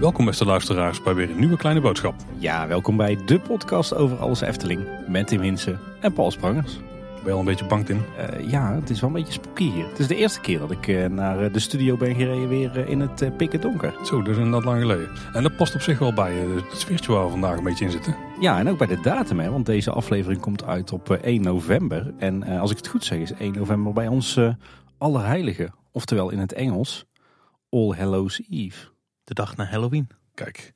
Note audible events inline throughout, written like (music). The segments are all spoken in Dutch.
Welkom beste luisteraars bij weer een nieuwe kleine boodschap. Ja, welkom bij de podcast over alles Efteling met Tim Hinsen en Paul Sprangers. Ben je al een beetje bang Tim? Eh, ja, het is wel een beetje spooky hier. Het is de eerste keer dat ik eh, naar eh, de studio ben gereden weer in het pikken donker. Zo, dat is inderdaad lang geleden. En dat past op zich wel bij het sfeertje waar vandaag een beetje in zitten. Ja, en ook bij de datum, hè, want deze aflevering komt uit op 1 eh, november. En eh, als ik het goed zeg, is 1 november bij ons uh, Allerheilige. Oftewel in het Engels All Hallows Eve. De dag na Halloween. Kijk,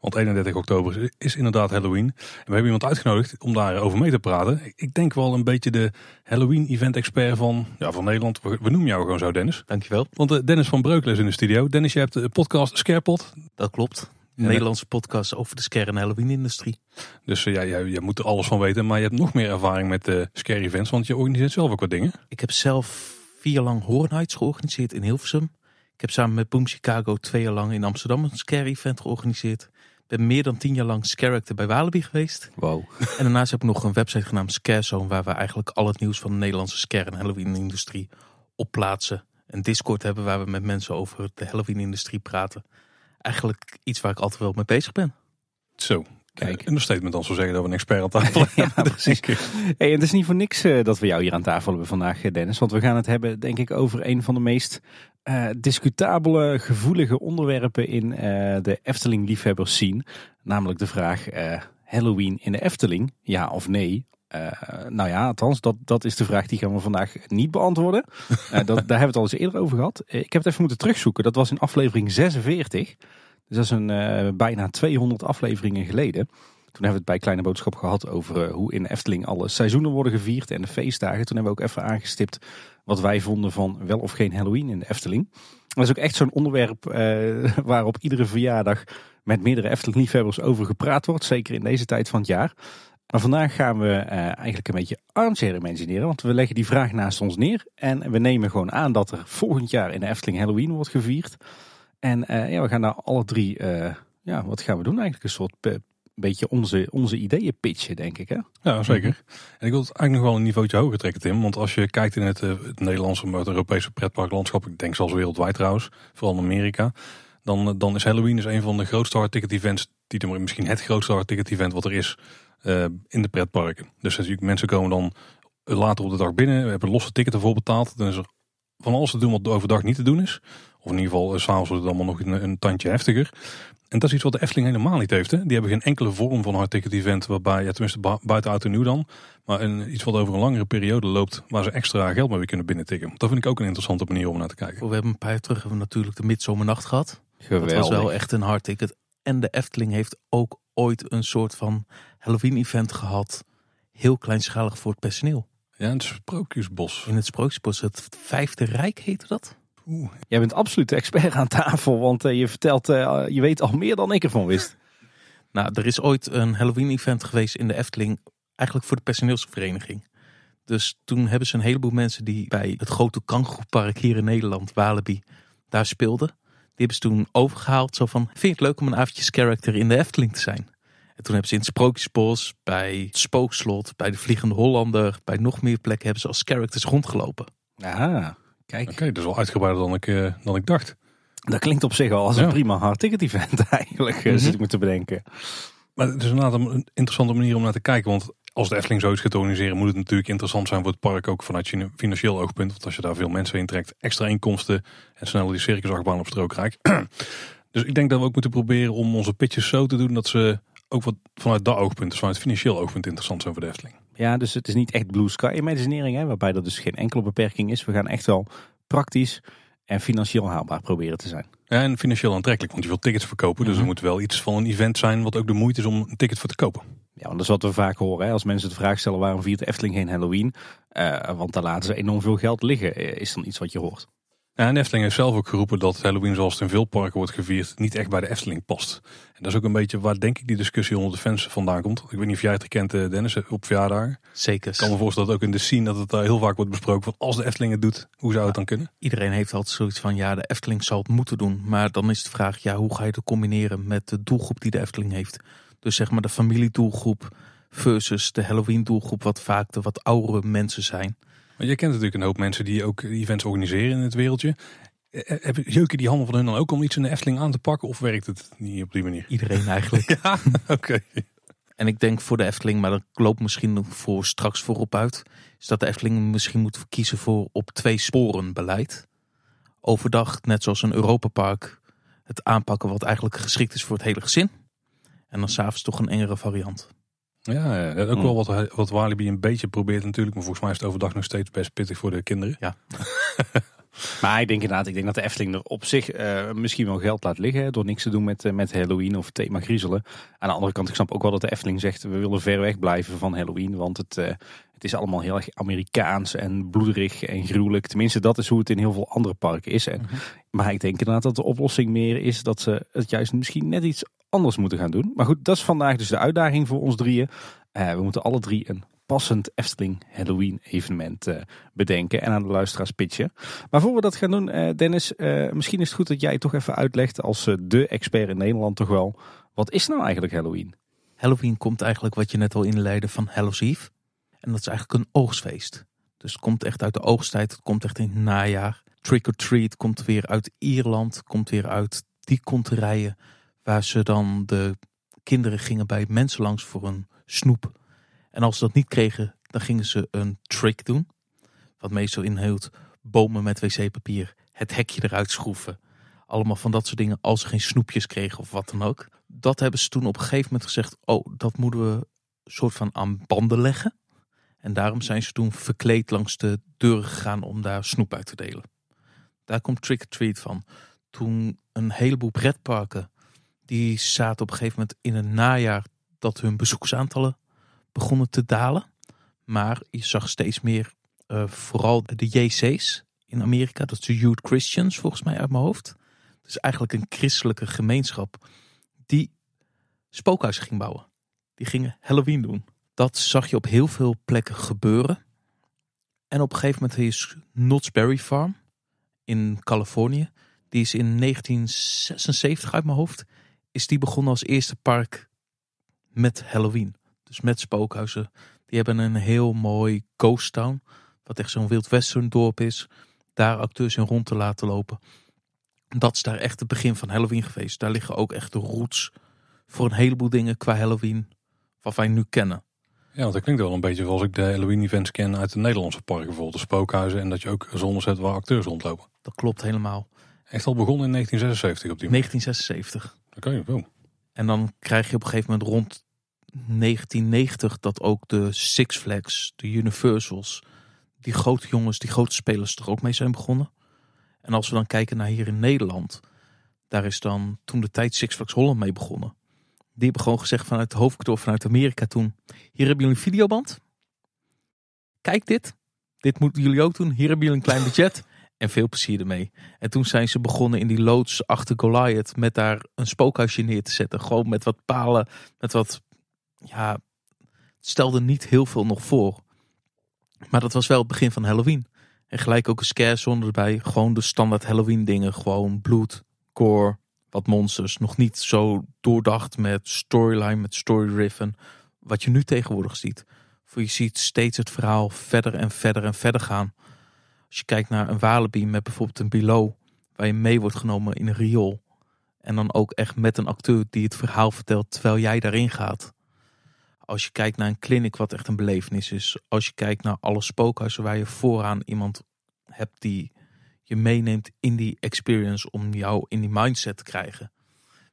want 31 oktober is inderdaad Halloween. En we hebben iemand uitgenodigd om daarover mee te praten. Ik denk wel een beetje de Halloween-event-expert van, ja, van Nederland. We noemen jou gewoon zo, Dennis. Dankjewel. Want Dennis van Breukelen is in de studio. Dennis, je hebt de podcast Scarepot. Dat klopt. Nederlandse podcast over de scare en Halloween-industrie. Dus eh, ja, jij, moet er alles van weten. Maar je hebt nog meer ervaring met de eh, scare events, want je organiseert zelf ook wat dingen. Ik heb zelf vier jaar lang Horror georganiseerd in Hilversum. Ik heb samen met Boom Chicago twee jaar lang in Amsterdam een scare event georganiseerd. ben meer dan tien jaar lang Scarecter bij Walibi geweest. Wow. En daarnaast heb ik nog een website genaamd Scarezone... waar we eigenlijk al het nieuws van de Nederlandse scare- en Halloween-industrie op plaatsen. Een Discord hebben waar we met mensen over de Halloween-industrie praten eigenlijk iets waar ik altijd wel mee bezig ben. Zo. Kijk. Eh, en statement steeds met dan zeggen dat we een expert aan (laughs) tafel hebben. ja, dus precies. Eh, hey, het is niet voor niks eh, dat we jou hier aan tafel hebben vandaag, Dennis. Want we gaan het hebben, denk ik, over een van de meest uh, discutabele, gevoelige onderwerpen in de Efteling-liefhebbers zien. Namelijk de vraag: Halloween in de Efteling, ja of nee? Eh, nou ja, althans, dat, dat is de vraag die gaan we vandaag niet beantwoorden. Eh, dat, daar hebben we het al eens eerder over gehad. Eh, ik heb het even moeten terugzoeken. Dat was in aflevering 46. Dus dat is een, bijna 200 afleveringen geleden. Toen hebben we het bij Kleine Boodschap gehad over hoe in Efteling alle seizoenen worden gevierd en de feestdagen. Toen hebben we ook even aangestipt wat wij vonden van wel of geen Halloween in de Efteling. Dat is ook echt zo'n onderwerp (laughs) waarop iedere verjaardag met meerdere Efteling-liefhebbers over gepraat wordt. Zeker in deze tijd van het jaar. Maar vandaag gaan we eh, eigenlijk een beetje armsheremensjoneren. Want we leggen die vraag naast ons neer. En we nemen gewoon aan dat er volgend jaar in de Efteling Halloween wordt gevierd. En eh, ja, we gaan daar alle drie, eh, ja, wat gaan we doen eigenlijk? Een soort beetje onze, onze ideeën pitchen, denk ik. Hè? Ja, zeker. En ik wil het eigenlijk nog wel een niveautje hoger trekken, Tim. Want als je kijkt in het, Nederlandse, maar het Europese pretparklandschap, ik denk zelfs wereldwijd trouwens, vooral in Amerika, dan, dan is Halloween is dus een van de grootste hard ticket events, die er misschien het grootste hard ticket event wat er is. Eh, in de pretparken. Dus natuurlijk, mensen komen dan later op de dag binnen, we hebben losse ticket ervoor betaald. Dan is er van alles te doen wat overdag niet te doen is. Of in ieder geval, eh, s avonds wordt het allemaal nog een, een, tandje heftiger. En dat is iets wat de Efteling helemaal niet heeft. Hè? Die hebben geen enkele vorm van hard ticket event waarbij, ja, tenminste buiten oud en dan, maar een, iets wat over een langere periode loopt waar ze extra geld mee kunnen binnentikken. Dat vind ik ook een interessante manier om naar te kijken. We hebben een paar jaar terug hebben we natuurlijk de midzomernacht gehad. Geweldig. Dat was wel echt een hard ticket. En de Efteling heeft ook ooit een soort van Halloween-event gehad. Heel kleinschalig voor het personeel. Ja, het Sprookjesbos. In het Sprookjesbos. Het Vijfde Rijk heette dat. Oeh. Jij bent absoluut expert aan tafel, want eh, je vertelt, eh, je weet al meer dan ik ervan wist. (laughs) nou, er is ooit een Halloween-event geweest in de Efteling, eigenlijk voor de personeelsvereniging. Dus toen hebben ze een heleboel mensen die bij het grote kangroeppark hier in Nederland, Walibi, daar speelden hebben ze toen overgehaald. Zo van, vind je het leuk om een avondjes character in de Efteling te zijn? En toen hebben ze in het Sprookjesbos, bij het Spookslot, bij de Vliegende Hollander, bij nog meer plekken hebben ze als characters rondgelopen. Aha, kijk. Oké, dat is wel uitgebreider dan ik, eh, dan ik dacht. Dat klinkt op zich al als een prima hard event (laughs) eigenlijk, mm zit mhm. ik me te bedenken. Maar het is een een interessante manier om naar te kijken, want als de Efteling zoiets gaat organiseren, moet het natuurlijk interessant zijn voor het park ook vanuit je financieel oogpunt. Want als je daar veel mensen in trekt, extra inkomsten en sneller die circusachtbaan op strook raakt. (clears throat) dus ik denk dat we ook moeten proberen om onze pitches zo te doen dat ze ook wat vanuit dat oogpunt, dus vanuit financieel oogpunt interessant zijn voor de Efteling. Ja, dus het is niet echt blue sky medicinering, hè, waarbij dat dus geen enkele beperking is. We gaan echt wel praktisch en financieel haalbaar proberen te zijn. en financieel aantrekkelijk, want je wilt tickets verkopen. Dus er mhm. moet wel iets van een event zijn wat ook de moeite is om een ticket voor te kopen. Ja, want dat is wat we vaak horen. Hè? Als mensen de vraag stellen waarom viert de Efteling geen Halloween? Eh, want daar laten ze enorm veel geld liggen, eh, is dan iets wat je hoort. Ja, en Efteling heeft zelf ook geroepen dat Halloween zoals het in veel parken wordt gevierd niet echt bij de Efteling past. En dat is ook een beetje waar denk ik die discussie onder de fans vandaan komt. Ik weet niet of jij het herkent eh, Dennis op verjaardag. Zeker. Ik kan me voorstellen dat ook in de scene dat het daar heel vaak wordt besproken. als de Efteling het doet, hoe zou het dan kunnen? Iedereen heeft altijd zoiets van ja de Efteling zal het moeten doen. Maar dan is de vraag ja hoe ga je het combineren met de doelgroep die de Efteling heeft. Dus zeg maar de familiedoelgroep versus de Halloween-doelgroep, wat vaak de wat oudere mensen zijn. Want je kent natuurlijk een hoop mensen die ook events organiseren in het wereldje. Eh, eh, je die handen van hun dan ook om iets in de Efteling aan te pakken? Of werkt het niet op die manier? Iedereen eigenlijk. (laughs) ja, oké. En ik denk voor de Efteling, maar dat loopt misschien voor straks voorop uit, is dat de Efteling misschien moet kiezen voor op twee sporen beleid. Overdag, net zoals een Europapark, het aanpakken wat eigenlijk geschikt is voor het hele gezin. En dan s'avonds toch een engere variant. Ja, ja. ook mm. wel wat, wat Walibi een beetje probeert natuurlijk. Maar volgens mij is het overdag nog steeds best pittig voor de kinderen. Ja. (laughs) Maar ik denk inderdaad, ik denk dat de Efteling er op zich eh, misschien wel geld laat liggen. Door niks te doen met, eh, met Halloween of thema griezelen. Aan de andere kant, ik snap ook wel dat de Efteling zegt, we willen ver weg blijven van Halloween. Want het, eh, het is allemaal heel erg Amerikaans en bloederig en gruwelijk. Tenminste, dat is hoe het in heel veel andere parken is. En, mhm. Maar ik denk inderdaad dat de oplossing meer is dat ze het juist misschien net iets anders moeten gaan doen. Maar goed, dat is vandaag dus de uitdaging voor ons drieën. we moeten alle drie een passend Efteling Halloween evenement eh, bedenken en aan de luisteraars pitchen. Maar voor we dat gaan doen, eh, Dennis, eh, misschien is het goed dat jij toch even uitlegt als de expert in Nederland toch wel. Wat is nou eigenlijk Halloween? Halloween komt eigenlijk wat je net al inleidde van Hallows Eve. En dat is eigenlijk een oogstfeest. Dus het komt echt uit de oogsttijd, het komt echt in het najaar. Trick or Treat komt weer uit Ierland, komt weer uit die konterijen waar ze dan de kinderen gingen bij mensen langs voor een snoep. En als ze dat niet kregen, dan gingen ze een trick doen. Wat meestal inhoudt bomen met wc-papier, het hekje eruit schroeven. Allemaal van dat soort dingen als ze geen snoepjes kregen of wat dan ook. Dat hebben ze toen op een gegeven moment gezegd, oh, dat moeten we soort van aan banden leggen. En daarom zijn ze toen verkleed langs de deuren gegaan om daar snoep uit te delen. Daar komt Trick or Treat van. Toen een heleboel pretparken, die zaten op een gegeven moment in het najaar dat hun bezoeksaantallen begonnen te dalen. Maar je zag steeds meer eh, vooral de JC's in Amerika. Dat is de Youth Christians volgens mij uit mijn hoofd. Dus eigenlijk een christelijke gemeenschap die spookhuizen ging bouwen. Die gingen Halloween doen. Dat zag je op heel veel plekken gebeuren. En op een gegeven moment is Knott's Berry Farm in Californië. Die is in 1976 uit mijn hoofd. Is die begonnen als eerste park met Halloween. Dus met spookhuizen. Die hebben een heel mooi ghost town. Wat echt zo'n wild western dorp is. Daar acteurs in rond te laten lopen. Dat is daar echt het begin van Halloween geweest. Daar liggen ook echt de roots voor een heleboel dingen qua Halloween. Wat wij nu kennen. Ja, want dat klinkt wel een beetje zoals ik de Halloween-events ken uit de Nederlandse parken. Bijvoorbeeld de spookhuizen en dat je ook zonder hebt waar acteurs rondlopen. Dat klopt helemaal. Echt al begonnen in 1976 op die 1976. Oké, okay, En dan krijg je op een gegeven moment rond 1990 dat ook de Six Flags, de Universals, die grote jongens, die grote spelers er ook mee zijn begonnen. En als we dan kijken naar hier in Nederland, daar is dan toen de tijd Six Flags Holland mee begonnen. Die hebben gewoon gezegd vanuit het hoofdkantoor vanuit Amerika toen, hier hebben jullie een videoband. Kijk dit, dit moeten jullie ook doen. Hier hebben jullie een klein budget en veel plezier ermee. En toen zijn ze begonnen in die loods achter Goliath met daar een spookhuisje neer te zetten. Gewoon met wat palen, met wat ja, stelde niet heel veel nog voor. Maar dat was wel het begin van Halloween. En gelijk ook een scare zonder erbij. Gewoon de standaard Halloween dingen. Gewoon bloed, core, wat monsters. Nog niet zo doordacht met storyline, met story Wat je nu tegenwoordig ziet. Voor je ziet steeds het verhaal verder en verder en verder gaan. Als je kijkt naar een Walibi met bijvoorbeeld een Below. Waar je mee wordt genomen in een riool. En dan ook echt met een acteur die het verhaal vertelt terwijl jij daarin gaat. Als je kijkt naar een clinic wat echt een belevenis is. Als je kijkt naar alle spookhuizen waar je vooraan iemand hebt die je meeneemt in die experience om jou in die mindset te krijgen.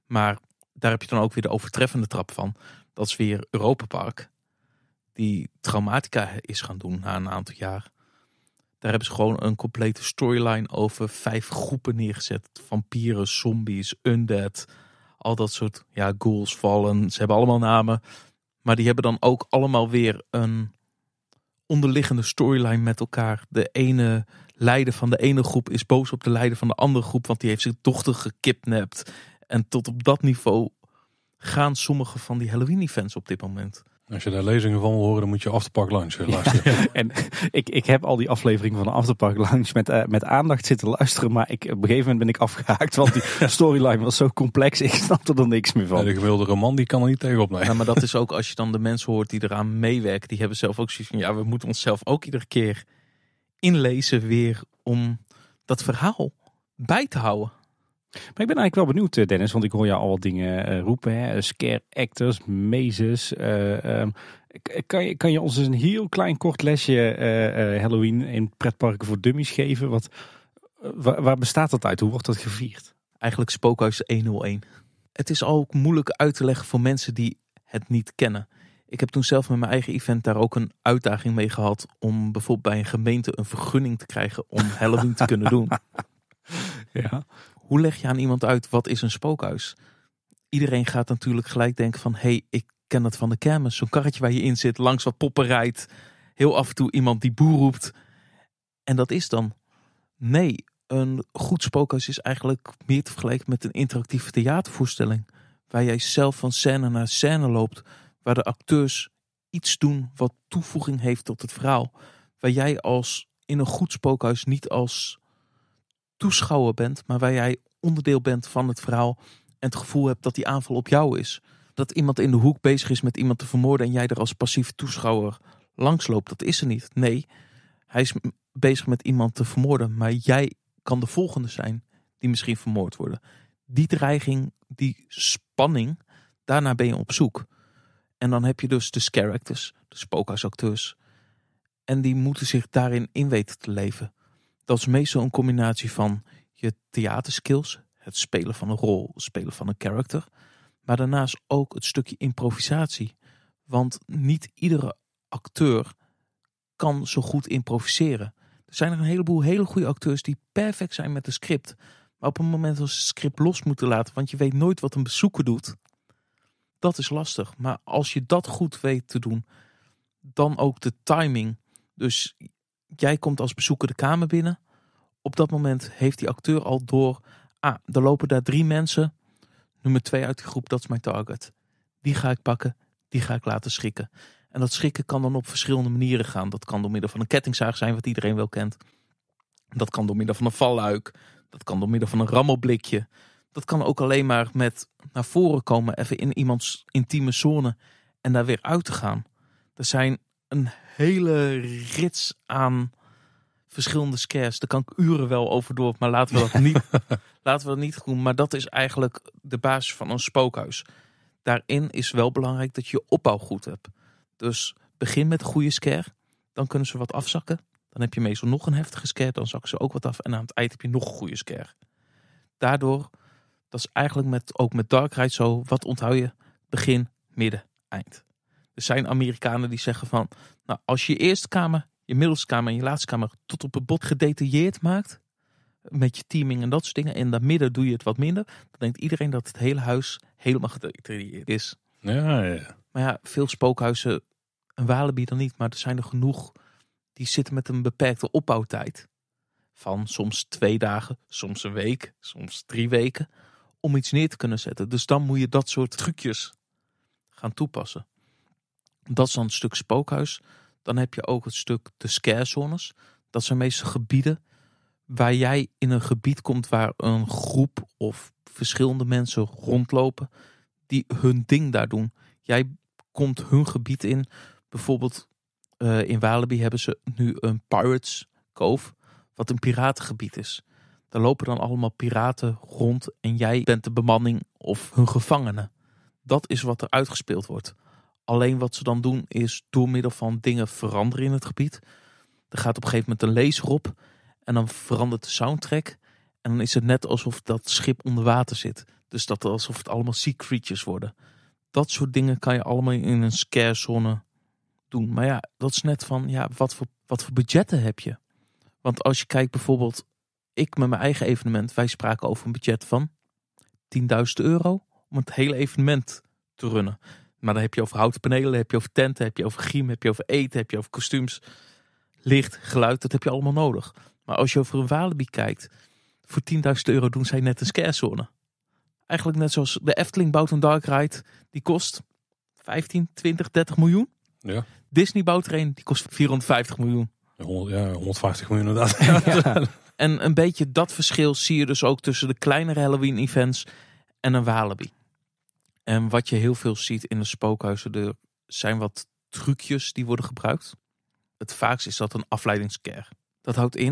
Maar daar heb je dan ook weer de overtreffende trap van. Dat is weer Europa Park. Die Traumatica is gaan doen na een aantal jaar. Daar hebben ze gewoon een complete storyline over vijf groepen neergezet. Vampieren, zombies, undead. Al dat soort ja, ghouls, vallen. Ze hebben allemaal namen. Maar die hebben dan ook allemaal weer een onderliggende storyline met elkaar. De ene leider van de ene groep is boos op de leider van de andere groep, want die heeft zijn dochter gekidnapt. En tot op dat niveau gaan sommige van die Halloween-events op dit moment. Als je daar lezingen van wil horen, dan moet je Afterpark Lounge eh, luisteren. (laughs) en ik, ik heb al die afleveringen van Afterpark Lounge met, uh, met aandacht zitten luisteren. Maar ik, op een gegeven moment ben ik afgehaakt, want die (laughs) storyline was zo complex. Ik snapte er niks meer van. Een de gemiddelde roman, die kan er niet tegenop. opnemen. Ja, maar dat is (laughs) ook als je dan de mensen hoort die eraan meewerken. Die hebben zelf ook zoiets van, ja, we moeten onszelf ook iedere keer inlezen weer om dat verhaal bij te houden. Maar ik ben eigenlijk wel benieuwd, eh, Dennis, want ik hoor jou al wat dingen eh, roepen. Hè? Eh, scare actors, mazes. Ehm, kan, je, kan je ons eens een heel klein kort lesje Halloween in pretparken voor dummies geven? Wat, waar, waar bestaat dat uit? Hoe wordt dat gevierd? Eigenlijk Spookhuis 101. Het is ook moeilijk uit te leggen voor mensen die het niet kennen. Ik heb toen zelf met mijn eigen event daar ook een uitdaging mee gehad om bijvoorbeeld bij een gemeente een vergunning te krijgen om (laughs) Halloween te kunnen doen. Ja. Hoe leg je aan iemand uit wat is een spookhuis? Iedereen gaat natuurlijk gelijk denken van... hey, ik ken dat van de kermis. Zo'n karretje waar je in zit, langs wat poppen rijdt. Heel af en toe iemand die boer roept. En dat is dan. Nee, een goed spookhuis is eigenlijk meer te vergelijken met een interactieve theatervoorstelling. Waar jij zelf van scène naar scène loopt. Waar de acteurs iets doen wat toevoeging heeft tot het verhaal. Waar jij als in een goed spookhuis niet als toeschouwer bent, maar waar jij onderdeel bent van het verhaal en het gevoel hebt dat die aanval op jou is. Dat iemand in de hoek bezig is met iemand te vermoorden en jij er als passief toeschouwer langs loopt, dat is er niet. Nee, hij is bezig met iemand te vermoorden, maar jij kan de volgende zijn die misschien vermoord worden. Die dreiging, die spanning, daarna ben je op zoek. En dan heb je dus de characters, de spookhuisacteurs. En die moeten zich daarin in te leven dat is meestal een combinatie van je theaterskills, het spelen van een rol, het spelen van een character. maar daarnaast ook het stukje improvisatie. Want niet iedere acteur kan zo goed improviseren. Er zijn er een heleboel hele goede acteurs die perfect zijn met de script. Maar op een moment als ze het script los moeten laten, want je weet nooit wat een bezoeker doet, dat is lastig. Maar als je dat goed weet te doen, dan ook de timing. Dus jij komt als bezoeker de kamer binnen. Op dat moment heeft die acteur al door. Ah, er lopen daar drie mensen. Nummer twee uit de groep, dat is mijn target. Die ga ik pakken, die ga ik laten schikken. En dat schikken kan dan op verschillende manieren gaan. Dat kan door middel van een kettingzaag zijn, wat iedereen wel kent. Dat kan door middel van een valluik. Dat kan door middel van een rammelblikje. Dat kan ook alleen maar met naar voren komen, even in iemands intieme zone en daar weer uit te gaan. Er zijn een hele rits aan verschillende scares. Daar kan ik uren wel over door, maar laten we dat (laughs) niet, laten we dat niet doen. Maar dat is eigenlijk de basis van een spookhuis. Daarin is wel belangrijk dat je opbouw goed hebt. Dus begin met een goede scare. Dan kunnen ze wat afzakken. Dan heb je meestal nog een heftige scare. Dan zakken ze ook wat af. En aan het eind heb je nog een goede scare. Daardoor, dat is eigenlijk met, ook met Dark Ride zo. Wat onthoud je? Begin, midden, eind. Er zijn Amerikanen die zeggen van, nou, als je je eerste kamer, je middelste kamer en je laatste kamer tot op het bot gedetailleerd maakt, met je teaming en dat soort dingen, en midden doe je het wat minder, dan denkt iedereen dat het hele huis helemaal gedetailleerd is. Ja, Maar ja, veel spookhuizen, een Walibi dan niet, maar er zijn er genoeg die zitten met een beperkte opbouwtijd. Van soms twee dagen, soms een week, soms drie weken. Om iets neer te kunnen zetten. Dus dan moet je dat soort trucjes gaan toepassen. Dat is dan een stuk spookhuis. Dan heb je ook het stuk de scare zones. Dat zijn meestal gebieden waar jij in een gebied komt waar een groep of verschillende mensen rondlopen die hun ding daar doen. Jij komt hun gebied in. Bijvoorbeeld eh, in Walibi hebben ze nu een Pirates Cove, wat een piratengebied is. Daar lopen dan allemaal piraten rond en jij bent de bemanning of hun gevangenen. Dat is wat er uitgespeeld wordt. Alleen wat ze dan doen is door middel van dingen veranderen in het gebied. Er gaat op een gegeven moment een laser op en dan verandert de soundtrack. En dan is het net alsof dat schip onder water zit. Dus dat alsof het allemaal sea creatures worden. Dat soort dingen kan je allemaal in een scare zone doen. Maar ja, dat is net van, ja, wat voor, wat voor budgetten heb je? Want als je kijkt bijvoorbeeld, ik met mijn eigen evenement, wij spraken over een budget van 10.000 euro om het hele evenement te runnen. Maar dan heb je over houten panelen, heb je over tenten, heb je over giem, heb je over eten, heb je over kostuums, licht, geluid. Dat heb je allemaal nodig. Maar als je over een Walibi kijkt, voor 10.000 euro doen zij net een zone. Eigenlijk net zoals de Efteling bouwt een dark ride, die kost 15, 20, 30 miljoen. Ja. Disney bouwt er een, die kost 450 miljoen. Ja, 150 miljoen inderdaad. (laughs) (laughs) En een beetje dat verschil zie je dus ook tussen de kleinere Halloween events en een Walibi. En wat je heel veel ziet in een spookhuizen, er zijn wat trucjes die worden gebruikt. Het vaakst is dat een afleidingscare. Dat houdt in,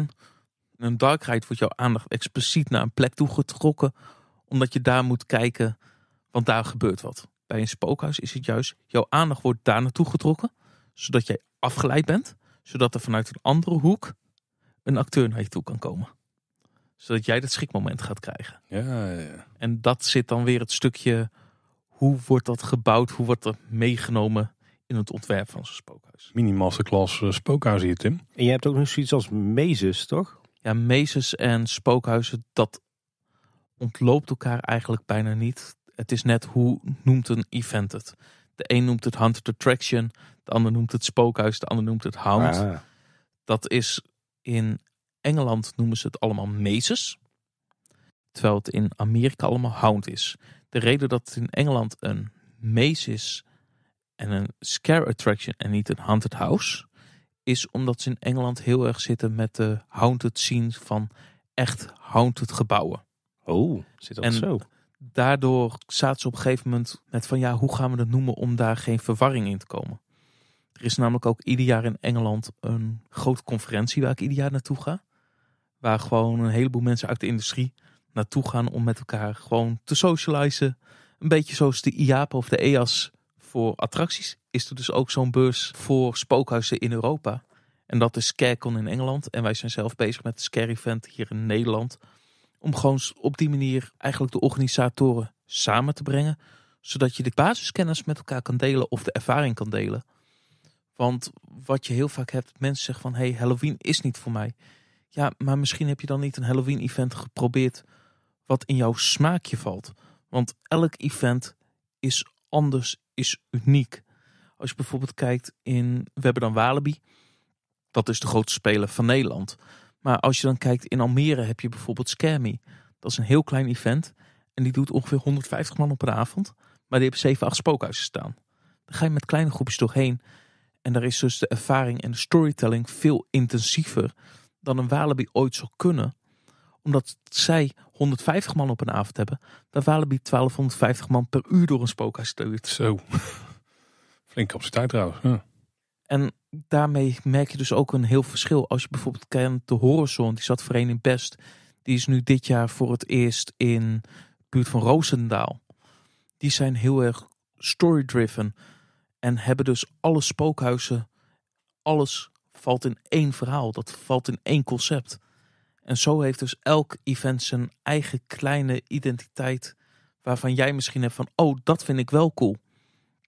in een dark wordt jouw aandacht expliciet naar een plek toe getrokken, omdat je daar moet kijken, want daar gebeurt wat. Bij een spookhuis is het juist, jouw aandacht wordt daar naartoe getrokken, zodat jij afgeleid bent, zodat er vanuit een andere hoek een acteur naar je toe kan komen. Zodat jij dat schrikmoment gaat krijgen. Ja, ja. En dat zit dan weer het stukje hoe wordt dat gebouwd? Hoe wordt dat meegenomen in het ontwerp van zo'n spookhuis? Mini masterclass eh, spookhuis hier, Tim. En je hebt ook nog zoiets als mezes, toch? Ja, mezes en spookhuizen, dat ontloopt elkaar eigenlijk bijna niet. Het is net hoe noemt een event het. De een noemt het Haunted Attraction, de ander noemt het Spookhuis, de ander noemt het Hound. Ah. Dat is in Engeland noemen ze het allemaal Meeses, terwijl het in Amerika allemaal Hound is de reden dat het in Engeland een maze is en een scare attraction en niet een haunted house, is omdat ze in Engeland heel erg zitten met de haunted scene van echt haunted gebouwen. Oh, zit dat zo? Daardoor zaten ze op een gegeven moment met van ja, hoe gaan we dat noemen om daar geen verwarring in te komen. Er is namelijk ook ieder jaar in Engeland een grote conferentie waar ik ieder jaar naartoe ga. Waar gewoon een heleboel mensen uit de industrie naartoe gaan om met elkaar gewoon te socializen. Een beetje zoals de IAP of de EAS voor attracties is er dus ook zo'n beurs voor spookhuizen in Europa. En dat is Scarecon in Engeland. En wij zijn zelf bezig met Scare Event hier in Nederland. Om gewoon op die manier eigenlijk de organisatoren samen te brengen. Zodat je de basiskennis met elkaar kan delen of de ervaring kan delen. Want wat je heel vaak hebt, mensen zeggen van... hey, Halloween is niet voor mij. Ja, maar misschien heb je dan niet een Halloween-event geprobeerd wat in jouw smaakje valt. Want elk event is anders, is uniek. Als je bijvoorbeeld kijkt in, we hebben dan Walibi. Dat is de grootste speler van Nederland. Maar als je dan kijkt in Almere heb je bijvoorbeeld Scammy. Dat is een heel klein event. En die doet ongeveer 150 man op een avond. Maar die heeft 7, 8 spookhuizen staan. Dan ga je met kleine groepjes doorheen. En daar is dus de ervaring en de storytelling veel intensiever dan een Walibi ooit zou kunnen omdat zij 150 man op een avond hebben. dan waren die 1250 man per uur door een spookhuis stuurt. Zo. (laughs) Flink capaciteit trouwens. En daarmee merk je dus ook een heel verschil. Als je bijvoorbeeld kent de Horizon, die zat voorheen in Best. Die is nu dit jaar voor het eerst in buurt van Roosendaal. Die zijn heel erg story-driven. En hebben dus alle spookhuizen, alles valt in één verhaal. Dat valt in één concept. En zo heeft dus elk event zijn eigen kleine identiteit. Waarvan jij misschien hebt van, oh, dat vind ik wel cool.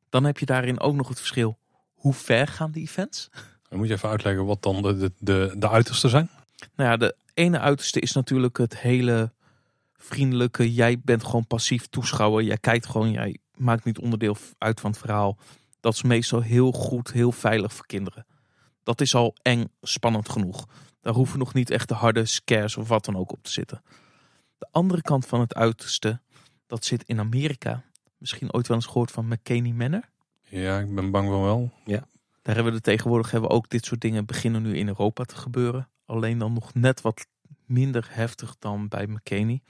Dan heb je daarin ook nog het verschil. Hoe ver gaan die events? Dan moet je even uitleggen wat dan de, de, de, de uitersten zijn? Nou ja, de ene uiterste is natuurlijk het hele vriendelijke. Jij bent gewoon passief toeschouwer. Jij kijkt gewoon, jij maakt niet onderdeel uit van het verhaal. Dat is meestal heel goed, heel veilig voor kinderen. Dat is al eng, spannend genoeg. Daar hoeven nog niet echt de harde scares of wat dan ook op te zitten. De andere kant van het uiterste, dat zit in Amerika. Misschien ooit wel eens gehoord van McKinney Manor? Ja, ik ben bang van wel. Ja. Daar hebben we tegenwoordig hebben we ook dit soort dingen beginnen nu in Europa te gebeuren. Alleen dan nog net wat minder heftig dan bij McKinney.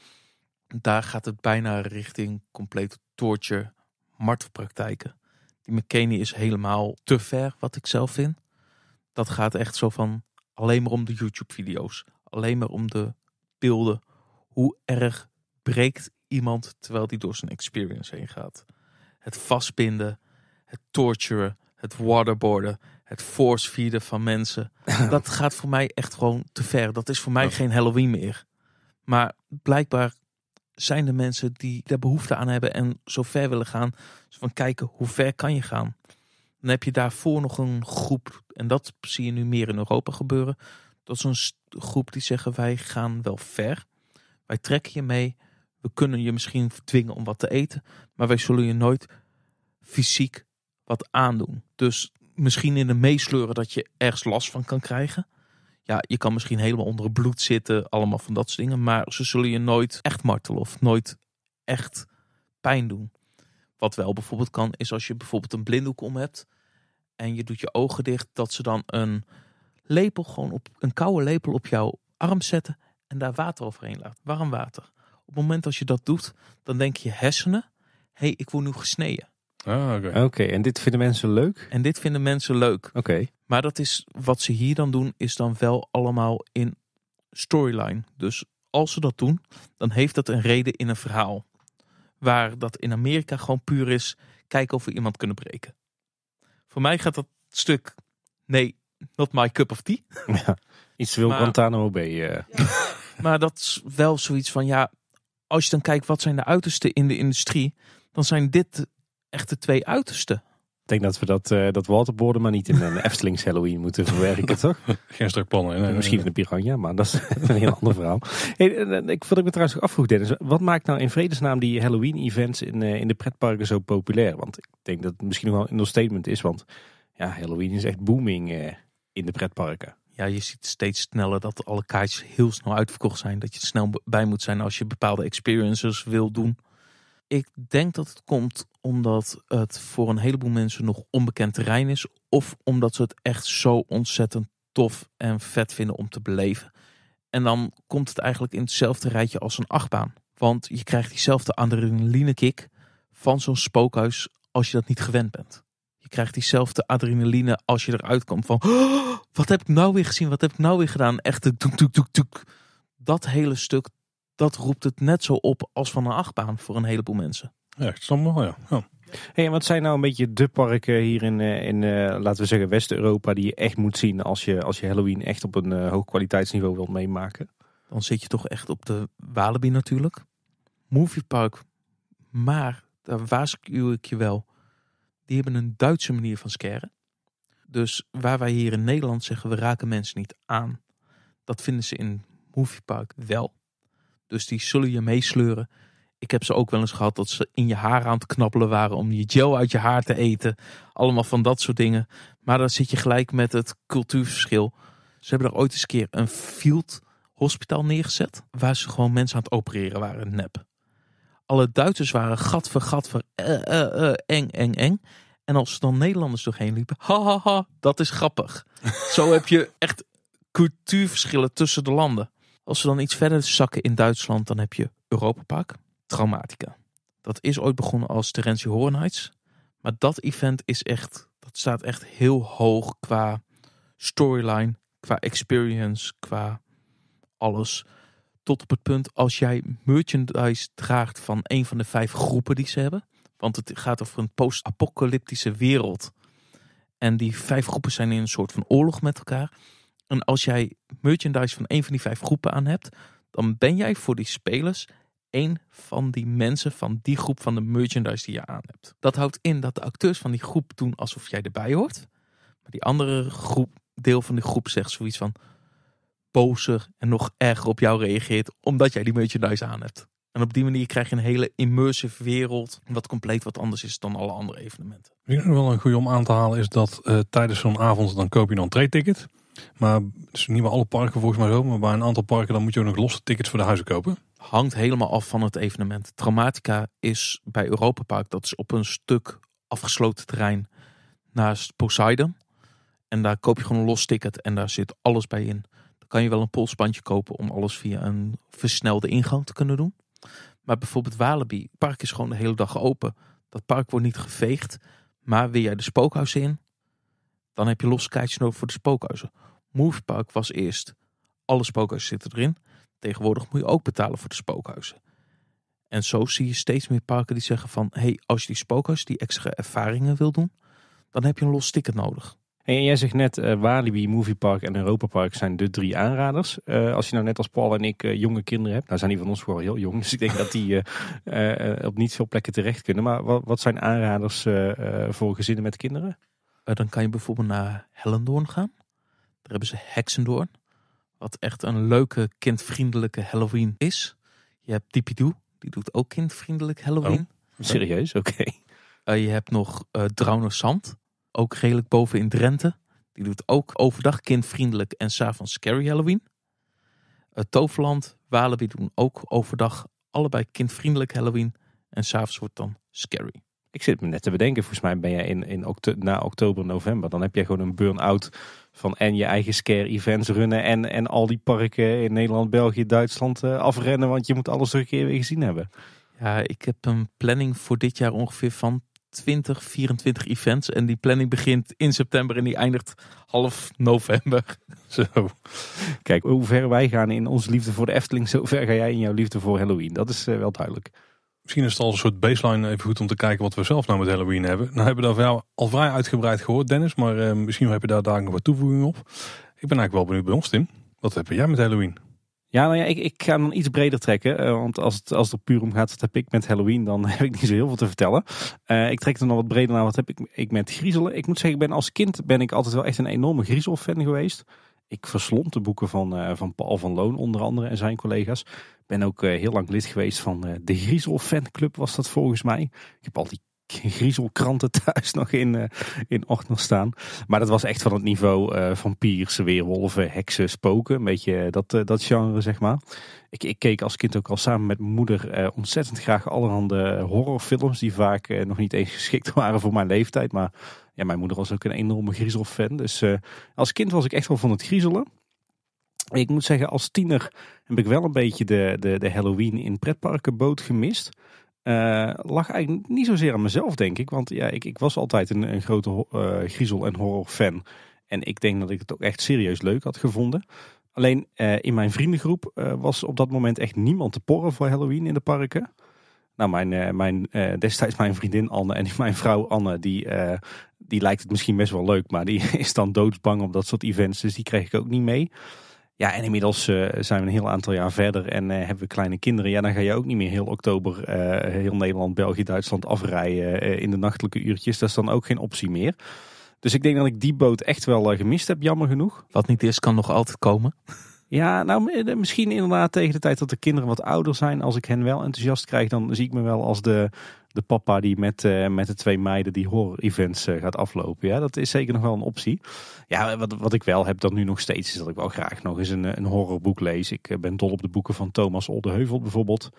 Daar gaat het bijna richting complete torture, martelpraktijken. Die McKinney is helemaal te ver, wat ik zelf vind. Dat gaat echt zo van alleen maar om de YouTube-video's, alleen maar om de beelden. Hoe erg breekt iemand terwijl die door zijn experience heen gaat? Het vastbinden, het torturen, het waterboarden, het force van mensen. (laughs) dat gaat voor mij echt gewoon te ver. Dat is voor mij geen Halloween meer. Maar blijkbaar zijn de mensen die daar behoefte aan hebben en zo ver willen gaan. van kijken, hoe ver kan je gaan? Dan heb je daarvoor nog een groep en dat zie je nu meer in Europa gebeuren, dat zo'n groep die zeggen wij gaan wel ver, wij trekken je mee, we kunnen je misschien dwingen om wat te eten, maar wij zullen je nooit fysiek wat aandoen. Dus misschien in de meesleuren dat je ergens last van kan krijgen. Ja, je kan misschien helemaal onder het bloed zitten, allemaal van dat soort dingen, maar ze zullen je nooit echt martelen of nooit echt pijn doen. Wat wel bijvoorbeeld kan, is als je bijvoorbeeld een blinddoek om hebt en je doet je ogen dicht, dat ze dan een lepel, gewoon op, een koude lepel op jouw arm zetten en daar water overheen laat. Warm water. Op het moment dat je dat doet, dan denk je hersenen, hey, ik word nu gesneden. Ah, oké. en dit vinden mensen leuk? En dit vinden mensen leuk. Oké. Maar dat is wat ze hier dan doen, is dan wel allemaal in storyline. Dus als ze dat doen, dan heeft dat een reden in een verhaal. Waar dat in Amerika gewoon puur is, kijken of we iemand kunnen breken. Voor mij gaat dat stuk, nee, not my cup of tea. (laughs) Ja, iets wil Guantanamo Bay. Eh. (laughs) maar dat is wel zoiets van, ja, als je dan kijkt wat zijn de uitersten in de industrie, dan zijn dit echt de twee uitersten. Ik denk dat we dat, uh, dat waterborden maar niet in een (laughs) Eftelings Halloween moeten verwerken, (laughs) toch? Geen stuk plannen. Misschien een de piranha, maar dat is (laughs) een heel ander verhaal. Hey, ik, vond ik me trouwens ook afvroeg, Dennis. Wat maakt nou in vredesnaam die Halloween-events in, eh, in de pretparken zo populair? Want ik denk dat het misschien nog wel een statement is. Want ja, Halloween is echt booming eh, in de pretparken. Ja, je ziet steeds sneller dat alle kaartjes heel snel uitverkocht zijn. Dat je er snel bij moet zijn als je bepaalde experiences wil doen. Ik denk dat het komt omdat het voor een heleboel mensen nog onbekend terrein is. Of omdat ze het echt zo ontzettend tof en vet vinden om te beleven. En dan komt het eigenlijk in hetzelfde rijtje als een achtbaan. Want je krijgt diezelfde adrenaline kick van zo'n spookhuis als je dat niet gewend bent. Je krijgt diezelfde adrenaline als je eruit komt van... Oh, wat heb ik nou weer gezien? Wat heb ik nou weer gedaan? Echt, doek doek, doek, doek. Dat hele stuk, dat roept het net zo op als van een achtbaan voor een heleboel mensen. Echt stom, ja. ja. Hey, en wat zijn nou een beetje de parken hier in, eh, in eh, laten we zeggen, West-Europa die je echt moet zien als je, als je Halloween echt op een eh, hoog kwaliteitsniveau wilt meemaken? Dan zit je toch echt op de Walibi natuurlijk. Moviepark. Maar, daar waarschuw ik je wel, die hebben een Duitse manier van scaren. Dus waar wij hier in Nederland zeggen, we raken mensen niet aan. Dat vinden ze in Moviepark wel. Dus die zullen je meesleuren. Ik heb ze ook wel eens gehad dat ze in je haar aan het knabbelen waren om je gel uit je haar te eten. Allemaal van dat soort dingen. Maar dan zit je gelijk met het cultuurverschil. Ze hebben er ooit eens een keer een field hospitaal neergezet. Waar ze gewoon mensen aan het opereren waren, nep. Alle Duitsers waren gat voor gat voor eng, eng, eng. En als ze dan Nederlanders doorheen liepen, ha, ha, ha dat is grappig. (laughs) Zo heb je echt cultuurverschillen tussen de landen. Als ze dan iets verder zakken in Duitsland, dan heb je Europapark, Traumatica. Dat is ooit begonnen als Terence Hornheids. Maar dat event is echt, dat staat echt heel hoog qua storyline, qua experience, qua alles. Tot op het punt als jij merchandise draagt van een van de vijf groepen die ze hebben. Want het gaat over een post-apocalyptische wereld. En die vijf groepen zijn in een soort van oorlog met elkaar. En als jij merchandise van een van die vijf groepen aan hebt, dan ben jij voor die spelers één van die mensen van die groep van de merchandise die je aan hebt. Dat houdt in dat de acteurs van die groep doen alsof jij erbij hoort. Maar die andere groep, deel van die groep zegt zoiets van bozer en nog erger op jou reageert omdat jij die merchandise aan hebt. En op die manier krijg je een hele immersive wereld, wat compleet wat anders is dan alle andere evenementen. Wat ik nog wel een goede om aan te halen is dat eh, tijdens zo'n avond dan koop je een entree-ticket. Maar is niet bij alle parken volgens mij zo. Maar bij een aantal parken dan moet je ook nog losse tickets voor de huizen kopen. Hangt helemaal af van het evenement. Traumatica is bij Europa Park. Dat is op een stuk afgesloten terrein naast Poseidon. En daar koop je gewoon een los ticket. En daar zit alles bij in. Dan kan je wel een polsbandje kopen om alles via een versnelde ingang te kunnen doen. Maar bijvoorbeeld Walibi. Het park is gewoon de hele dag open. Dat park wordt niet geveegd. Maar wil jij de spookhuizen in? Dan heb je los kaartjes nodig voor de spookhuizen. Moviepark was eerst. Alle spookhuizen zitten erin. Tegenwoordig moet je ook betalen voor de spookhuizen. En zo zie je steeds meer parken die zeggen van... hey, als je die spookhuis, die extra ervaringen wil doen... dan heb je een los ticket nodig. En jij zegt net, eh, Walibi, Moviepark en Europa Park zijn de drie aanraders. Eh, als je nou net als Paul en ik eh, jonge kinderen hebt, nou zijn die van ons vooral heel jong, (laughs) dus ik denk dat die op niet veel plekken terecht kunnen. Maar wat, wat zijn aanraders voor gezinnen met kinderen? Eh, dan kan je bijvoorbeeld naar Hellendoorn gaan. Daar hebben ze Hexendoorn, Wat echt een leuke, kindvriendelijke Halloween is. Je hebt Dipido, Die doet ook kindvriendelijk Halloween. Oh, serieus? Oké. Eh, je hebt nog uh, eh, Drauner Zand. Ook redelijk boven in Drenthe. Die doet ook overdag kindvriendelijk en s'avonds scary Halloween. Toverland, Walibi doen ook overdag allebei kindvriendelijk Halloween. En s'avonds wordt dan scary. Ik zit me net te bedenken, volgens mij ben je in, in oktober, na oktober, november, dan heb jij gewoon een burn-out van en je eigen scare events runnen en, en al die parken in Nederland, België, Duitsland eh, afrennen, want je moet alles er een keer weer gezien hebben. Ja, ik heb een planning voor dit jaar ongeveer van 20, 24 events. En die planning begint in september en die eindigt half november. (laughs) Zo. Kijk, hoe ver wij gaan in onze liefde voor de Efteling, zo ver ga jij in jouw liefde voor Halloween. Dat is eh, wel duidelijk. Misschien is het al een soort baseline even goed om te kijken wat we zelf nou met Halloween hebben. Nou hebben we daar jou al vrij uitgebreid gehoord, Dennis. Maar eh, misschien heb je daar, daar nog wat toevoeging op. Ik ben eigenlijk wel benieuwd bij ons, Tim. Wat heb jij met Halloween? Ja, nou ja, ik, ik ga dan iets breder trekken. Eh, want als het, als het er puur om gaat, wat heb ik met Halloween, dan (laughs) heb ik niet zo heel veel te vertellen. Eh, ik trek dan nog wat breder naar, wat heb ik, ik met griezelen. Ik moet zeggen, ik ben als kind ben ik altijd wel echt een enorme griezelfan geweest ik verslond de boeken van, eh, van Paul van Loon onder andere en zijn collega's. ben ook eh, heel lang lid geweest van eh, de Griezel fanclub was dat volgens mij. Ik heb al die griezelkranten (laughs) thuis nog in, uh, in ochtend staan. Maar dat was echt van het niveau uh, eh, vampiers, weerwolven, heksen, spoken. Een beetje eh, dat, dat genre, zeg maar. Ik, ik keek als kind ook al samen met moeder ontzettend graag allerhande horrorfilms. Die vaak nog niet eens geschikt (laughs) waren voor mijn leeftijd. Maar ja, mijn moeder was ook een enorme griezelfan. Dus als kind was ik echt wel van het griezelen. Ik moet zeggen, als tiener heb ik wel een beetje de, de, de Halloween in pretparkenboot gemist. Uh, lag eigenlijk niet zozeer aan mezelf, denk ik. Want ja, ik, ik was altijd een, een grote eh, griezel- en horrorfan. En ik denk dat ik het ook echt serieus leuk had gevonden. Alleen eh, in mijn vriendengroep was op dat moment echt niemand te porren voor Halloween in de parken. Nou, mijn, mijn, destijds mijn vriendin Anne en (laughs) mijn vrouw Anne, die, die lijkt het misschien best wel leuk. Maar die (laughs) is dan doodsbang op dat soort events, dus die kreeg ik ook niet mee. Ja, en inmiddels eh, zijn we een heel aantal jaar verder en eh, hebben we kleine kinderen. Ja, dan ga je ook niet meer heel oktober eh, heel Nederland, België, Duitsland afrijden in de nachtelijke uurtjes. Dat is dan ook geen optie meer. Dus ik denk dat ik die boot echt wel gemist heb, jammer genoeg. Wat niet is, kan nog altijd komen. Ja, nou misschien inderdaad tegen de tijd dat de kinderen wat ouder zijn. Als ik hen wel enthousiast krijg, dan zie ik me wel als de de papa die met, eh, met de twee meiden die horror-events eh, gaat aflopen. Ja, dat is zeker nog wel een optie. Ja, wat, wat ik wel heb dat nu nog steeds is dat ik wel graag nog eens een, eh, een horrorboek lees. Ik ben dol op de boeken van Thomas Oldeheuvel bijvoorbeeld.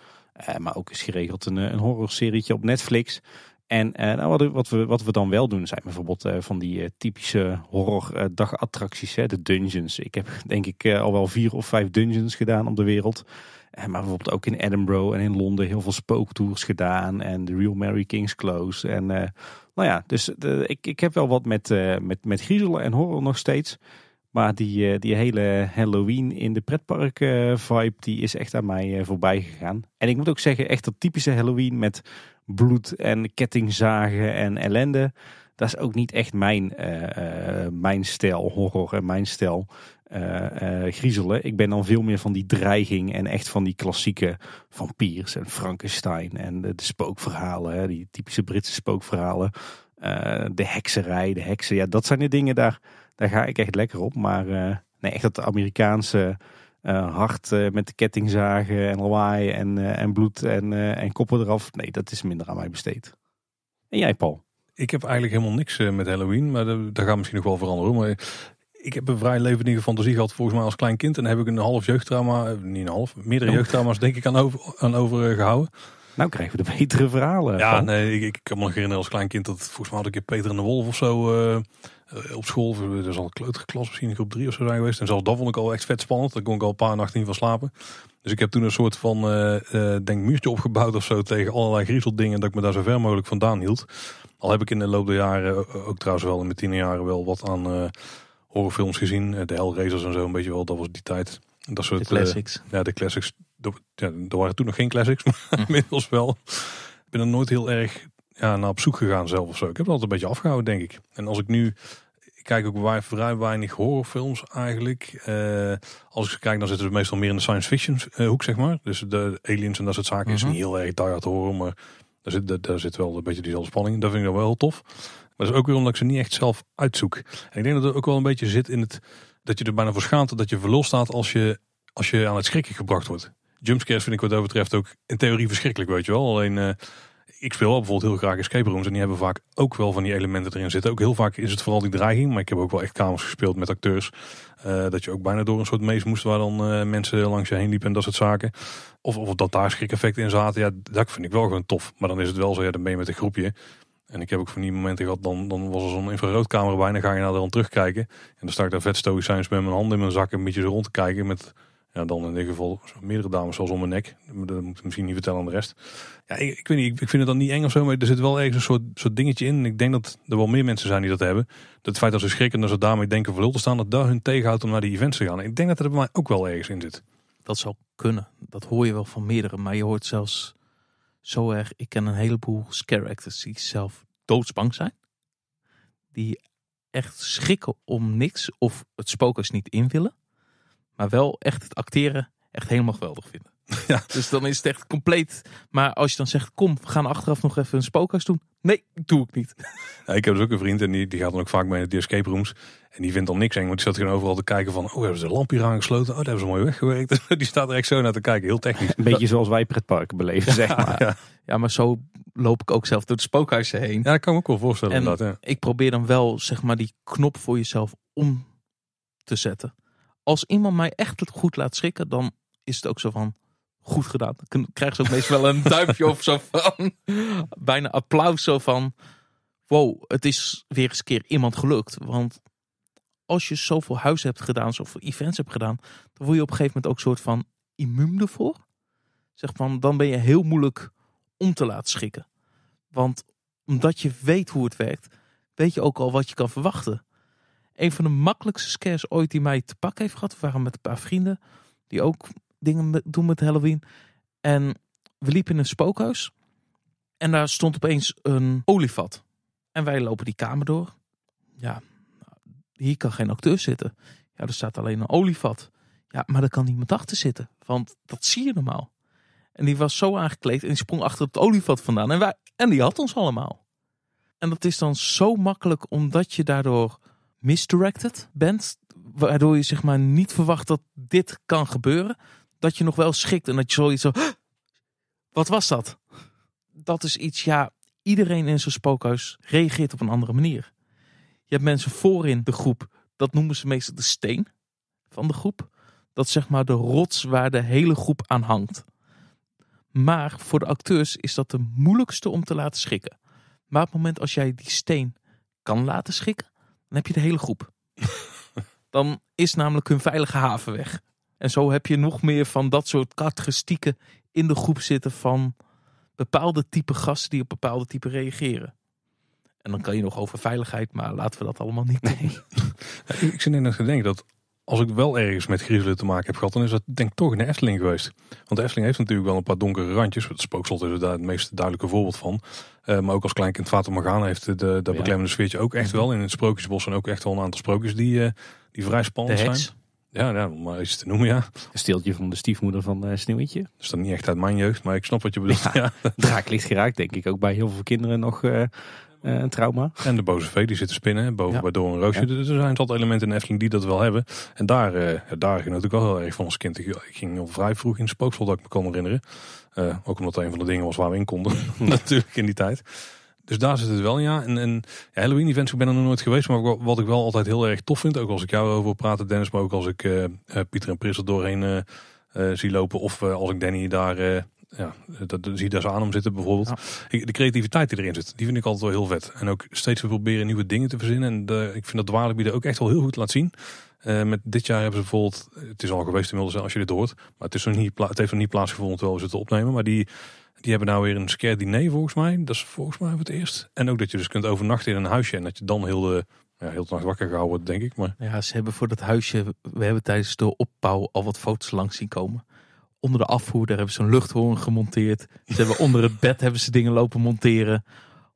maar ook is geregeld een, een horrorserietje op Netflix. En nou, wat, wat, we, wat we dan wel doen zijn bijvoorbeeld van die typische horror dagattracties, hè, de dungeons. Ik heb denk ik al wel vier of vijf dungeons gedaan op de wereld. Maar bijvoorbeeld ook in Edinburgh en in Londen heel veel spooktours gedaan. En de Real Mary King's Close. En eh, nou ja, dus ik, ik heb wel wat met, uh, met, met griezel en horror nog steeds. Maar die, eh, die hele Halloween in de pretpark vibe, die is echt aan mij voorbij gegaan. En ik moet ook zeggen, echt dat typische Halloween met bloed en kettingzagen en ellende. Dat is ook niet echt mijn, mijn stijl horror en mijn stijl. Eh, eh, griezelen. Ik ben dan veel meer van die dreiging en echt van die klassieke vampiers en Frankenstein en de, spookverhalen, hè, die typische Britse spookverhalen. Eh, de hekserij, de heksen, ja, dat zijn de dingen, daar, daar ga ik echt lekker op. Maar nee, echt dat Amerikaanse hart met de kettingzagen en lawaai en, en bloed en, en koppen eraf. Nee, dat is minder aan mij besteed. En jij, Paul? Ik heb eigenlijk helemaal niks met Halloween, maar daar dat gaat misschien nog wel veranderen. Maar ik heb een vrij levendige fantasie gehad volgens mij als klein kind. En dan heb ik een half jeugdtrauma, eh, niet een half, meerdere oh. jeugdtrauma's denk ik aan, over, aan overgehouden. Eh, nou krijgen we de betere verhalen. Ja, nee, ik, ik, kan me nog herinneren als klein kind dat volgens mij had ik een Peter en de Wolf of zo eh, op school. Dat is al een kleuterklas, misschien groep drie of zo zijn geweest. En zelfs dat vond ik al echt vet spannend. Daar kon ik al een paar nachten niet van slapen. Dus ik heb toen een soort van uh, denk muurtje opgebouwd of zo tegen allerlei griezeldingen. Dat ik me daar zo ver mogelijk vandaan hield. Al heb ik in de loop der jaren, ook trouwens wel in mijn jaren wel wat aan horrorfilms gezien. Eh, de Hellraisers en zo een beetje wel. Dat was die tijd. Dat soort, de eh, classics. ja, de classics. De, ja, er waren toen nog geen classics, (laughs) maar mhm. inmiddels wel. Ik ben er nooit heel erg ja, naar op zoek gegaan zelf of zo. Ik heb het altijd een beetje afgehouden, denk ik. En als ik nu... kijk ook vrij weinig horrorfilms eigenlijk. Eh, als ik ze kijk, dan zitten we meestal meer in de science fiction hoek, zeg maar. Dus de aliens en dat soort zaken is mhm. niet heel erg te horen, maar... Daar zit, daar, zit wel een beetje diezelfde spanning. Dat vind ik dan wel heel tof. Maar dat is ook weer omdat ik ze niet echt zelf uitzoek. En ik denk dat het ook wel een beetje zit in het dat je er bijna voor schaamt dat je verlost staat als je, als je aan het schrikken gebracht wordt. Jumpscares vind ik wat dat betreft ook in theorie verschrikkelijk, weet je wel. Alleen eh, ik speel wel bijvoorbeeld heel graag escape rooms en die hebben vaak ook wel van die elementen erin zitten. Ook heel vaak is het vooral die dreiging, maar ik heb ook wel echt kamers gespeeld met acteurs. Eh, dat je ook bijna door een soort mees moest waar dan eh, mensen langs je heen liepen en dat soort zaken. Of, of dat daar schrikeffecten in zaten, ja, dat vind ik wel gewoon tof. Maar dan is het wel zo, ja, dan ben je met een groepje. En ik heb ook van die momenten gehad, dan, dan was er zo'n infraroodcamera bij dan ga je naar de rand terugkijken. En dan sta ik daar vet stoïcijns met mijn handen in mijn zak een beetje zo rond te kijken met... Ja, dan in dit geval meerdere dames zoals om mijn nek. Dat moet ik misschien niet vertellen aan de rest. Ja, ik, weet niet, ik, ik, vind het dan niet eng of zo, maar er zit wel ergens een soort, soort dingetje in. En ik denk dat er wel meer mensen zijn die dat hebben. Dat het feit dat ze schrikken dat ze daarmee denken voor lul te staan, dat daar hun tegenhoudt om naar die events te gaan. Ik denk dat er bij mij ook wel ergens in zit. Dat zou kunnen. Dat hoor je wel van meerdere, maar je hoort zelfs zo erg, ik ken een heleboel scare actors die zelf doodsbang zijn. Die echt schrikken om niks of het is niet in willen. Maar wel echt het acteren echt helemaal geweldig vinden. (laughs) Ja. Dus dan is het echt compleet. Maar als je dan zegt, kom, we gaan achteraf nog even een spookhuis doen. Nee, doe ik niet. (laughs) ik heb dus ook een vriend en die, die gaat dan ook vaak mee naar de escape rooms. En die vindt dan niks eng, want die zat gewoon overal te kijken van... Oh, hebben ze een lampje hier aangesloten? Oh, daar hebben ze mooi weggewerkt. (laughs) die staat er echt zo naar te kijken, heel technisch. Een beetje zoals wij pretparken beleven, zeg maar. Ja, maar zo loop ik ook zelf door het spookhuis heen. Ja, dat kan ik ook wel voorstellen en dat, ik probeer dan wel, zeg maar, die knop voor jezelf om te zetten. Als iemand mij echt goed laat schrikken, dan is het ook zo van goed gedaan. Dan krijgen ze ook meestal wel een (laughs) duimpje of zo van. Bijna applaus zo van. Wow, het is weer eens keer iemand gelukt. Want als je zoveel huis hebt gedaan, zoveel events hebt gedaan, dan word je op een gegeven moment ook soort van immuun ervoor. Zeg van, dan ben je heel moeilijk om te laten schikken. Want omdat je weet hoe het werkt, weet je ook al wat je kan verwachten. Een van de makkelijkste scares ooit die mij te pak heeft gehad, waren met een paar vrienden die ook dingen doen met Halloween. En we liepen in een spookhuis. En daar stond opeens een olievat. En wij lopen die kamer door. Ja, nou, hier kan geen acteur zitten. Ja, er staat alleen een olievat. Ja, maar daar kan niemand achter zitten. Want dat zie je normaal. En die was zo aangekleed en die sprong achter het olievat vandaan. En, wij, en die had ons allemaal. En dat is dan zo makkelijk omdat je daardoor misdirected bent. Waardoor je zeg maar niet verwacht dat dit kan gebeuren dat je nog wel schikt en dat je zoiets zo. Wat was dat? Dat is iets, ja, iedereen in zo'n spookhuis reageert op een andere manier. Je hebt mensen voorin de groep, dat noemen ze meestal de steen van de groep. Dat is zeg maar de rots waar de hele groep aan hangt. Maar voor de acteurs is dat de moeilijkste om te laten schikken. Maar op het moment als jij die steen kan laten schikken, dan heb je de hele groep. (laughs) dan is namelijk hun veilige haven weg. En zo heb je nog meer van dat soort karakteristieken in de groep zitten van bepaalde type gasten die op bepaalde type reageren. En dan kan je nog over veiligheid, maar laten we dat allemaal niet doen. (laughs) ik zit in het gedenk dat als ik wel ergens met griezelen te maken heb gehad, dan is dat denk ik toch in de Efteling geweest. Want de heeft natuurlijk wel een paar donkere randjes. Het spookslot is daar het meest duidelijke voorbeeld van. Eh, maar ook als kleinkind Vater Morgana heeft eh, de, dat ja. sfeertje ook echt mhm. wel. In het Sprookjesbos en ook echt wel een aantal sprookjes die, eh, die vrij spannend zijn. Ja, om maar iets te noemen, ja. Een steeltje van de stiefmoeder van uh, Sneeuwwitje. Dat is dan niet echt uit mijn jeugd, maar ik snap wat je bedoelt. Ja, ja. (laughs) Draaklicht geraakt, denk ik. Ook bij heel veel kinderen nog eh, eh, een trauma. En de boze vee die zit te spinnen boven ja. bij Door een Roosje. Er zijn tot elementen in Efteling die dat wel hebben. En daar, uh, daar natuurlijk ook wel heel erg van als kind. Ik, ging al vrij vroeg in het dat ik me kan herinneren. ook omdat dat een van de dingen was waar we in konden, (laughs) natuurlijk in die tijd. Dus daar zit het wel, ja. En, Halloween events, ik ben er nog nooit geweest. Maar wat ik wel altijd heel erg tof vind, ook als ik jou over praat, Dennis, maar ook als ik eh, eh, Pieter en Prissel doorheen eh, zie lopen. Of als ik Danny daar, ja, dat, zie daar zo aan om zitten bijvoorbeeld. De creativiteit die erin zit, die vind ik altijd wel heel vet. En ook steeds weer proberen nieuwe dingen te verzinnen. En de, ik vind dat Dwalenbieden ook echt wel heel goed laat zien. met dit jaar hebben ze bijvoorbeeld, het is al geweest inmiddels als je dit hoort, maar het, is nog niet, het heeft nog niet plaatsgevonden terwijl we te opnemen. Maar die die hebben nou weer een scare diner volgens mij. Dat is volgens mij voor het eerst. En ook dat je dus kunt overnachten in een huisje. En dat je dan heel de, ja, heel de nacht wakker gehouden wordt, denk ik. Maar... Ja, ze hebben voor dat huisje, we hebben tijdens de opbouw al wat foto's langs zien komen. Onder de afvoer, daar hebben ze een luchthoorn gemonteerd. Ze hebben (laughs) onder het bed hebben ze dingen lopen monteren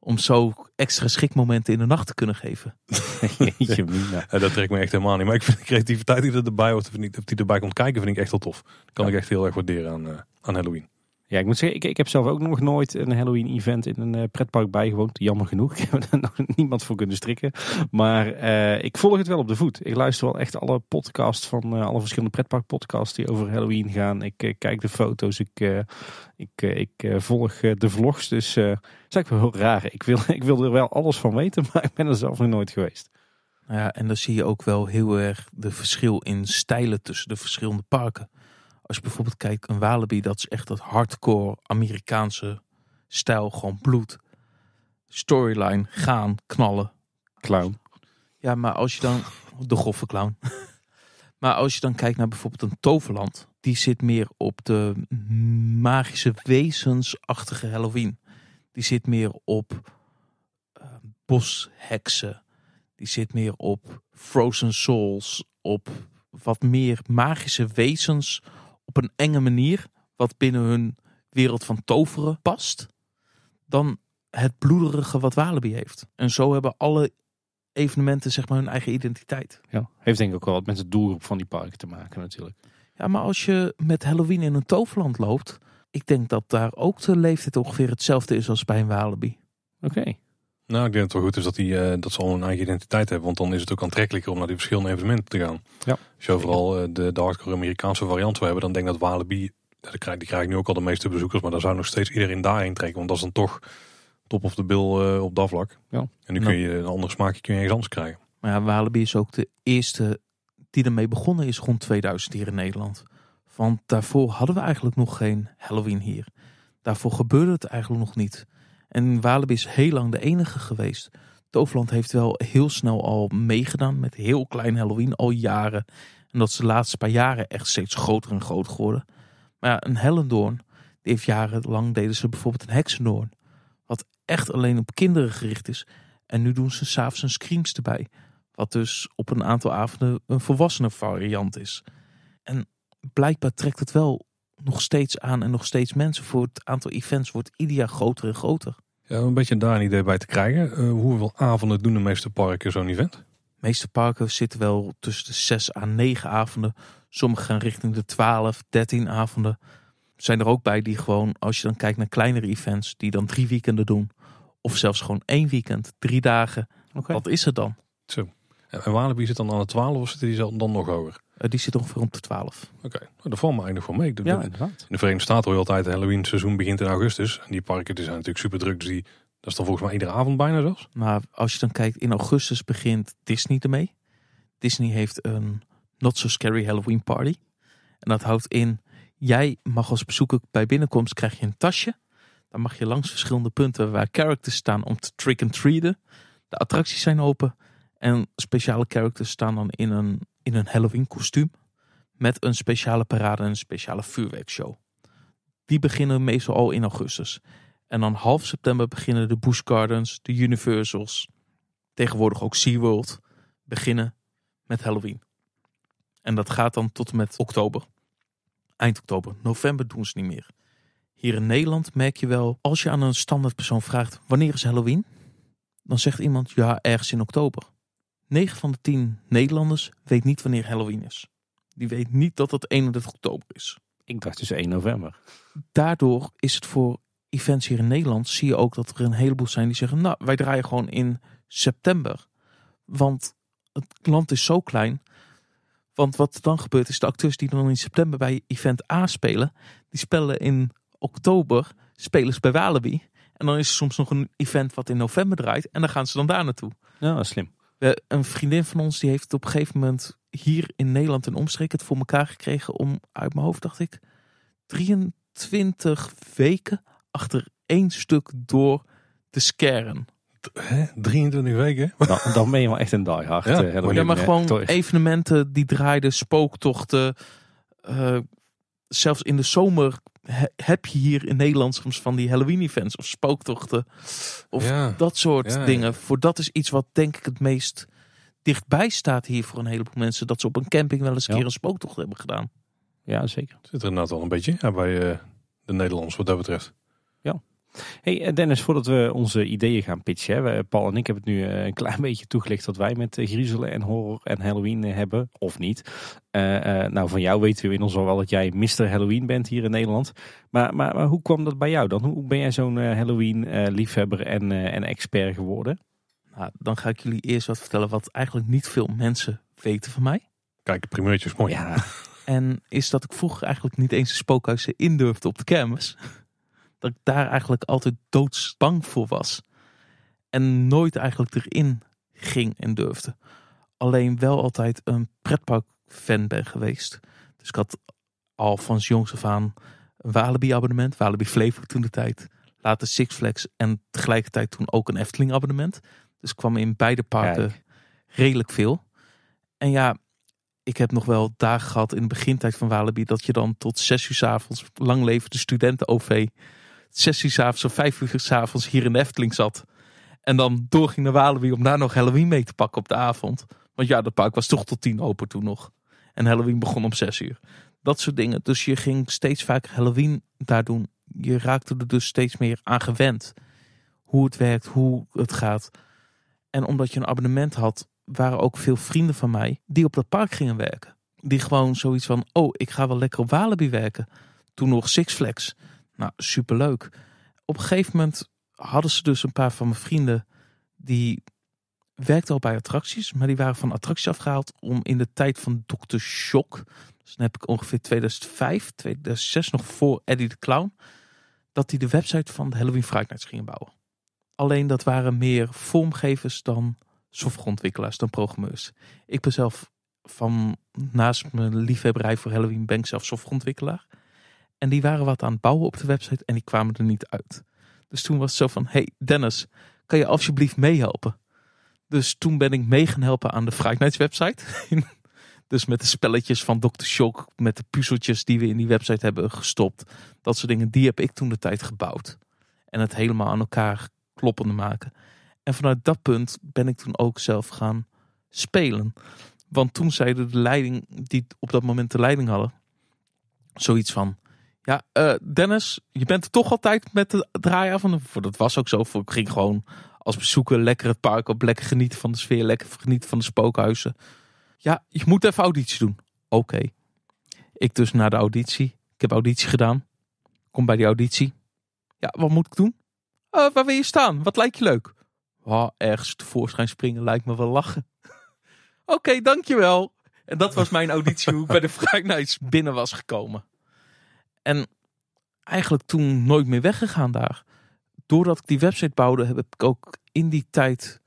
om zo extra schikmomenten in de nacht te kunnen geven. (laughs) Jeetje, Ja, dat trekt me echt helemaal niet. Maar ik vind de creativiteit die erbij hoort, die erbij komt kijken, vind ik echt wel tof. Dat kan ik echt heel erg waarderen aan, eh, aan Halloween. Ja, ik moet zeggen, ik, ik heb zelf ook nog nooit een Halloween-event in een eh, pretpark bijgewoond. Jammer genoeg. (laughs) Ik heb er nog niemand voor kunnen strikken. Maar eh, ik volg het wel op de voet. Ik luister wel echt alle podcasts van eh, alle verschillende pretparkpodcasts die over Halloween gaan. Ik kijk de foto's. Ik, ik, ik volg de vlogs. Dus het is eigenlijk wel heel raar. Ik wil, (laughs) ik wil er wel alles van weten, (laughs) maar ik ben er zelf nog nooit geweest. Ja, en dan zie je ook wel heel erg de verschil in stijlen tussen de verschillende parken. Als je bijvoorbeeld kijkt, een Walibi, dat is echt dat hardcore Amerikaanse stijl. Gewoon bloed, storyline, gaan, knallen. Clown. Ja, maar als je dan... (laughs) De goffe clown. (laughs) maar als je dan kijkt naar bijvoorbeeld een toverland. Die zit meer op de magische wezensachtige Halloween. Die zit meer op ehm, bosheksen. Die zit meer op Frozen Souls. Op wat meer magische wezens op een enge manier, wat binnen hun wereld van toveren past, dan het bloederige wat Walibi heeft. En zo hebben alle evenementen zeg maar hun eigen identiteit. Ja, heeft denk ik ook wel wat met de doelgroep van die parken te maken natuurlijk. Ja, maar als je met Halloween in een toverland loopt, ik denk dat daar ook de leeftijd ongeveer hetzelfde is als bij een Walibi. Oké. Nou, ik denk dat het wel goed is dat, die, eh, dat ze al een eigen identiteit hebben. Want dan is het ook aantrekkelijker om naar die verschillende evenementen te gaan. Ja. Als je overal eh, de, de hardcore Amerikaanse variant zou hebben, dan denk ik dat Walibi, die krijgt, die ik nu ook al de meeste bezoekers. Maar daar zou nog steeds iedereen daarheen trekken. Want dat is dan toch top of de bil eh, op dat vlak. Ja. En nu kun je een ander smaakje kun je ergens anders krijgen. Maar ja, Walibi is ook de eerste die ermee begonnen is rond 2000 hier in Nederland. Want daarvoor hadden we eigenlijk nog geen Halloween hier. Daarvoor gebeurde het eigenlijk nog niet. En Walibi is heel lang de enige geweest. Toverland heeft wel heel snel al meegedaan met heel klein Halloween al jaren. En dat is de laatste paar jaren echt steeds groter en groter geworden. Maar ja, een Hellendoorn, die heeft jarenlang deden ze bijvoorbeeld een heksendoorn. Wat echt alleen op kinderen gericht is. En nu doen ze s'avonds een screams erbij. Wat dus op een aantal avonden een volwassene variant is. En blijkbaar trekt het wel nog steeds aan en nog steeds mensen. Voor het aantal events wordt ieder jaar groter en groter om eh, een beetje daar een idee bij te krijgen. Uh, hoeveel avonden doen de meeste parken zo'n event? De meeste parken zitten wel tussen de 6 à 9 avonden. Sommige gaan richting de 12, 13 avonden. Zijn er ook bij die gewoon, als je dan kijkt naar kleinere events, die dan drie weekenden doen. Of zelfs gewoon één weekend, drie dagen. Wat is het dan? Zo. En Walibi zit dan aan de 12 of zit die dan nog hoger? Eh, die zit ongeveer om de 12. Oké, okay. Nou, dat valt me eigenlijk voor mee. In de Verenigde Staten hoor je altijd, Halloween seizoen begint in augustus. En die parken die zijn natuurlijk super druk, dus die, dat is dan volgens mij iedere avond bijna zelfs. Maar als je dan kijkt, in augustus begint Disney ermee. Disney heeft een Not So Scary Halloween Party. En dat houdt in, jij mag als bezoeker bij binnenkomst krijg je een tasje. Dan mag je langs verschillende punten waar characters staan om te trick-and-treaten. De attracties zijn open. En speciale characters staan dan in een in een Halloween kostuum met een speciale parade en een speciale vuurwerkshow. Die beginnen meestal al in augustus. En dan half september beginnen de Busch Gardens, de Universals, tegenwoordig ook SeaWorld, beginnen met Halloween. En dat gaat dan tot en met oktober. Eind oktober, november doen ze niet meer. Hier in Nederland merk je wel, als je aan een standaard persoon vraagt wanneer is Halloween, dan zegt iemand ja, ergens in oktober. 9 van de 10 Nederlanders weet niet wanneer Halloween is. Die weet niet dat het 31 oktober is. Ik dacht dus 1 november. Daardoor is het voor events hier in Nederland, zie je ook dat er een heleboel zijn die zeggen, nou wij draaien gewoon in september. Want het land is zo klein. Want wat dan gebeurt is de acteurs die dan in september bij event A spelen, die spelen in oktober spelers bij Walibi. En dan is er soms nog een event wat in november draait en dan gaan ze dan daar naartoe. Ja, slim. Eh, een vriendin van ons die heeft op een gegeven moment hier in Nederland een omstreken het voor elkaar gekregen om uit mijn hoofd dacht ik 23 weken achter één stuk door te scaren. 23 weken? (laughs) Dan, dan, ben je wel echt een diehard. Ja, eh, ja maar gewoon evenementen die draaiden, spooktochten, eh, zelfs in de zomer heb je hier in Nederland soms van die Halloween-events of spooktochten. Of dat soort dingen. Voor dat is iets wat denk ik het meest dichtbij staat hier voor een heleboel mensen. Dat ze op een camping wel eens een keer een spooktocht hebben gedaan. Ja, zeker. Zit er inderdaad al een beetje bij eh, de Nederlanders wat dat betreft. Ja. Hey eh, Dennis, voordat we onze ideeën gaan pitchen. Eh, Paul en ik hebben het nu eh, een klein (laughs) beetje toegelicht wat wij met griezelen en horror en Halloween hebben. Of niet. nou, van jou weten we inmiddels al wel dat jij Mr. Halloween bent hier in Nederland. Maar, maar, hoe kwam dat bij jou dan? Hoe ben jij zo'n Halloween-liefhebber en, en expert geworden? Nou, dan ga ik jullie eerst wat vertellen wat eigenlijk niet veel mensen weten van mij. Kijk, primeurtjes, is mooi. Ja. En is dat ik vroeger eigenlijk niet eens de spookhuizen in durfde op de cameras? dat ik daar eigenlijk altijd doodsbang voor was. En nooit eigenlijk erin ging en durfde. Alleen wel altijd een pretparkfan ben geweest. Dus ik had al van jongs af aan een Walibi abonnement. Walibi Flevo toen de tijd. Later Six Flags en tegelijkertijd toen ook een Efteling abonnement. Dus kwam in beide parken redelijk veel. En ja, ik heb nog wel dagen gehad in de begintijd van Walibi dat je dan tot zes uur s avonds lang levende studenten OV zes uur s'avonds of vijf uur s'avonds hier in de Efteling zat. En dan doorging naar Walibi om daar nog Halloween mee te pakken op de avond. Want ja, dat park was toch tot tien open toen nog. En Halloween begon om zes uur. Dat soort dingen. Dus je ging steeds vaker Halloween daar doen. Je raakte er dus steeds meer aan gewend. Hoe het werkt, hoe het gaat. En omdat je een abonnement had, waren ook veel vrienden van mij die op dat park gingen werken. Die gewoon zoiets van, oh, ik ga wel lekker op Walibi werken. Toen nog Six Flags. Nou, leuk. Op een gegeven moment hadden ze dus een paar van mijn vrienden die werkten al bij attracties, maar die waren van attracties afgehaald om in de tijd van Dr. Shock, dus dan heb ik ongeveer 2005, 2006 nog voor Eddie de Clown, dat die de website van de Halloween Fright gingen bouwen. Alleen dat waren meer vormgevers dan softwareontwikkelaars, dan programmeurs. Ik ben zelf van naast mijn liefhebberij voor Halloween ben ik zelf softwareontwikkelaar. En die waren wat aan het bouwen op de website en die kwamen er niet uit. Dus toen was het zo van, hey Dennis, kan je alsjeblieft meehelpen? Dus toen ben ik mee gaan helpen aan de Friday website. (laughs) dus met de spelletjes van Dr. Shock, met de puzzeltjes die we in die website hebben gestopt. Dat soort dingen, die heb ik toen de tijd gebouwd. En het helemaal aan elkaar kloppende maken. En vanuit dat punt ben ik toen ook zelf gaan spelen. Want toen zeiden de leiding, die op dat moment de leiding hadden, zoiets van: ja, eh, Dennis, je bent er toch altijd met de draaiavond. Dat was ook zo. Ik ging gewoon als bezoeker lekker het park op, lekker genieten van de sfeer, lekker genieten van de spookhuizen. Ja, je moet even auditie doen. Oké. Ik dus naar de auditie. Ik heb auditie gedaan. Kom bij die auditie. Ja, wat moet ik doen? Eh, waar wil je staan? Wat lijkt je leuk? Oh, ergens tevoorschijn springen lijkt me wel lachen. (laughs) Oké, dankjewel. En dat was mijn auditie hoe ik bij de (laughs) Friday Nights binnen was gekomen. En eigenlijk toen nooit meer weggegaan daar. Doordat ik die website bouwde, heb ik ook in die tijd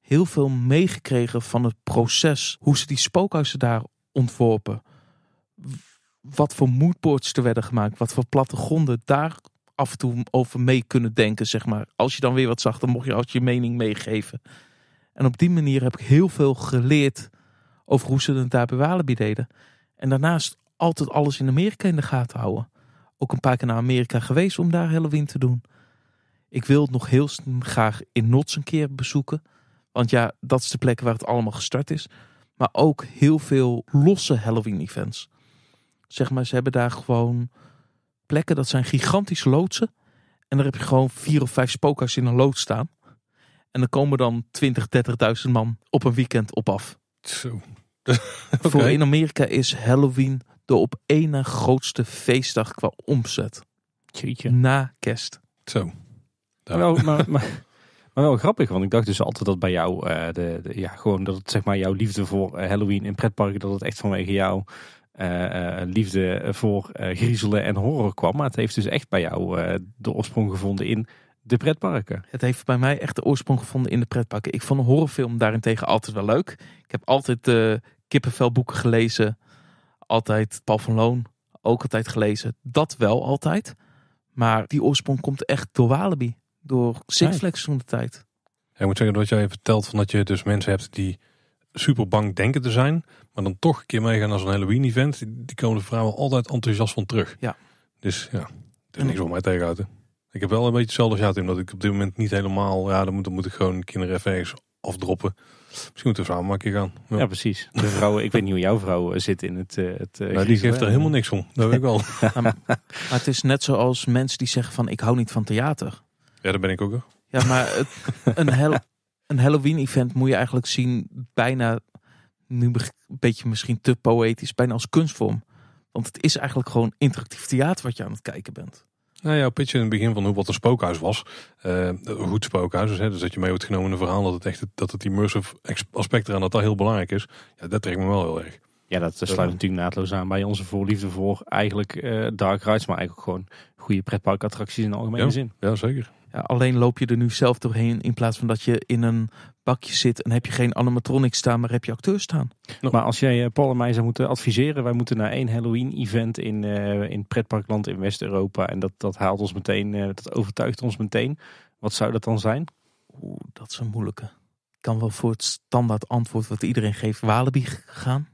heel veel meegekregen van het proces. Hoe ze die spookhuizen daar ontworpen. Wat voor moodboards er werden gemaakt. Wat voor plattegronden daar af en toe over mee kunnen denken, zeg maar. Als je dan weer wat zag, dan mocht je altijd je mening meegeven. En op die manier heb ik heel veel geleerd over hoe ze het daar bij Walibi deden. En daarnaast altijd alles in Amerika in de gaten houden ook een paar keer naar Amerika geweest om daar Halloween te doen. Ik wil het nog heel graag in Notts een keer bezoeken. Want ja, dat is de plek waar het allemaal gestart is. Maar ook heel veel losse Halloween-events. Zeg maar, ze hebben daar gewoon plekken, dat zijn gigantische loodsen. En daar heb je gewoon vier of vijf spookhuizen in een loods staan. En er komen dan 20, 30.000 man op een weekend op af. Zo. (laughs) Voor in Amerika is Halloween de op één grootste feestdag qua omzet. Jeetje. Na kerst. Zo. Nou, maar wel, (laughs) maar, maar, maar, wel grappig, want ik dacht dus altijd dat bij jou, eh, de, ja, gewoon dat het, zeg maar jouw liefde voor eh, Halloween en pretparken, dat het echt vanwege jou eh, liefde voor griezelen en horror kwam. Maar het heeft dus echt bij jou de oorsprong gevonden in de pretparken. Het heeft bij mij echt de oorsprong gevonden in de pretparken. Ik vond een horrorfilm daarentegen altijd wel leuk. Ik heb altijd kippenvelboeken gelezen altijd Paul van Loon, ook altijd gelezen. Dat wel altijd. Maar die oorsprong komt echt door Walibi. Door Sixflex Flags de tijd. ik moet zeggen dat jij vertelt van dat je dus mensen hebt die super bang denken te zijn. Maar dan toch een keer meegaan als een Halloween event. Die komen er vrouwen altijd enthousiast van terug. Ja. Dus ja, er is niks om mij tegenhouden. Ik heb wel een beetje hetzelfde als omdat Dat ik op dit moment niet helemaal... Ja, dan moet, dan moet ik gewoon kinderen even ergens afdroppen. Misschien moet vrouw maar een keer gaan. Ja, ja precies. De vrouw, ik weet niet hoe jouw vrouw eh, zit in het. Eh, het eh, nou, die geeft er helemaal niks om. Dat weet ik wel. (laughs) maar, het is net zoals mensen die zeggen van ik hou niet van theater. Ja, dat ben ik ook. Ja, maar het, een, hel, een Halloween-event moet je eigenlijk zien bijna nu een beetje misschien te poëtisch, bijna als kunstvorm. Want het is eigenlijk gewoon interactief theater wat je aan het kijken bent. Nou ja, pitje in het begin van hoe wat een spookhuis was. een eh, goed spookhuis, dus, hè, dus dat je mee wordt genomen in een verhaal dat het echt dat het immersive aspect eraan dat dat heel belangrijk is. Ja, dat trekt me wel heel erg. Ja, dat sluit natuurlijk naadloos aan bij onze voorliefde voor eigenlijk eh, dark rides, maar eigenlijk gewoon goede pretparkattracties in de algemene zin. Ja, zeker alleen loop je er nu zelf doorheen in plaats van dat je in een bakje zit en heb je geen animatronics staan, maar heb je acteurs staan. Maar als jij eh, Paul en mij zou moeten adviseren, wij moeten naar één Halloween-event in, uh, in pretparkland in West-Europa en dat, dat haalt ons meteen, eh, dat overtuigt ons meteen. Wat zou dat dan zijn? Oeh, dat is een moeilijke. Ik kan wel voor het standaard antwoord wat iedereen geeft, Walibi gaan.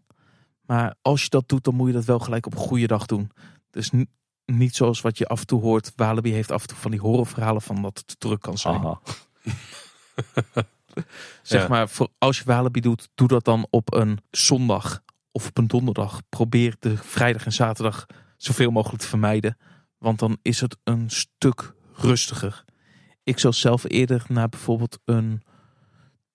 Maar als je dat doet, dan moet je dat wel gelijk op een goede dag doen. Dus niet zoals wat je af en toe hoort. Walibi heeft af en toe van die horrorverhalen van dat het druk kan zijn. Aha. (laughs) zeg maar, voor, als je Walibi doet, doe dat dan op een zondag of op een donderdag. Probeer de vrijdag en zaterdag zoveel mogelijk te vermijden. Want dan is het een stuk rustiger. Ik zou zelf eerder naar bijvoorbeeld een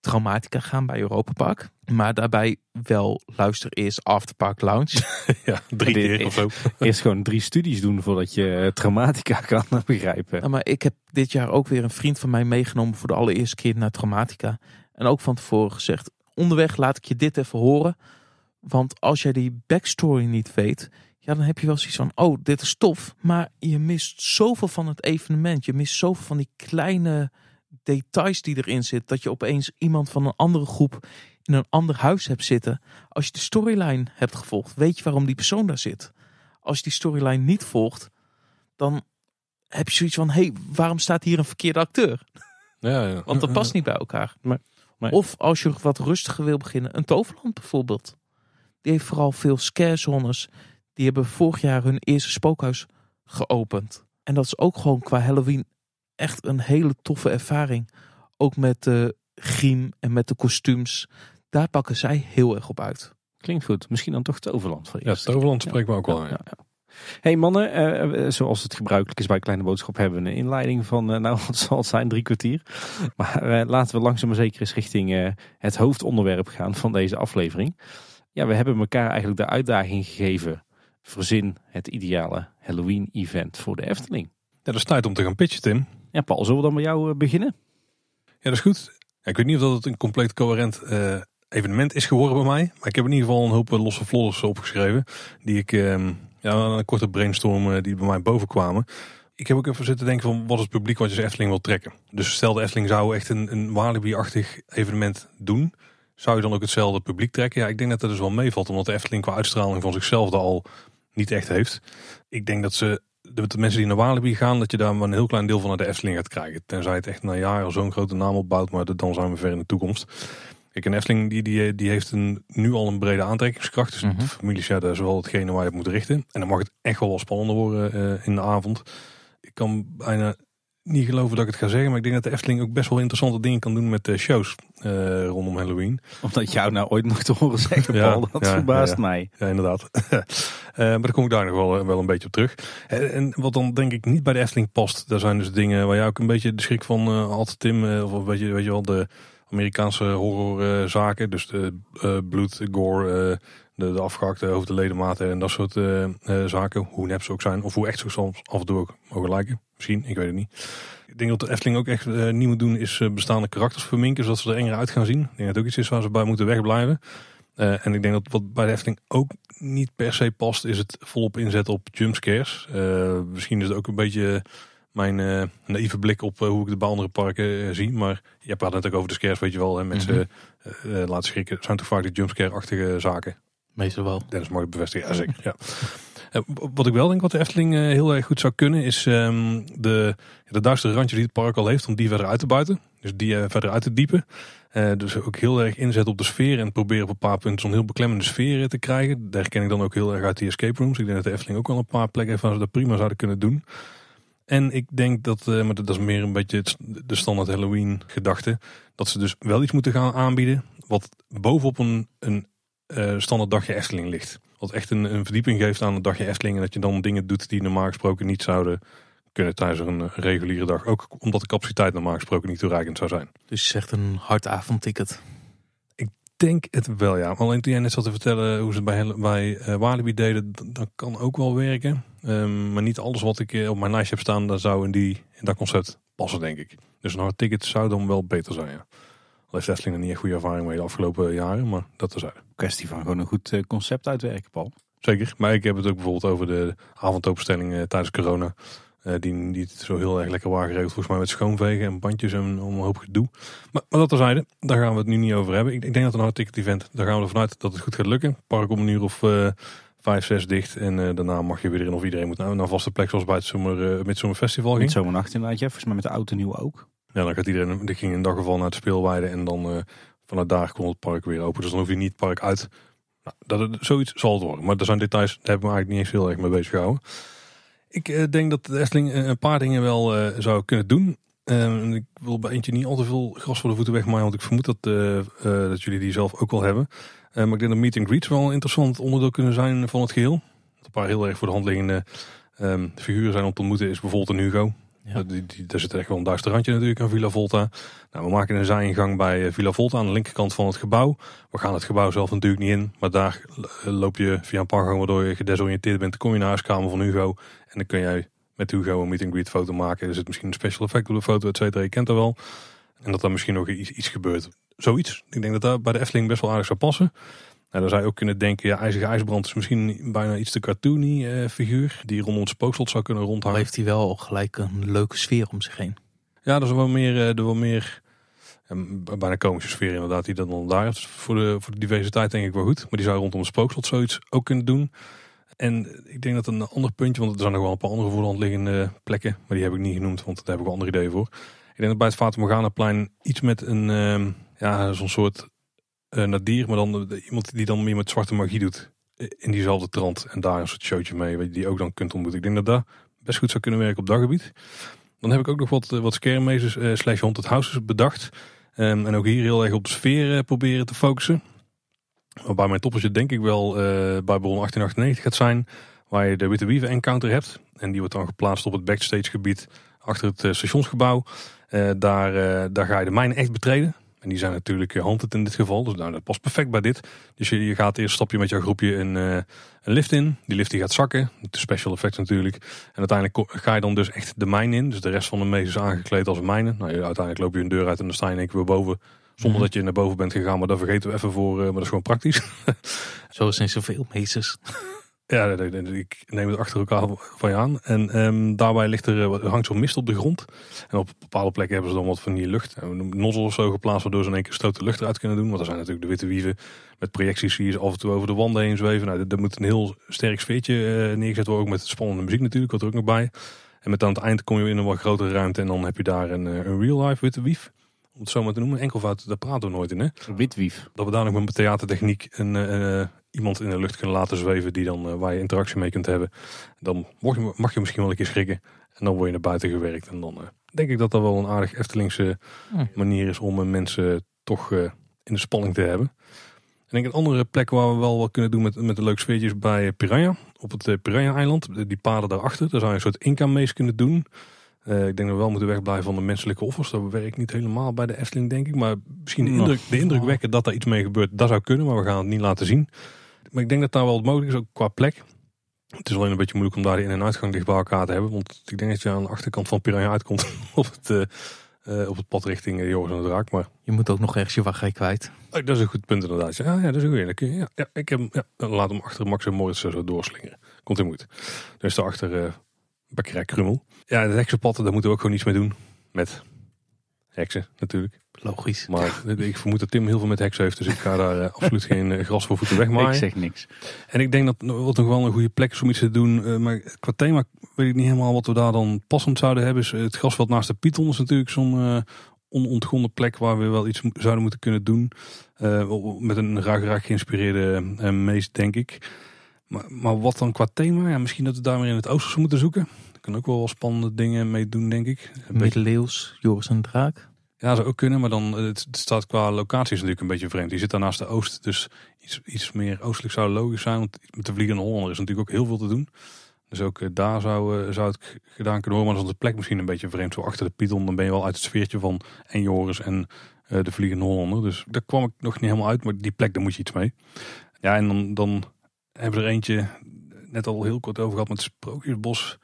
Traumatica gaan bij Europa Park. Maar daarbij wel luister eerst Afterpark Lounge. (laughs) ja, drie keer of zo. (laughs) Eerst gewoon drie studies doen voordat je eh, Traumatica (laughs) kan begrijpen. maar ik heb dit jaar ook weer een vriend van mij meegenomen voor de allereerste keer naar Traumatica. En ook van tevoren gezegd, onderweg laat ik je dit even horen. Want als jij die backstory niet weet, ja, dan heb je wel zoiets van: oh, dit is tof. Maar je mist zoveel van het evenement. Je mist zoveel van die kleine details die erin zitten. Dat je opeens iemand van een andere groep in een ander huis hebt zitten. Als je de storyline hebt gevolgd, weet je waarom die persoon daar zit. Als je die storyline niet volgt, dan heb je zoiets van: hé, hey, waarom staat hier een verkeerde acteur? Ja, ja. (laughs) Want dat past niet bij elkaar. Maar, Of als je wat rustiger wil beginnen, een toverland bijvoorbeeld. Die heeft vooral veel scare zones. Die hebben vorig jaar hun eerste spookhuis geopend. En dat is ook gewoon qua Halloween echt een hele toffe ervaring. Ook met de griem en met de kostuums. Daar pakken zij heel erg op uit. Klinkt goed. Misschien dan toch Toverland. Voor ja, Toverland spreekt ja. me ook al. Ja, ja, hey mannen, eh, eh, zoals het gebruikelijk is bij Kleine Boodschap, hebben we een inleiding van, eh, nou wat (laughs) zal zijn, drie kwartier. Maar laten we langzaam maar zeker eens richting het hoofdonderwerp gaan van deze aflevering. Ja, we hebben elkaar eigenlijk de uitdaging gegeven, verzin het ideale Halloween-event voor de Efteling. Ja, is tijd om te gaan pitchen, Tim. Ja, Paul, zullen we dan bij jou eh, beginnen? Ja, dat is goed. ik weet niet of dat het een compleet coherent eh, evenement is geworden bij mij. Maar ik heb in ieder geval een hoop eh, losse vlodders opgeschreven. Die ik, uh, ja, een korte brainstorm die bij mij boven kwamen. Ik heb ook even zitten denken van wat is het publiek wat je Efteling wil trekken. Dus stel de Efteling zou echt een, een achtig evenement doen. Zou je dan ook hetzelfde publiek trekken? Ja, ik denk dat dat dus wel meevalt. Omdat de Efteling qua uitstraling van zichzelf dat al niet echt heeft. Ik denk dat ze de, mensen die naar Walibi gaan, dat je daar maar een heel klein deel van naar de Efteling gaat krijgen. Tenzij het echt na jaren zo'n grote naam opbouwt, maar dan zijn we ver in de toekomst. Ik een Efteling die, die, die heeft een, nu al een brede aantrekkingskracht. Dus mm -hmm. ja, is wel hetgene waar je op moet richten. En dan mag het echt wel spannend spannender worden eh, in de avond. Ik kan bijna niet geloven dat ik het ga zeggen, maar ik denk dat de Efteling ook best wel interessante dingen kan doen met eh, shows eh, rondom Halloween. Omdat jou nou ooit mocht horen zeggen, (laughs) Paul, dat verbaast ja, mij. Ja, inderdaad. (laughs) Eh, maar daar kom ik daar nog wel, wel een beetje op terug. En wat dan denk ik niet bij de Efteling past, daar zijn dus dingen waar jij ook een beetje de schrik van uh, Tim, of een beetje, weet je wel, de Amerikaanse horrorzaken, dus de bloed, gore, de, de afgehakte en dat soort eh, eh, zaken. Hoe nep ze ook zijn. Of hoe echt ze soms af en toe ook mogen lijken. Misschien, ik weet het niet. Ik denk dat de Efteling ook echt eh, niet moet doen is bestaande karakters verminken. Zodat ze er enger uit gaan zien. Ik denk dat het ook iets is waar ze bij moeten wegblijven. en ik denk dat wat bij de Efteling ook niet per se past, is het volop inzetten op jumpscares. misschien is het ook een beetje mijn uh, naïeve blik op hoe ik de bij andere parken zie. Maar je praat net ook over de scares, weet je wel. en Mensen mm laten schrikken. Het zijn toch vaak de jumpscare-achtige zaken. Meestal wel. Dennis mag het bevestigen. Ja, zeker. (laughs) Eh, wat ik wel denk wat de Efteling eh, heel erg goed zou kunnen, is ehm, de, de duistere randjes die het park al heeft, om die verder uit te buiten. Dus die eh, verder uit te diepen. dus ook heel erg inzetten op de sfeer en proberen op een paar punten zo'n heel beklemmende sfeer te krijgen. Daar ken ik dan ook heel erg uit die escape rooms. Ik denk dat de Efteling ook wel een paar plekken heeft waar ze dat prima zouden kunnen doen. En ik denk dat, maar dat is meer een beetje de standaard Halloween gedachte, dat ze dus wel iets moeten gaan aanbieden wat bovenop een, een eh, standaard dagje Efteling ligt. Wat echt een, een, verdieping geeft aan het dagje Efteling. En dat je dan dingen doet die normaal gesproken niet zouden kunnen tijdens een eh, reguliere dag. Ook omdat de capaciteit normaal gesproken niet toereikend zou zijn. Dus je zegt een hard avondticket. Ik denk het wel, ja. Alleen toen jij net zat te vertellen hoe ze bij, bij eh, Walibi deden, dat kan ook wel werken. Ehm, maar niet alles wat ik op mijn lijstje heb staan, dat zou in, die, in dat concept passen, denk ik. Dus een hard ticket zou dan wel beter zijn, ja heeft niet echt goede ervaring mee de afgelopen jaren, maar dat is uit. Kwestie van gewoon een goed eh, concept uitwerken, Paul. Zeker, maar ik heb het ook bijvoorbeeld over de avondopenstellingen eh, tijdens corona. Eh, die niet zo heel erg lekker waren geregeld. Volgens mij met schoonvegen en bandjes en om een hoop gedoe. Maar, maar dat terzijde, daar gaan we het nu niet over hebben. Ik, ik denk dat een hard event, daar gaan we ervan uit dat het goed gaat lukken. Park om een uur of vijf, zes dicht. En daarna mag je weer in of iedereen moet naar, een vaste plek zoals bij het zomer, uh, zomerfestival. ging. Zomernacht inderdaad, Volgens mij met de auto nieuw ook. Ja, dan gaat iedereen, die ging in dat geval naar het speelweide en dan uh, vanuit daar kon het park weer open. Dus dan hoef je niet het park uit. Nou, dat, zoiets zal worden. Maar er zijn details, daar hebben we eigenlijk niet eens heel erg mee bezig gehouden. Ik eh, denk dat de Efteling eh, een paar dingen wel zou kunnen doen. Ehm, ik wil bij eentje niet al te veel gras voor de voeten wegmaaien, want ik vermoed dat, dat jullie die zelf ook wel hebben. Ehm, maar ik denk dat meet and greets wel een interessant onderdeel kunnen zijn van het geheel. Een paar heel erg voor de hand liggende ehm, figuren zijn om te ontmoeten is bijvoorbeeld een Hugo. Ja. Die, die, zit echt wel een duister randje natuurlijk aan Villa Volta. Nou, we maken een zijingang bij eh, Villa Volta aan de linkerkant van het gebouw. We gaan het gebouw zelf natuurlijk niet in. Maar daar eh, loop je via een parkgang waardoor je gedesoriënteerd bent. Dan kom je naar de huiskamer van Hugo. En dan kun jij met Hugo een meet and greet foto maken. Er zit misschien een special effect op de foto, et cetera. Je kent dat wel. En dat er misschien nog iets, iets gebeurt. Zoiets. Ik denk dat daar bij de Efteling best wel aardig zou passen. Nou, dan zou je ook kunnen denken, ja, IJzige IJsbrand is misschien bijna iets te cartoony eh, figuur. Die rondom het spookslot zou kunnen rondhangen. heeft hij wel gelijk een leuke sfeer om zich heen. Ja, dat is wel meer, de eh, wel meer bijna komische sfeer inderdaad. Die dan daar Voor de, voor de diversiteit denk ik wel goed. Maar die zou rondom het spookslot zoiets ook kunnen doen. En ik denk dat een ander puntje, want er zijn nog wel een paar andere voorhandliggende liggende plekken. Maar die heb ik niet genoemd, want daar heb ik wel andere ideeën voor. Ik denk dat bij het Fata Morganaplein iets met een, ehm, ja, zo'n soort uh, eh, dier, maar dan iemand die dan meer met zwarte magie doet. Eh, in diezelfde trant. En daar een soort showtje mee, je, die ook dan kunt ontmoeten. Ik denk dat dat best goed zou kunnen werken op dat gebied. Dan heb ik ook nog wat, eh, wat scaremeesters uh, slash haunted houses bedacht. Ehm, en ook hier heel erg op de sfeer proberen te focussen. Waarbij mijn toppertje denk ik wel bij Bron 1898 gaat zijn. Waar je de Witte Weaver encounter hebt. En die wordt dan geplaatst op het backstage gebied achter het stationsgebouw. daar, daar ga je de mijn echt betreden. En die zijn natuurlijk eh, handig in dit geval. Dus nou, dat past perfect bij dit. Dus je, gaat eerst stapje met jouw groepje een, eh, een lift in. Die lift die gaat zakken. De special effects natuurlijk. En uiteindelijk ga je dan dus echt de mijn in. Dus de rest van de meisjes aangekleed als mijnen. Nou, uiteindelijk loop je een deur uit en dan sta je in één keer weer boven. Zonder mhm. dat je naar boven bent gegaan, maar dat vergeten we even voor. Eh, maar dat is gewoon praktisch. Zo zijn zoveel meesters. (laughs) Ja, ik neem het achter elkaar van je aan. En ehm, daarbij ligt er, eh, hangt zo'n mist op de grond. En op bepaalde plekken hebben ze dan wat van die lucht. Eh, Nozzel of zo geplaatst, waardoor ze in één keer stoten lucht eruit kunnen doen. Want er zijn natuurlijk de witte wieven met projecties. Zie je ze af en toe over de wanden heen zweven. Nou, dat moet een heel sterk sfeertje uh, neergezet worden. Ook met spannende muziek natuurlijk, wat er ook nog bij. En met aan het eind kom je in een wat grotere ruimte. En dan heb je daar een, een real-life witte wief om het zo maar te noemen. Enkelvoud, daar praten we nooit in. Hè? Witwief. Dat we daar nog met theatertechniek een, iemand in de lucht kunnen laten zweven die dan, eh, waar je interactie mee kunt hebben, dan mag, mag je misschien wel een keer schrikken. En dan word je naar buiten gewerkt. En dan eh, denk ik dat dat wel een aardig Eftelingse hmm. manier is om eh, mensen toch in de spanning te hebben. En ik denk een andere plek waar we wel wat kunnen doen met, met de leuke zweetjes bij Piranha. Op het Piranha-eiland, die paden daarachter. Daar zou je een soort inka mees kunnen doen. ik denk dat we wel moeten wegblijven van de menselijke offers. Dat werkt niet helemaal bij de Efteling, denk ik. Maar misschien de indruk, de indruk wekken dat daar iets mee gebeurt, dat zou kunnen. Maar we gaan het niet laten zien. Maar ik denk dat daar wel mogelijk is, ook qua plek. Het is alleen een beetje moeilijk om daar in- en uitgang dicht bij elkaar te hebben. Want ik denk dat je aan de achterkant van Piranha uitkomt (laughs) op het, eh, eh, op het pad richting uh, Joris en de Draak. Maar... Je moet ook nog ergens je wachtrij kwijt. Oh, dat is een goed punt inderdaad. Ja, ja dat is een goeie. ja, ja, ik heb, ja, laat hem achter Max en Moritz zo doorslingeren. Komt hij goed. Dus daarachter uh, Bakkerij Krummel. Ja, het pad, daar moeten we ook gewoon niets mee doen. Met Heksen natuurlijk. Logisch. Maar ik vermoed dat Tim heel veel met heksen heeft. Dus ik ga daar eh, (laughs) absoluut geen eh, gras voor voeten wegmaaien. Ik zeg niks. En ik denk dat het nog wel een goede plek is om iets te doen. Eh, maar qua thema weet ik niet helemaal wat we daar dan passend zouden hebben. Dus, het grasveld naast de Python is natuurlijk zo'n onontgonnen plek waar we wel iets zouden moeten kunnen doen. met een raak geïnspireerde uh, meest, denk ik. Maar, maar, wat dan qua thema? Ja, misschien dat we daar meer in het oosten moeten zoeken kunnen ook wel wat spannende dingen mee doen, denk ik. Leeuws, Joris en Draak. Ja, zou ook kunnen, maar dan eh, het staat qua is natuurlijk een beetje vreemd. Die zit daarnaast de oost, dus iets, iets meer oostelijk zou logisch zijn. Want met de Vliegende Hollander is natuurlijk ook heel veel te doen. Dus ook eh, daar zou, eh, zou het gedaan kunnen worden. Maar dan is de plek misschien een beetje vreemd. Zo achter de Python, dan ben je wel uit het sfeertje van en Joris en de Vliegende Hollander. Dus daar kwam ik nog niet helemaal uit, maar die plek, daar moet je iets mee. Ja, en dan, dan hebben we er eentje net al heel kort over gehad met het Sprookjesbos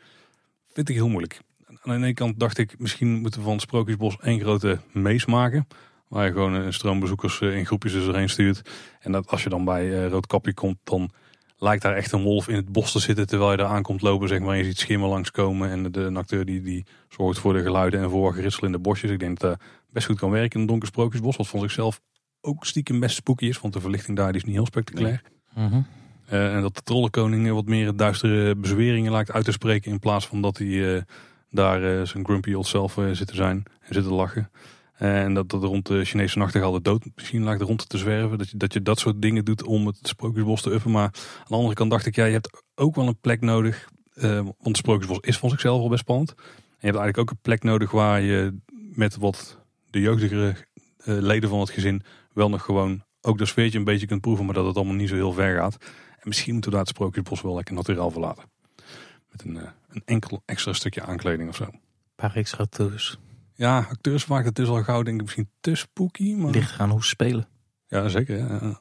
vind ik heel moeilijk. Aan de ene kant dacht ik, misschien moeten we van Sprookjesbos één grote mees maken. Waar je gewoon eh, een stroombezoekers eh, in groepjes dus erheen stuurt. En dat als je dan bij eh, Roodkapje komt, dan lijkt daar echt een wolf in het bos te zitten terwijl je daar aankomt lopen. Zeg maar. Je ziet schimmen langskomen en de, acteur die, die zorgt voor de geluiden en voor geritsel in de bosjes. Ik denk dat best goed kan werken in een donker sprookjesbos. Wat vond ik zelf ook stiekem best spooky is, want de verlichting daar is niet heel spectaculair. Mhm. Eh, en dat de trollenkoning eh, wat meer duistere bezweringen lijkt uit te spreken. In plaats van dat hij eh, daar uh, zijn grumpy old self zit te zijn en zit te lachen. en dat dat rond de Chinese nachtegaal de dood misschien lijkt rond te zwerven. Dat je, dat je dat soort dingen doet om het sprookjesbos te uppen. Maar aan de andere kant dacht ik, ja, je hebt ook wel een plek nodig. want het sprookjesbos is van zichzelf al best spannend. En je hebt eigenlijk ook een plek nodig waar je met wat de jeugdigere leden van het gezin wel nog gewoon ook dat sfeertje een beetje kunt proeven. Maar dat het allemaal niet zo heel ver gaat. En misschien moeten we daar het Sprookjesbos wel lekker naturaal verlaten. Met een, eh, een enkel extra stukje aankleding of zo. Een paar extra acteurs. Ja, acteurs maakt het dus al gauw denk ik misschien te spooky. Maar... gaan hoe spelen. Ja, zeker. Ja.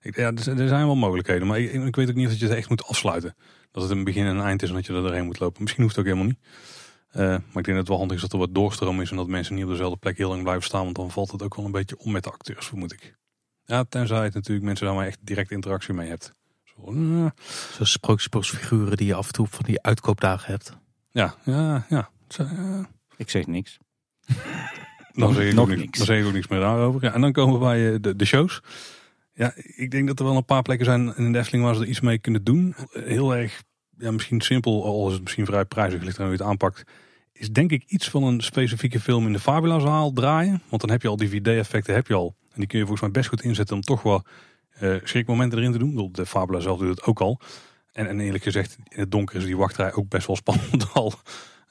ja, dus, er zijn wel mogelijkheden. Maar ik, ik, weet ook niet of je het echt moet afsluiten. Dat het een begin en een eind is en dat je er doorheen moet lopen. Misschien hoeft het ook helemaal niet. Eh, maar ik denk dat het wel handig is dat er wat doorstroom is. En dat mensen niet op dezelfde plek heel lang blijven staan. Want dan valt het ook wel een beetje om met de acteurs, vermoed ik. Ja, tenzij het natuurlijk mensen daar maar echt direct interactie mee hebt. Zo'n eh, Zo sprookjesbosfiguren die je af en toe van die uitkoopdagen hebt. Ja, ja, ja. Ik zeg (laughs) niks. dan zeg ik Nog ook niks. Dan zeg ook niks meer daarover. Ja, en dan komen we bij eh, de, shows. Ja, ik denk dat er wel een paar plekken zijn in de Efteling waar ze er iets mee kunnen doen. Heel erg, ja, misschien simpel, al is het misschien vrij prijzig, ligt aan hoe je het aanpakt. Is denk ik iets van een specifieke film in de Fabulazaal draaien. Want dan heb je al die 4D-effecten, heb je al. En die kun je volgens mij best goed inzetten om toch wel eh, schrikmomenten erin te doen. De Fabula zelf doet het ook al. En, en, eerlijk gezegd, in het donker is die wachtrij ook best wel (laughs) spannend al.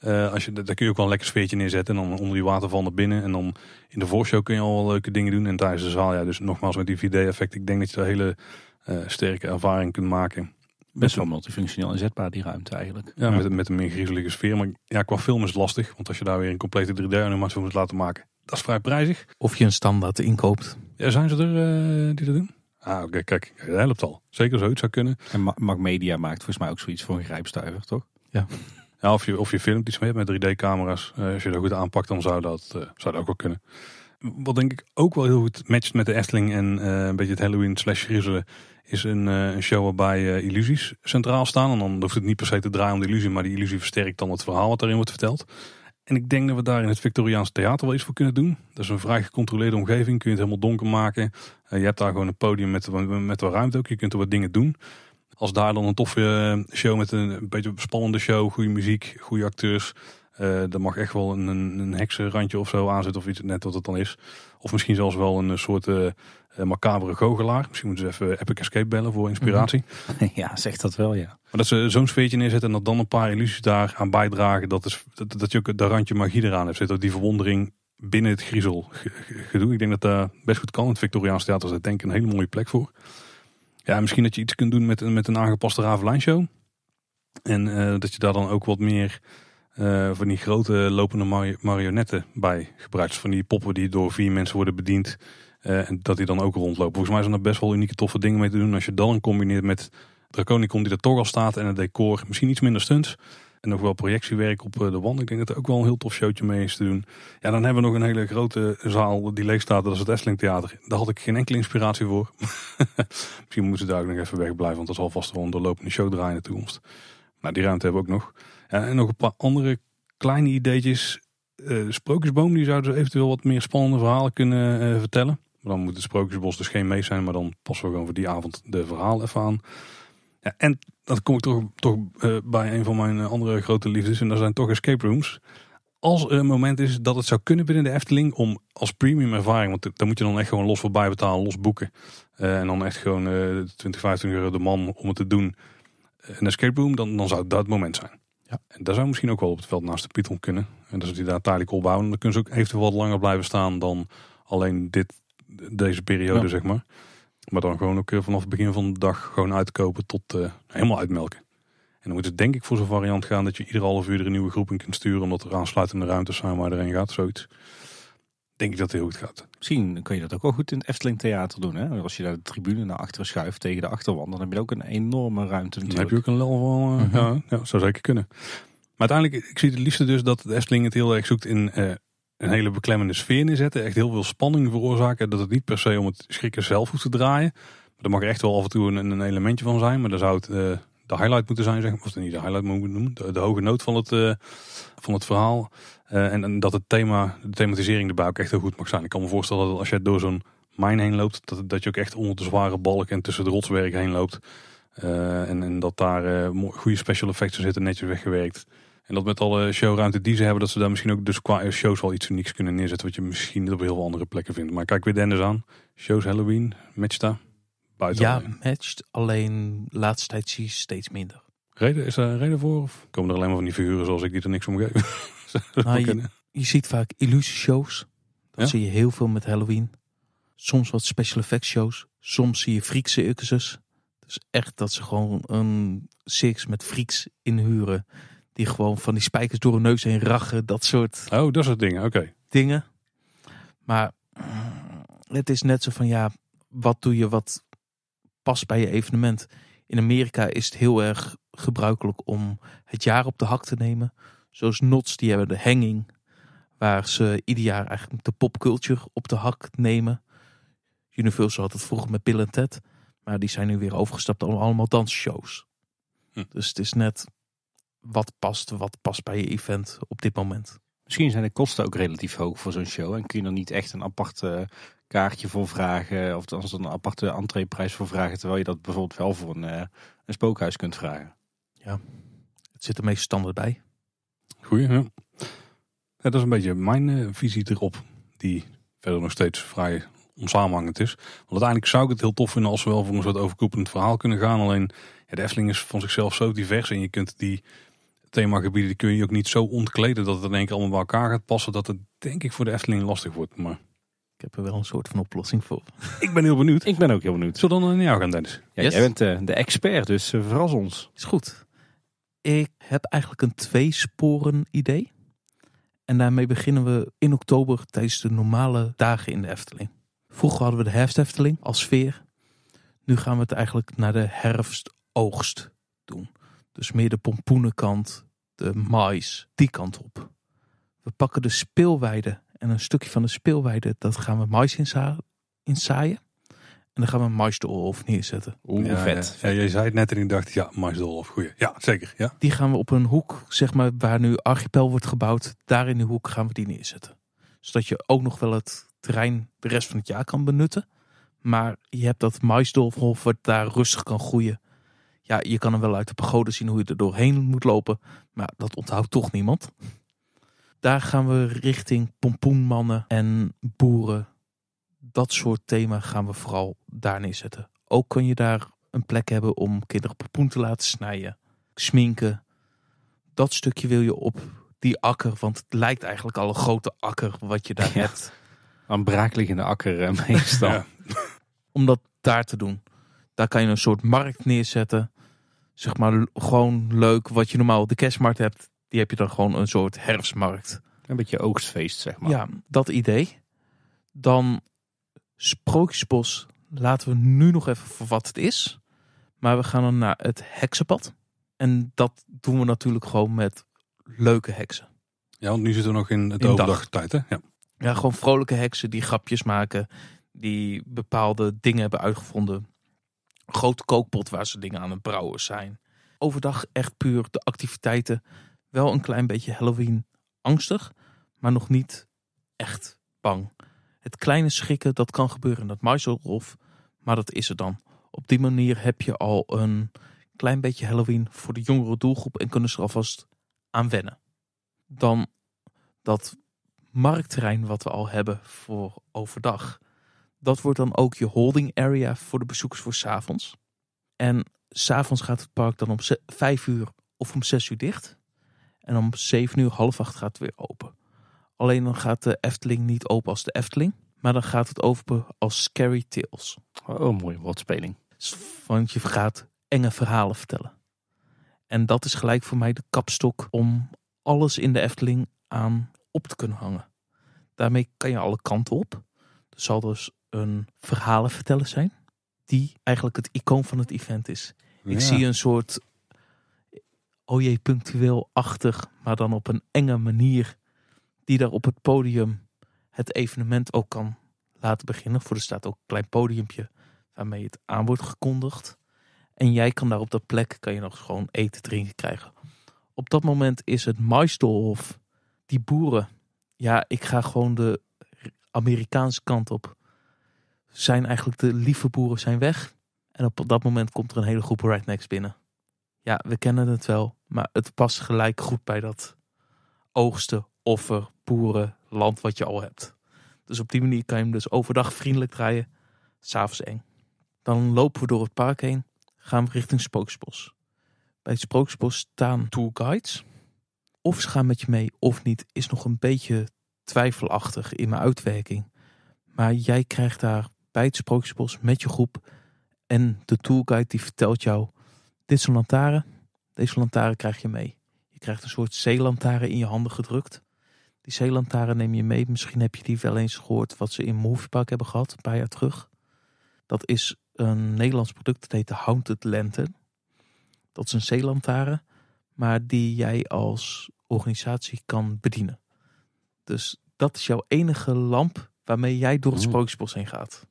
Eh, als je, daar kun je ook wel een lekker sfeertje neerzetten. En dan onder die waterval naar binnen. En dan in de voorshow kun je al wel leuke dingen doen. En tijdens de zaal, ja, dus nogmaals met die 4D-effect. Ik denk dat je daar hele eh, sterke ervaring kunt maken. Best wel multifunctioneel inzetbaar, die ruimte eigenlijk. Ja, Met, met een meer griezelige sfeer. Maar ja, qua film is het lastig. Want als je daar weer een complete 3D-animatie moet laten maken, dat is vrij prijzig. Of je een standaard inkoopt. Ja, zijn ze er die dat doen? Ah, oké, kijk, dat helpt al. Zeker zoiets zou kunnen. En Mag Media maakt volgens mij ook zoiets voor een grijpstuiver, toch? Ja. ja of, je, of je filmt iets mee met 3D-camera's. Eh, als je dat goed aanpakt, dan zou dat, eh, zou dat ook wel kunnen. Wat denk ik ook wel heel goed matcht met de Efteling en eh, een beetje het Halloween slash grizzelen... is een, een show waarbij illusies centraal staan. En dan hoeft het niet per se te draaien om de illusie... maar die illusie versterkt dan het verhaal wat daarin wordt verteld. En ik denk dat we daar in het victoriaanse Theater wel iets voor kunnen doen. Dat is een vrij gecontroleerde omgeving. Kun je het helemaal donker maken. Eh, je hebt daar gewoon een podium met, met wat ruimte ook. Je kunt er wat dingen doen. Als daar dan een toffe eh, show met een, beetje spannende show, goede muziek, goede acteurs. Uh, eh, er mag echt wel een, een, heksenrandje of zo aanzetten of iets, net wat het dan is. Of misschien zelfs wel een soort macabere goochelaar. Misschien moeten ze even Epic Escape bellen voor inspiratie. Mhm. (laughs) ja, zegt dat wel, ja. Maar dat ze zo'n sfeertje neerzetten en dat dan een paar illusies daar aan bijdragen. Dat, is, dat, dat je ook dat randje magie eraan hebt zitten. Die verwondering binnen het griezel gedoe. Ik denk dat dat eh, best goed kan. Het Victoriaans Theater is daar denk ik een hele mooie plek voor. Ja, misschien dat je iets kunt doen met, met een aangepaste Ravelijnshow. En eh, dat je daar dan ook wat meer eh, van die grote lopende marionetten bij gebruikt. Van die poppen die door vier mensen worden bediend. Eh, en dat hij dan ook rondloopt. Volgens mij zijn er best wel unieke toffe dingen mee te doen. Als je dan combineert met Draconicon die er toch al staat en het decor. Misschien iets minder stunts. En nog wel projectiewerk op eh, de wand. Ik denk dat er ook wel een heel tof showtje mee is te doen. Ja, dan hebben we nog een hele grote zaal die leeg staat. Dat is het Esslingtheater. Theater. Daar had ik geen enkele inspiratie voor. (laughs) Misschien moeten ze daar ook nog even wegblijven. Want dat is alvast wel een doorlopende show draaien in de toekomst. Maar die ruimte hebben we ook nog. Ja, en nog een paar andere kleine ideetjes. Uh, Sprookjesboom, die zouden dus eventueel wat meer spannende verhalen kunnen vertellen dan moet het Sprookjesbos dus geen mee zijn. Maar dan passen we gewoon voor die avond de verhaal even aan. Ja, en dat kom ik toch, toch eh, bij een van mijn eh, andere grote liefdes. En daar zijn toch escape rooms. Als er een moment is dat het zou kunnen binnen de Efteling om als premium ervaring, want daar moet je dan echt gewoon los voor betalen, los boeken. Eh, en dan echt gewoon uh, 20, 25 euro de man om het te doen. een escape room, dan, dan zou dat het moment zijn. Ja. En daar zou misschien ook wel op het veld naast de Python kunnen. En dat ze die daar tijdelijk opbouwen. Dan kunnen ze ook eventueel wat langer blijven staan dan alleen dit deze periode, zeg maar. Maar dan gewoon ook eh, vanaf het begin van de dag gewoon uitkopen tot eh, helemaal uitmelken. En dan moet het denk ik voor zo'n variant gaan dat je ieder half uur er een nieuwe groep in kunt sturen. Omdat er aansluitende ruimtes zijn waar iedereen gaat, zoiets. Denk ik dat het heel goed gaat. Misschien kun je dat ook wel goed in het Efteling Theater doen. Hè? Als je daar de tribune naar achteren schuift tegen de achterwand, dan heb je ook een enorme ruimte natuurlijk. Dan heb je ook een lol eh, mhm. ja, zou zeker kunnen. Maar uiteindelijk, ik zie het liefste dus dat de Efteling het heel erg zoekt in een hele beklemmende sfeer inzetten. Echt heel veel spanning veroorzaken. Dat het niet per se om het schrikken zelf hoeft te draaien. Maar er mag echt wel af en toe een, een elementje van zijn. Maar dan zou het eh, de highlight moeten zijn, zeg maar. Of niet de highlight moeten noemen. De, hoge noot van het, eh, van het verhaal. Eh, en, dat het thema, de thematisering erbij ook echt heel goed mag zijn. Ik kan me voorstellen dat als je door zo'n mijn heen loopt, dat, dat je ook echt onder de zware balk en tussen de rotswerk heen loopt. en, en, dat daar uh, goede special effects zitten, netjes weggewerkt. En dat met alle showruimte die ze hebben, dat ze daar misschien ook dus qua shows wel iets unieks kunnen neerzetten. Wat je misschien op heel veel andere plekken vindt. Maar kijk weer Dennis aan. Shows Halloween, match daar. Buiten ja, alleen. matcht. Alleen laatste tijd zie je steeds minder. Reden, is er een reden voor? Of komen er alleen maar van die figuren zoals ik die er niks om geef? (laughs) nou, je, je, ziet vaak illusieshows. Dat ja? zie je heel veel met Halloween. Soms wat special effects shows. Soms zie je Friekse ukkers. Dus echt dat ze gewoon een circus met frieks inhuren. Die gewoon van die spijkers door hun neus heen rachen. Dat soort. Oh, dat soort dingen. Oké. Dingen. Maar eh, het is net zo van ja, wat doe je wat past bij je evenement? In Amerika is het heel erg gebruikelijk om het jaar op de hak te nemen. Zoals Nots, die hebben de hanging. Waar ze ieder jaar eigenlijk de popculture op de hak nemen. Universal had het vroeger met Bill en Ted. Maar die zijn nu weer overgestapt op allemaal dansshows. Hm. Dus het is net wat past, wat past bij je event op dit moment. Misschien zijn de kosten ook relatief hoog voor zo'n show. En kun je er niet echt een apart eh, kaartje voor vragen. Of dan een aparte entreeprijs voor vragen. Terwijl je dat bijvoorbeeld wel voor een, eh, een spookhuis kunt vragen. Ja, het zit er meeste standaard bij. Goeie, Ja, dat is een beetje mijn eh, visie erop. Die verder nog steeds vrij onsamenhangend is. Want uiteindelijk zou ik het heel tof vinden als we wel voor een soort overkoepelend verhaal kunnen gaan. Alleen ja, de Efteling is van zichzelf zo divers en je kunt die thema themagebieden kun je ook niet zo ontkleden dat het in één keer allemaal bij elkaar gaat passen. Dat het denk ik voor de Efteling lastig wordt. Maar... Ik heb er wel een soort van oplossing voor. ik ben heel benieuwd. Ik ben ook heel benieuwd. Zullen we dan naar jou gaan, Dennis? Jij bent eh, de expert, dus uh, verras ons. Is goed. Ik heb eigenlijk een tweesporen idee. En daarmee beginnen we in oktober tijdens de normale dagen in de Efteling. Vroeger hadden we de herfst efteling als sfeer. Nu gaan we het eigenlijk naar de herfstoogst doen. Dus meer de pompoenenkant, de mais die kant op. We pakken de speelweide en een stukje van de speelweide, dat gaan we mais zaaien. En dan gaan we een neerzetten. Oeh, vet. Ja. vet. jij zei het net en ik dacht, ja, maisdolhof, goeie. Ja, zeker. Ja. Die gaan we op een hoek, zeg maar, waar nu archipel wordt gebouwd. Daar in de hoek gaan we die neerzetten. Zodat je ook nog wel het terrein de rest van het jaar kan benutten. Maar je hebt dat maisdolhof wat daar rustig kan groeien. Ja, je kan hem wel uit de pagode zien hoe je er doorheen moet lopen. Maar dat onthoudt toch niemand. Daar gaan we richting pompoenmannen en boeren. Dat soort thema gaan we vooral daar neerzetten. Ook kan je daar een plek hebben om kinderen pompoen te laten snijden, sminken. Dat stukje wil je op die akker, want het lijkt eigenlijk al een grote akker wat je daar hebt. Een braakliggende akker eh, meestal. (laughs) Om dat daar te doen. Daar kan je een soort markt neerzetten zeg maar gewoon leuk wat je normaal op de kerstmarkt hebt. Die heb je dan gewoon een soort herfstmarkt. Een beetje oogstfeest zeg maar. Ja, dat idee. Dan Sprookjesbos laten we nu nog even voor wat het is. Maar we gaan dan naar het heksenpad. En dat doen we natuurlijk gewoon met leuke heksen. Ja, want nu zitten we nog in de overdagtijd, hè? Ja. ja, gewoon vrolijke heksen die grapjes maken, die bepaalde dingen hebben uitgevonden grote kookpot waar ze dingen aan het brouwen zijn. Overdag echt puur de activiteiten. Wel een klein beetje Halloween angstig, maar nog niet echt bang. Het kleine schrikken, dat kan gebeuren, dat muizelrof, maar dat is er dan. Op die manier heb je al een klein beetje Halloween voor de jongere doelgroep en kunnen ze er alvast aan wennen. Dan dat marktterrein wat we al hebben voor overdag. Dat wordt dan ook je holding area voor de bezoekers voor s avonds. En s'avonds gaat het park dan om vijf uur of om zes uur dicht. En om zeven uur, half acht gaat het weer open. Alleen dan gaat de Efteling niet open als de Efteling. Maar dan gaat het open als Scary Tales. Oh, mooie woordspeling. Want je gaat enge verhalen vertellen. En dat is gelijk voor mij de kapstok om alles in de Efteling aan op te kunnen hangen. Daarmee kan je alle kanten op. Er zal dus een verhalenverteller zijn. Die eigenlijk het icoon van het event is. Ik zie een soort OJ oh punctueel-achtig, maar dan op een enge manier. Die daar op het podium het evenement ook kan laten beginnen. Voor er staat ook een klein podiumpje waarmee het aan wordt gekondigd. En jij kan daar op dat plek kan je nog gewoon eten, drinken krijgen. Op dat moment is het Maistelhof, die boeren. Ja, ik ga gewoon de Amerikaanse kant op zijn eigenlijk de lieve boeren zijn weg. En op dat moment komt er een hele groep rednecks binnen. Ja, we kennen het wel, maar het past gelijk goed bij dat oogsten, offer, boeren, land wat je al hebt. Dus op die manier kan je hem dus overdag vriendelijk draaien, s'avonds eng. Dan lopen we door het park heen, gaan we richting Spooksbos. Bij het Spooksbos staan guides, Of ze gaan met je mee of niet, is nog een beetje twijfelachtig in mijn uitwerking. Maar jij krijgt daar bij het Sprookjesbos met je groep. En de tourguide die vertelt jou, dit is een lantaarn, deze lantaarn krijg je mee. Je krijgt een soort zeelantaarn in je handen gedrukt. Die zeelantaarn neem je mee. Misschien heb je die wel eens gehoord wat ze in Moviepark hebben gehad, een paar jaar terug. Dat is een Nederlands product, dat heet de Haunted Lantern. Dat is een zeelantaarn, maar die jij als organisatie kan bedienen. Dus dat is jouw enige lamp waarmee jij door het mm. Sprookjesbos heen gaat.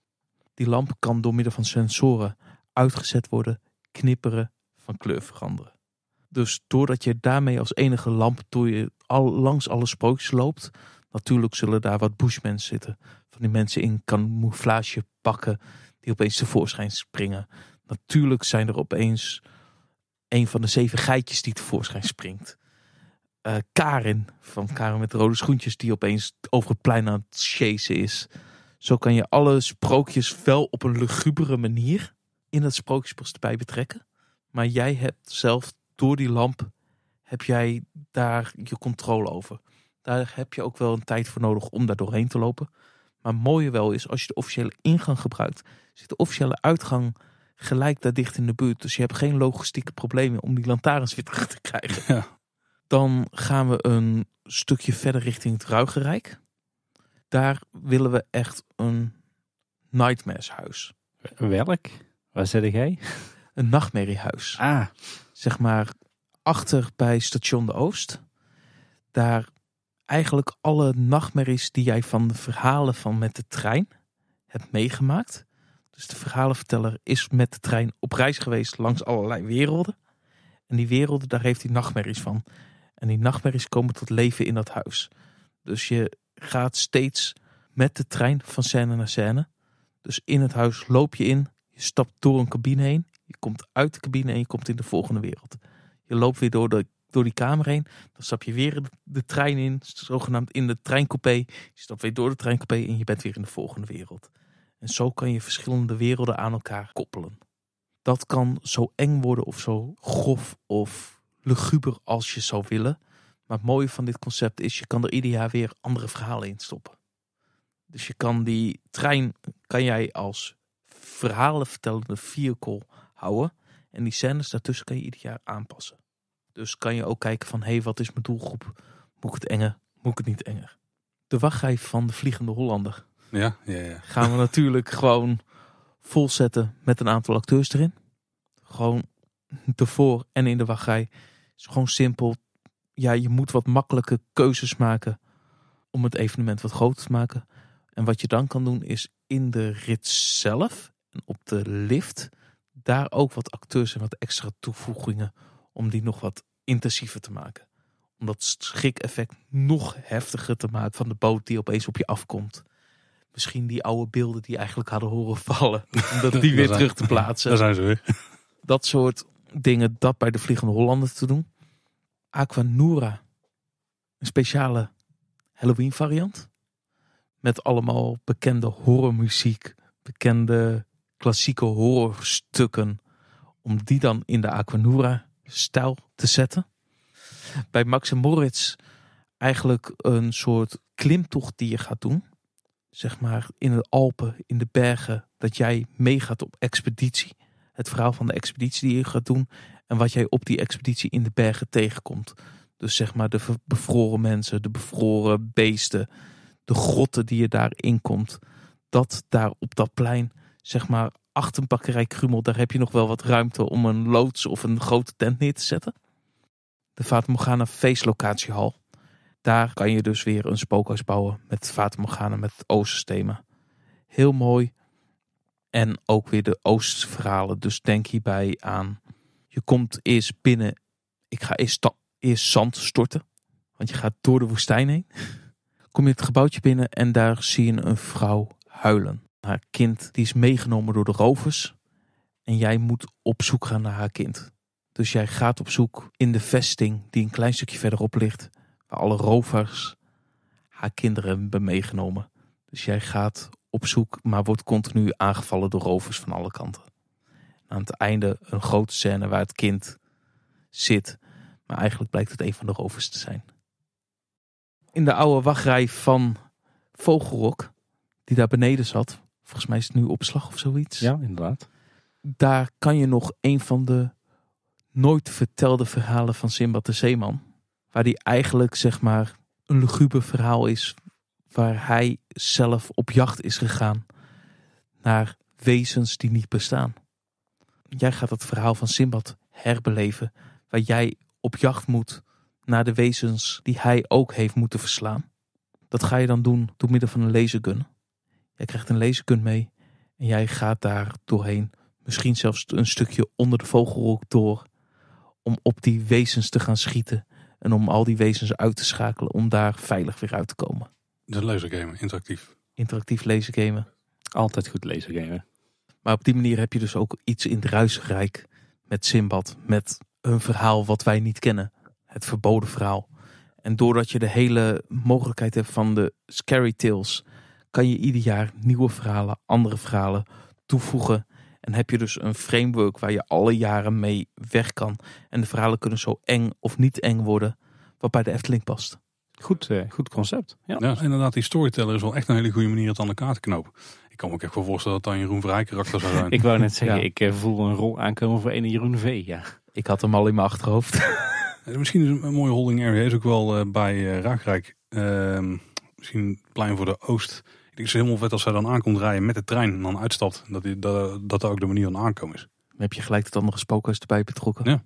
Die lamp kan door middel van sensoren uitgezet worden, knipperen, van kleur veranderen. Dus doordat je daarmee als enige lamp door je al, langs alle sprookjes loopt, natuurlijk zullen daar wat bushmans zitten. Van die mensen in camouflage pakken die opeens tevoorschijn springen. Natuurlijk zijn er opeens een van de zeven geitjes die tevoorschijn springt. Uh, Karin, van Karin met de rode schoentjes, die opeens over het plein aan het chasen is. Zo kan je alle sprookjes wel op een lugubere manier in het sprookjesbos erbij betrekken. Maar jij hebt zelf door die lamp, heb jij daar je controle over. Daar heb je ook wel een tijd voor nodig om daar doorheen te lopen. Maar het mooie wel is, als je de officiële ingang gebruikt, zit de officiële uitgang gelijk daar dicht in de buurt. Dus je hebt geen logistieke problemen om die lantaarns weer terug te krijgen. Dan gaan we een stukje verder richting het Ruigerrijk daar willen we echt een nightmares huis. Welk? Waar ik jij? Een nachtmerriehuis. Ah. Zeg maar achter bij station De Oost. Daar eigenlijk alle nachtmerries die jij van de verhalen van met de trein hebt meegemaakt. Dus de verhalenverteller is met de trein op reis geweest langs allerlei werelden. En die werelden, daar heeft hij nachtmerries van. En die nachtmerries komen tot leven in dat huis. Dus je gaat steeds met de trein van scène naar scène. Dus in het huis loop je in, je stapt door een cabine heen, je komt uit de cabine en je komt in de volgende wereld. Je loopt weer door, de, door die kamer heen, dan stap je weer de, trein in, zogenaamd in de treincoupé. Je stapt weer door de treincoupé en je bent weer in de volgende wereld. En zo kan je verschillende werelden aan elkaar koppelen. Dat kan zo eng worden of zo grof of luguber als je zou willen. Maar het mooie van dit concept is, je kan er ieder jaar weer andere verhalen in stoppen. Dus je kan die trein, kan jij als verhalenvertellende vehicle houden. En die scènes daartussen kan je ieder jaar aanpassen. Dus kan je ook kijken van, hé, hey, wat is mijn doelgroep? Moet ik het enger? Moet ik het niet enger? De waggij van de Vliegende Hollander. Ja, ja, ja. Gaan we natuurlijk (laughs) gewoon volzetten met een aantal acteurs erin. Gewoon tevoren en in de wachtrij. Het is gewoon simpel ja, je moet wat makkelijke keuzes maken om het evenement wat groter te maken. En wat je dan kan doen is in de rit zelf en op de lift daar ook wat acteurs en wat extra toevoegingen om die nog wat intensiever te maken. Om dat schrik-effect nog heftiger te maken van de boot die opeens op je afkomt. Misschien die oude beelden die eigenlijk hadden horen vallen, (laughs) om dat die weer terug te plaatsen. Daar zijn ze weer. Dat soort dingen, dat bij de Vliegende Hollander te doen. Aquanura. Een speciale Halloween variant. Met allemaal bekende horrormuziek, bekende klassieke horrorstukken. Om die dan in de Aquanura stijl te zetten. Bij Max en Moritz eigenlijk een soort klimtocht die je gaat doen. Zeg maar in de Alpen, in de bergen. Dat jij meegaat op expeditie. Het verhaal van de expeditie die je gaat doen en wat jij op die expeditie in de bergen tegenkomt. Dus zeg maar de bevroren mensen, de bevroren beesten, de grotten die je daarin komt. Dat daar op dat plein, zeg maar achter een bakkerij Krumel, daar heb je nog wel wat ruimte om een loods of een grote tent neer te zetten. De Fata Morgana feestlocatiehal. Daar kan je dus weer een spookhuis bouwen met Fata Morgana, met oosterstemen. Heel mooi. En ook weer de Oostverhalen. Dus denk hierbij aan je komt eerst binnen. Ik ga eerst, eerst zand storten. Want je gaat door de woestijn heen. Kom je het gebouwtje binnen en daar zie je een vrouw huilen. Haar kind die is meegenomen door de rovers. En jij moet op zoek gaan naar haar kind. Dus jij gaat op zoek in de vesting die een klein stukje verderop ligt. Waar alle rovers haar kinderen hebben meegenomen. Dus jij gaat op zoek, maar wordt continu aangevallen door rovers van alle kanten aan het einde een grote scène waar het kind zit. Maar eigenlijk blijkt het een van de rovers te zijn. In de oude wachtrij van Vogelrok, die daar beneden zat. Volgens mij is het nu opslag of zoiets. Ja, inderdaad. Daar kan je nog een van de nooit vertelde verhalen van Simbad de Zeeman. Waar die eigenlijk zeg maar een luguber verhaal is. Waar hij zelf op jacht is gegaan naar wezens die niet bestaan jij gaat het verhaal van Simbad herbeleven. Waar jij op jacht moet naar de wezens die hij ook heeft moeten verslaan. Dat ga je dan doen door middel van een lasergun. Jij krijgt een lasergun mee en jij gaat daar doorheen. Misschien zelfs een stukje onder de vogelrok door. Om op die wezens te gaan schieten. En om al die wezens uit te schakelen. Om daar veilig weer uit te komen. Dus lasergamen, interactief. Interactief lasergamen. Altijd goed lasergamen. Maar op die manier heb je dus ook iets in het ruisrijk met Simbad. Met een verhaal wat wij niet kennen. Het verboden verhaal. En doordat je de hele mogelijkheid hebt van de Scary Tales, kan je ieder jaar nieuwe verhalen, andere verhalen toevoegen. En heb je dus een framework waar je alle jaren mee weg kan. En de verhalen kunnen zo eng of niet eng worden, wat bij de Efteling past. Goed, eh, goed concept. Ja. inderdaad, die storyteller is wel echt een hele goede manier het aan elkaar te knopen. Ik kan me ook echt voorstellen dat dat een Jeroen Vrij karakter zou zijn. (laughs) ik wou net zeggen, ik eh, voel een rol aankomen voor een Jeroen V. Ja. Ik had hem al in mijn achterhoofd. (laughs) Eh, misschien is een mooie holding area is ook wel eh, bij Raakrijk. Ehm, misschien plein voor de Oost. Ik denk het helemaal vet als zij dan aankomt rijden met de trein en dan uitstapt. Dat die, dat, dat ook de manier van aankomen is. Dan heb je gelijk het andere spookhuis erbij betrokken. Ja.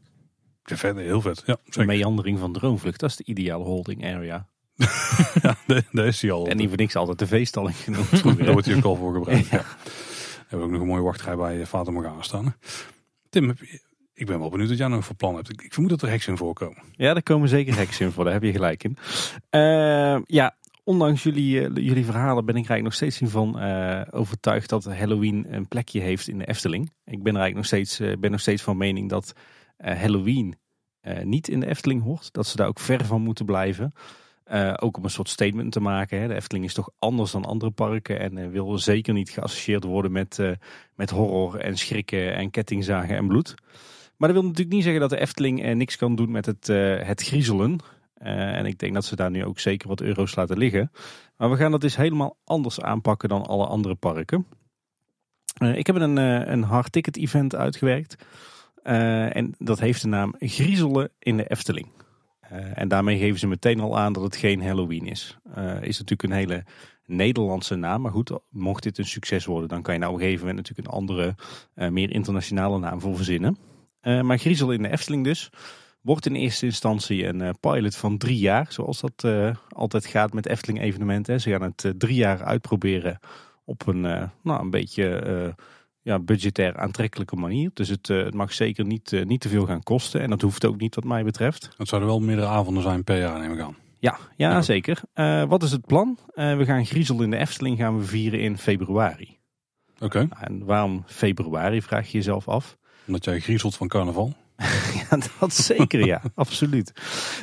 verder heel vet. Ja, zeker. Een meandering van droomvlucht, dat is de ideale holding area. (laughs) ja, is al. En niet voor niks altijd de veestalling genoemd. (laughs) daar wordt hij ook al voor gebruikt. Ja. ja. Hebben we ook nog een mooie wachtrij bij Vader eh, Morgana staan. Tim, ik ben wel benieuwd wat jij nog voor plan hebt. Ik, vermoed dat er heksen in voorkomen. Ja, daar komen zeker heksen in voor. Daar heb je gelijk in. Eh, ja, ondanks jullie, eh, jullie verhalen ben ik eigenlijk nog steeds van overtuigd dat Halloween een plekje heeft in de Efteling. Ik ben eigenlijk nog steeds, ben nog steeds van mening dat Halloween niet in de Efteling hoort. Dat ze daar ook ver van moeten blijven. Eh, ook om een soort statement te maken. Hè. De Efteling is toch anders dan andere parken en uh, wil zeker niet geassocieerd worden met, eh, met horror en schrikken en kettingzagen en bloed. Maar dat wil natuurlijk niet zeggen dat de Efteling niks kan doen met het, het griezelen. en ik denk dat ze daar nu ook zeker wat euro's laten liggen. Maar we gaan dat dus helemaal anders aanpakken dan alle andere parken. ik heb een, een hard ticket event uitgewerkt. en dat heeft de naam Griezelen in de Efteling. Eh, en daarmee geven ze meteen al aan dat het geen Halloween is. Eh, is natuurlijk een hele Nederlandse naam. Maar goed, mocht dit een succes worden, dan kan je nou geven een natuurlijk een andere, eh, meer internationale naam voor verzinnen. maar Griezel in de Efteling dus. Wordt in eerste instantie een pilot van drie jaar, zoals dat altijd gaat met Efteling evenementen. Ze gaan het drie jaar uitproberen op een, nou, een beetje ja, budgetair aantrekkelijke manier. Dus het, eh, het mag zeker niet, eh, niet te veel gaan kosten. En dat hoeft ook niet wat mij betreft. Het zouden wel meerdere avonden zijn per jaar neem ik aan. Ja, ja, zeker. Eh, wat is het plan? we gaan Griezel in de Efteling gaan we vieren in februari. Oké. En waarom februari vraag je jezelf af. Omdat jij griezelt van carnaval? (laughs) ja, dat zeker ja, (laughs) absoluut.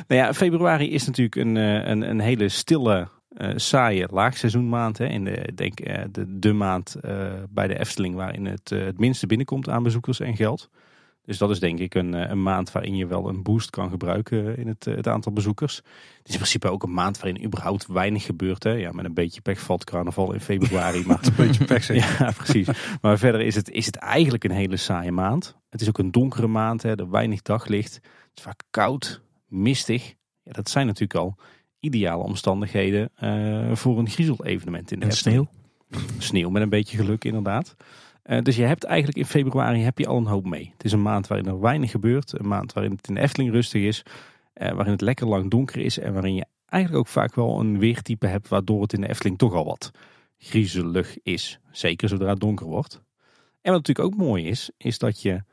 Nou ja, februari is natuurlijk een, een, een hele stille uh, saaie laagseizoenmaand. Hè, in de, denk, eh, de, de, maand eh, bij de Efteling waarin het het minste binnenkomt aan bezoekers en geld. Dus dat is denk ik een, een maand waarin je wel een boost kan gebruiken in het, het aantal bezoekers. Het is in principe ook een maand waarin überhaupt weinig gebeurt. Hè. Ja, met een beetje pech valt carnaval in februari. (laughs) Maar... een beetje pech (laughs) zeg. Ja, precies. Maar verder is het, is het eigenlijk een hele saaie maand. Het is ook een donkere maand, hè, er weinig daglicht. Het is vaak koud, mistig. Ja, dat zijn natuurlijk al ideale omstandigheden eh, voor een griezel-evenement in de sneeuw? Sneeuw met een beetje geluk, inderdaad. Eh, dus je hebt eigenlijk in februari heb je al een hoop mee. Het is een maand waarin er weinig gebeurt. Een maand waarin het in de Efteling rustig is. Eh, waarin het lekker lang donker is. En waarin je eigenlijk ook vaak wel een weertype hebt waardoor het in de Efteling toch al wat griezelig is. Zeker zodra het donker wordt. En wat natuurlijk ook mooi is, is dat je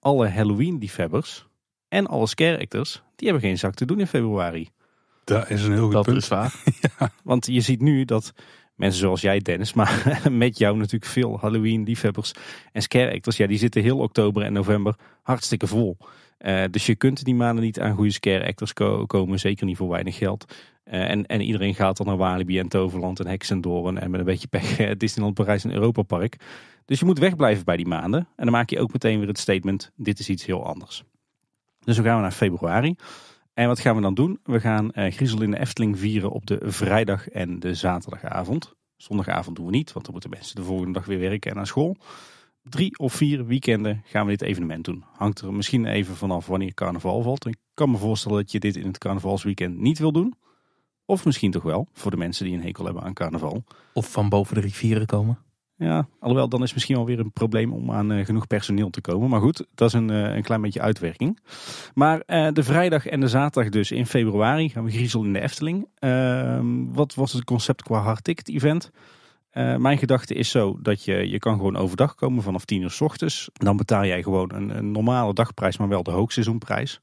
alle Halloween-liefhebbers en alle scare actors, die hebben geen zak te doen in februari. Dat is een heel goed punt. (laughs) ja. Want je ziet nu dat mensen zoals jij Dennis, maar (laughs) met jou natuurlijk veel Halloween-liefhebbers en scare actors. Ja, die zitten heel oktober en november hartstikke vol. Eh, dus je kunt die maanden niet aan goede scare actors komen, zeker niet voor weinig geld. Eh, en, en iedereen gaat dan naar Walibi en Toverland en Hexendoren en met een beetje pech uh, Disneyland Parijs en Europa Park. Dus je moet wegblijven bij die maanden. En dan maak je ook meteen weer het statement, dit is iets heel anders. Dus dan gaan we naar februari. En wat gaan we dan doen? We gaan uh, Griezel in de Efteling vieren op de vrijdag en de zaterdagavond. Zondagavond doen we niet, want dan moeten mensen de volgende dag weer werken en naar school. Drie of vier weekenden gaan we dit evenement doen. Hangt er misschien even vanaf wanneer carnaval valt. Ik kan me voorstellen dat je dit in het carnavalsweekend niet wil doen. Of misschien toch wel, voor de mensen die een hekel hebben aan carnaval. Of van boven de rivieren komen. Ja, alhoewel dan is misschien alweer een probleem om aan eh, genoeg personeel te komen. Maar goed, dat is een, eh, een klein beetje uitwerking. Maar eh, de vrijdag en de zaterdag dus in februari gaan we griezel in de Efteling. Ehm, wat was het concept qua hardticket event? mijn gedachte is zo dat je, je kan gewoon overdag komen vanaf 10 uur s ochtends. Dan betaal jij gewoon een, een normale dagprijs, maar wel de hoogseizoenprijs.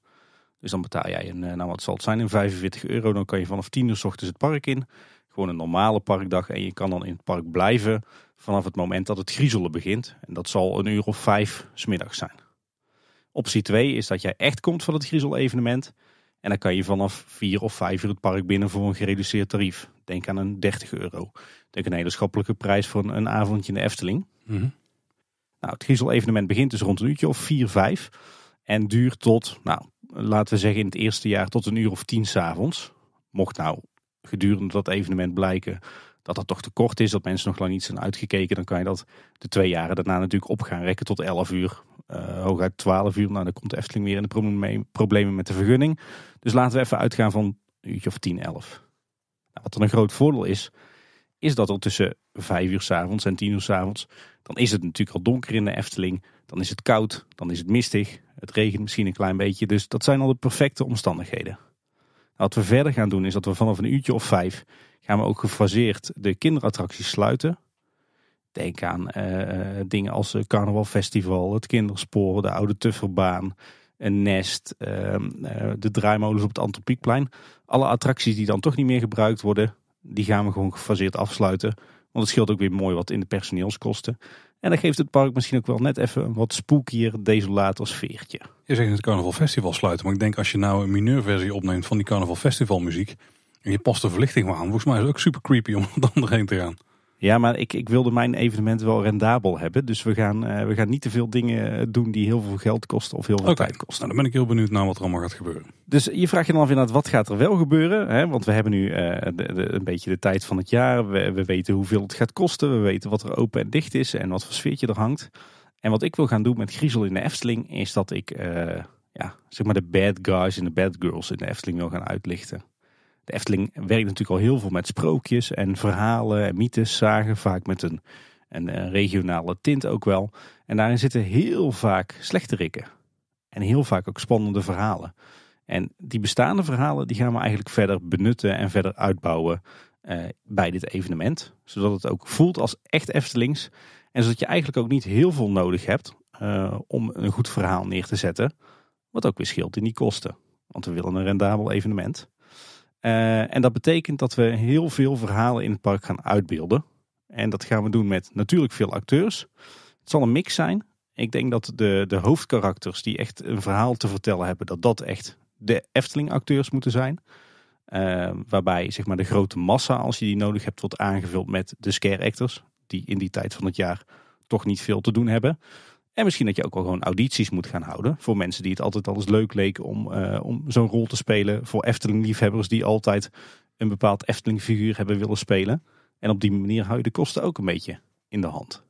Dus dan betaal jij een, nou wat zal het zijn, een 45 euro. Dan kan je vanaf 10 uur s ochtends het park in. Gewoon een normale parkdag. En je kan dan in het park blijven vanaf het moment dat het griezelen begint. En dat zal een uur of vijf smiddags zijn. Optie 2 is dat jij echt komt van het griezelevenement. En dan kan je vanaf 4 of 5 uur het park binnen voor een gereduceerd tarief. Denk aan een 30 euro. Denk een hele schappelijke prijs voor een, avondje in de Efteling. Mhm. Nou, het griezelevenement begint dus rond een uurtje of 4, 5. En duurt tot, nou, laten we zeggen in het eerste jaar tot een uur of tien s'avonds. Mocht nou gedurende dat evenement blijken dat dat toch te kort is, dat mensen nog lang niet zijn uitgekeken, dan kan je dat de twee jaren daarna natuurlijk op gaan rekken tot 11 uur. Uh, hooguit 12 uur, nou dan komt de Efteling weer in de problemen, met de vergunning. Dus laten we even uitgaan van een uurtje of 10, 11. Nou, wat er een groot voordeel is, is dat er tussen 5 uur s avonds en 10 uur s avonds, dan is het natuurlijk al donker in de Efteling. Dan is het koud, dan is het mistig, het regent misschien een klein beetje. Dus dat zijn al de perfecte omstandigheden. Nou, wat we verder gaan doen is dat we vanaf een uurtje of vijf gaan we ook gefaseerd de kinderattracties sluiten. Denk aan eh, eh, dingen als het eh, Festival, het kinderspoor, de oude tufferbaan, een nest, ehm, de draaimolens op het Antropiekplein. Alle attracties die dan toch niet meer gebruikt worden, die gaan we gewoon gefaseerd afsluiten. Want het scheelt ook weer mooi wat in de personeelskosten. En dat geeft het park misschien ook wel net even een wat spookier, desolater sfeertje. Je zegt het Festival sluiten, maar ik denk als je nou een mineurversie opneemt van die Festival muziek. En je past de verlichting wel aan. Volgens mij is het ook super creepy om (laughs) dan heen te gaan. Ja, maar ik, ik wilde mijn evenement wel rendabel hebben. Dus we gaan, eh, we gaan niet te veel dingen eh, doen die heel veel geld kosten of heel veel tijd kosten. Nou, dan ben ik heel benieuwd naar wat er allemaal gaat gebeuren. Dus je vraagt je dan af inderdaad, wat gaat er wel gebeuren? Hè? Want we hebben nu eh, een beetje de tijd van het jaar. We, we weten hoeveel het gaat kosten. We weten wat er open en dicht is en wat voor sfeertje er hangt. En wat ik wil gaan doen met Griezel in de Efteling is dat ik ja, zeg maar de bad guys en de bad girls in de Efteling wil gaan uitlichten. De Efteling werkt natuurlijk al heel veel met sprookjes en verhalen en mythes, zagen vaak met een, een, eh, regionale tint ook wel. En daarin zitten heel vaak slechte rikken. en heel vaak ook spannende verhalen. En die bestaande verhalen die gaan we eigenlijk verder benutten en verder uitbouwen eh, bij dit evenement. Zodat het ook voelt als echt Eftelings. En zodat je eigenlijk ook niet heel veel nodig hebt eh, om een goed verhaal neer te zetten. Wat ook weer scheelt in die kosten. Want we willen een rendabel evenement. Eh, en dat betekent dat we heel veel verhalen in het park gaan uitbeelden. En dat gaan we doen met natuurlijk veel acteurs. Het zal een mix zijn. Ik denk dat de, de hoofdkarakters die echt een verhaal te vertellen hebben, dat dat echt de Efteling-acteurs moeten zijn. Eh, waarbij zeg maar, de grote massa, als je die nodig hebt, wordt aangevuld met de scare actors. Die in die tijd van het jaar toch niet veel te doen hebben. En misschien dat je ook wel gewoon audities moet gaan houden. Voor mensen die het altijd al eens leuk leken om, eh, om zo'n rol te spelen. Voor Efteling-liefhebbers die altijd een bepaald Efteling-figuur hebben willen spelen. En op die manier hou je de kosten ook een beetje in de hand.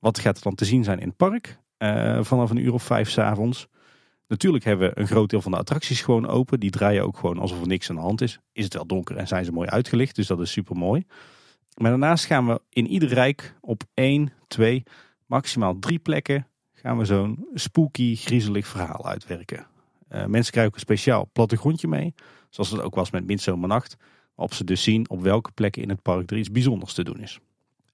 Wat gaat er dan te zien zijn in het park? Eh, vanaf een uur of vijf s'avonds. Natuurlijk hebben we een groot deel van de attracties gewoon open. Die draaien ook gewoon alsof er niks aan de hand is. Is het wel donker en zijn ze mooi uitgelicht, dus dat is super mooi. Maar daarnaast gaan we in ieder rijk op één, twee maximaal drie plekken gaan we zo'n spooky, griezelig verhaal uitwerken. Uh, mensen krijgen ook een speciaal plattegrondje mee, zoals het ook was met Midzomernacht. op ze dus zien op welke plekken in het park er iets bijzonders te doen is.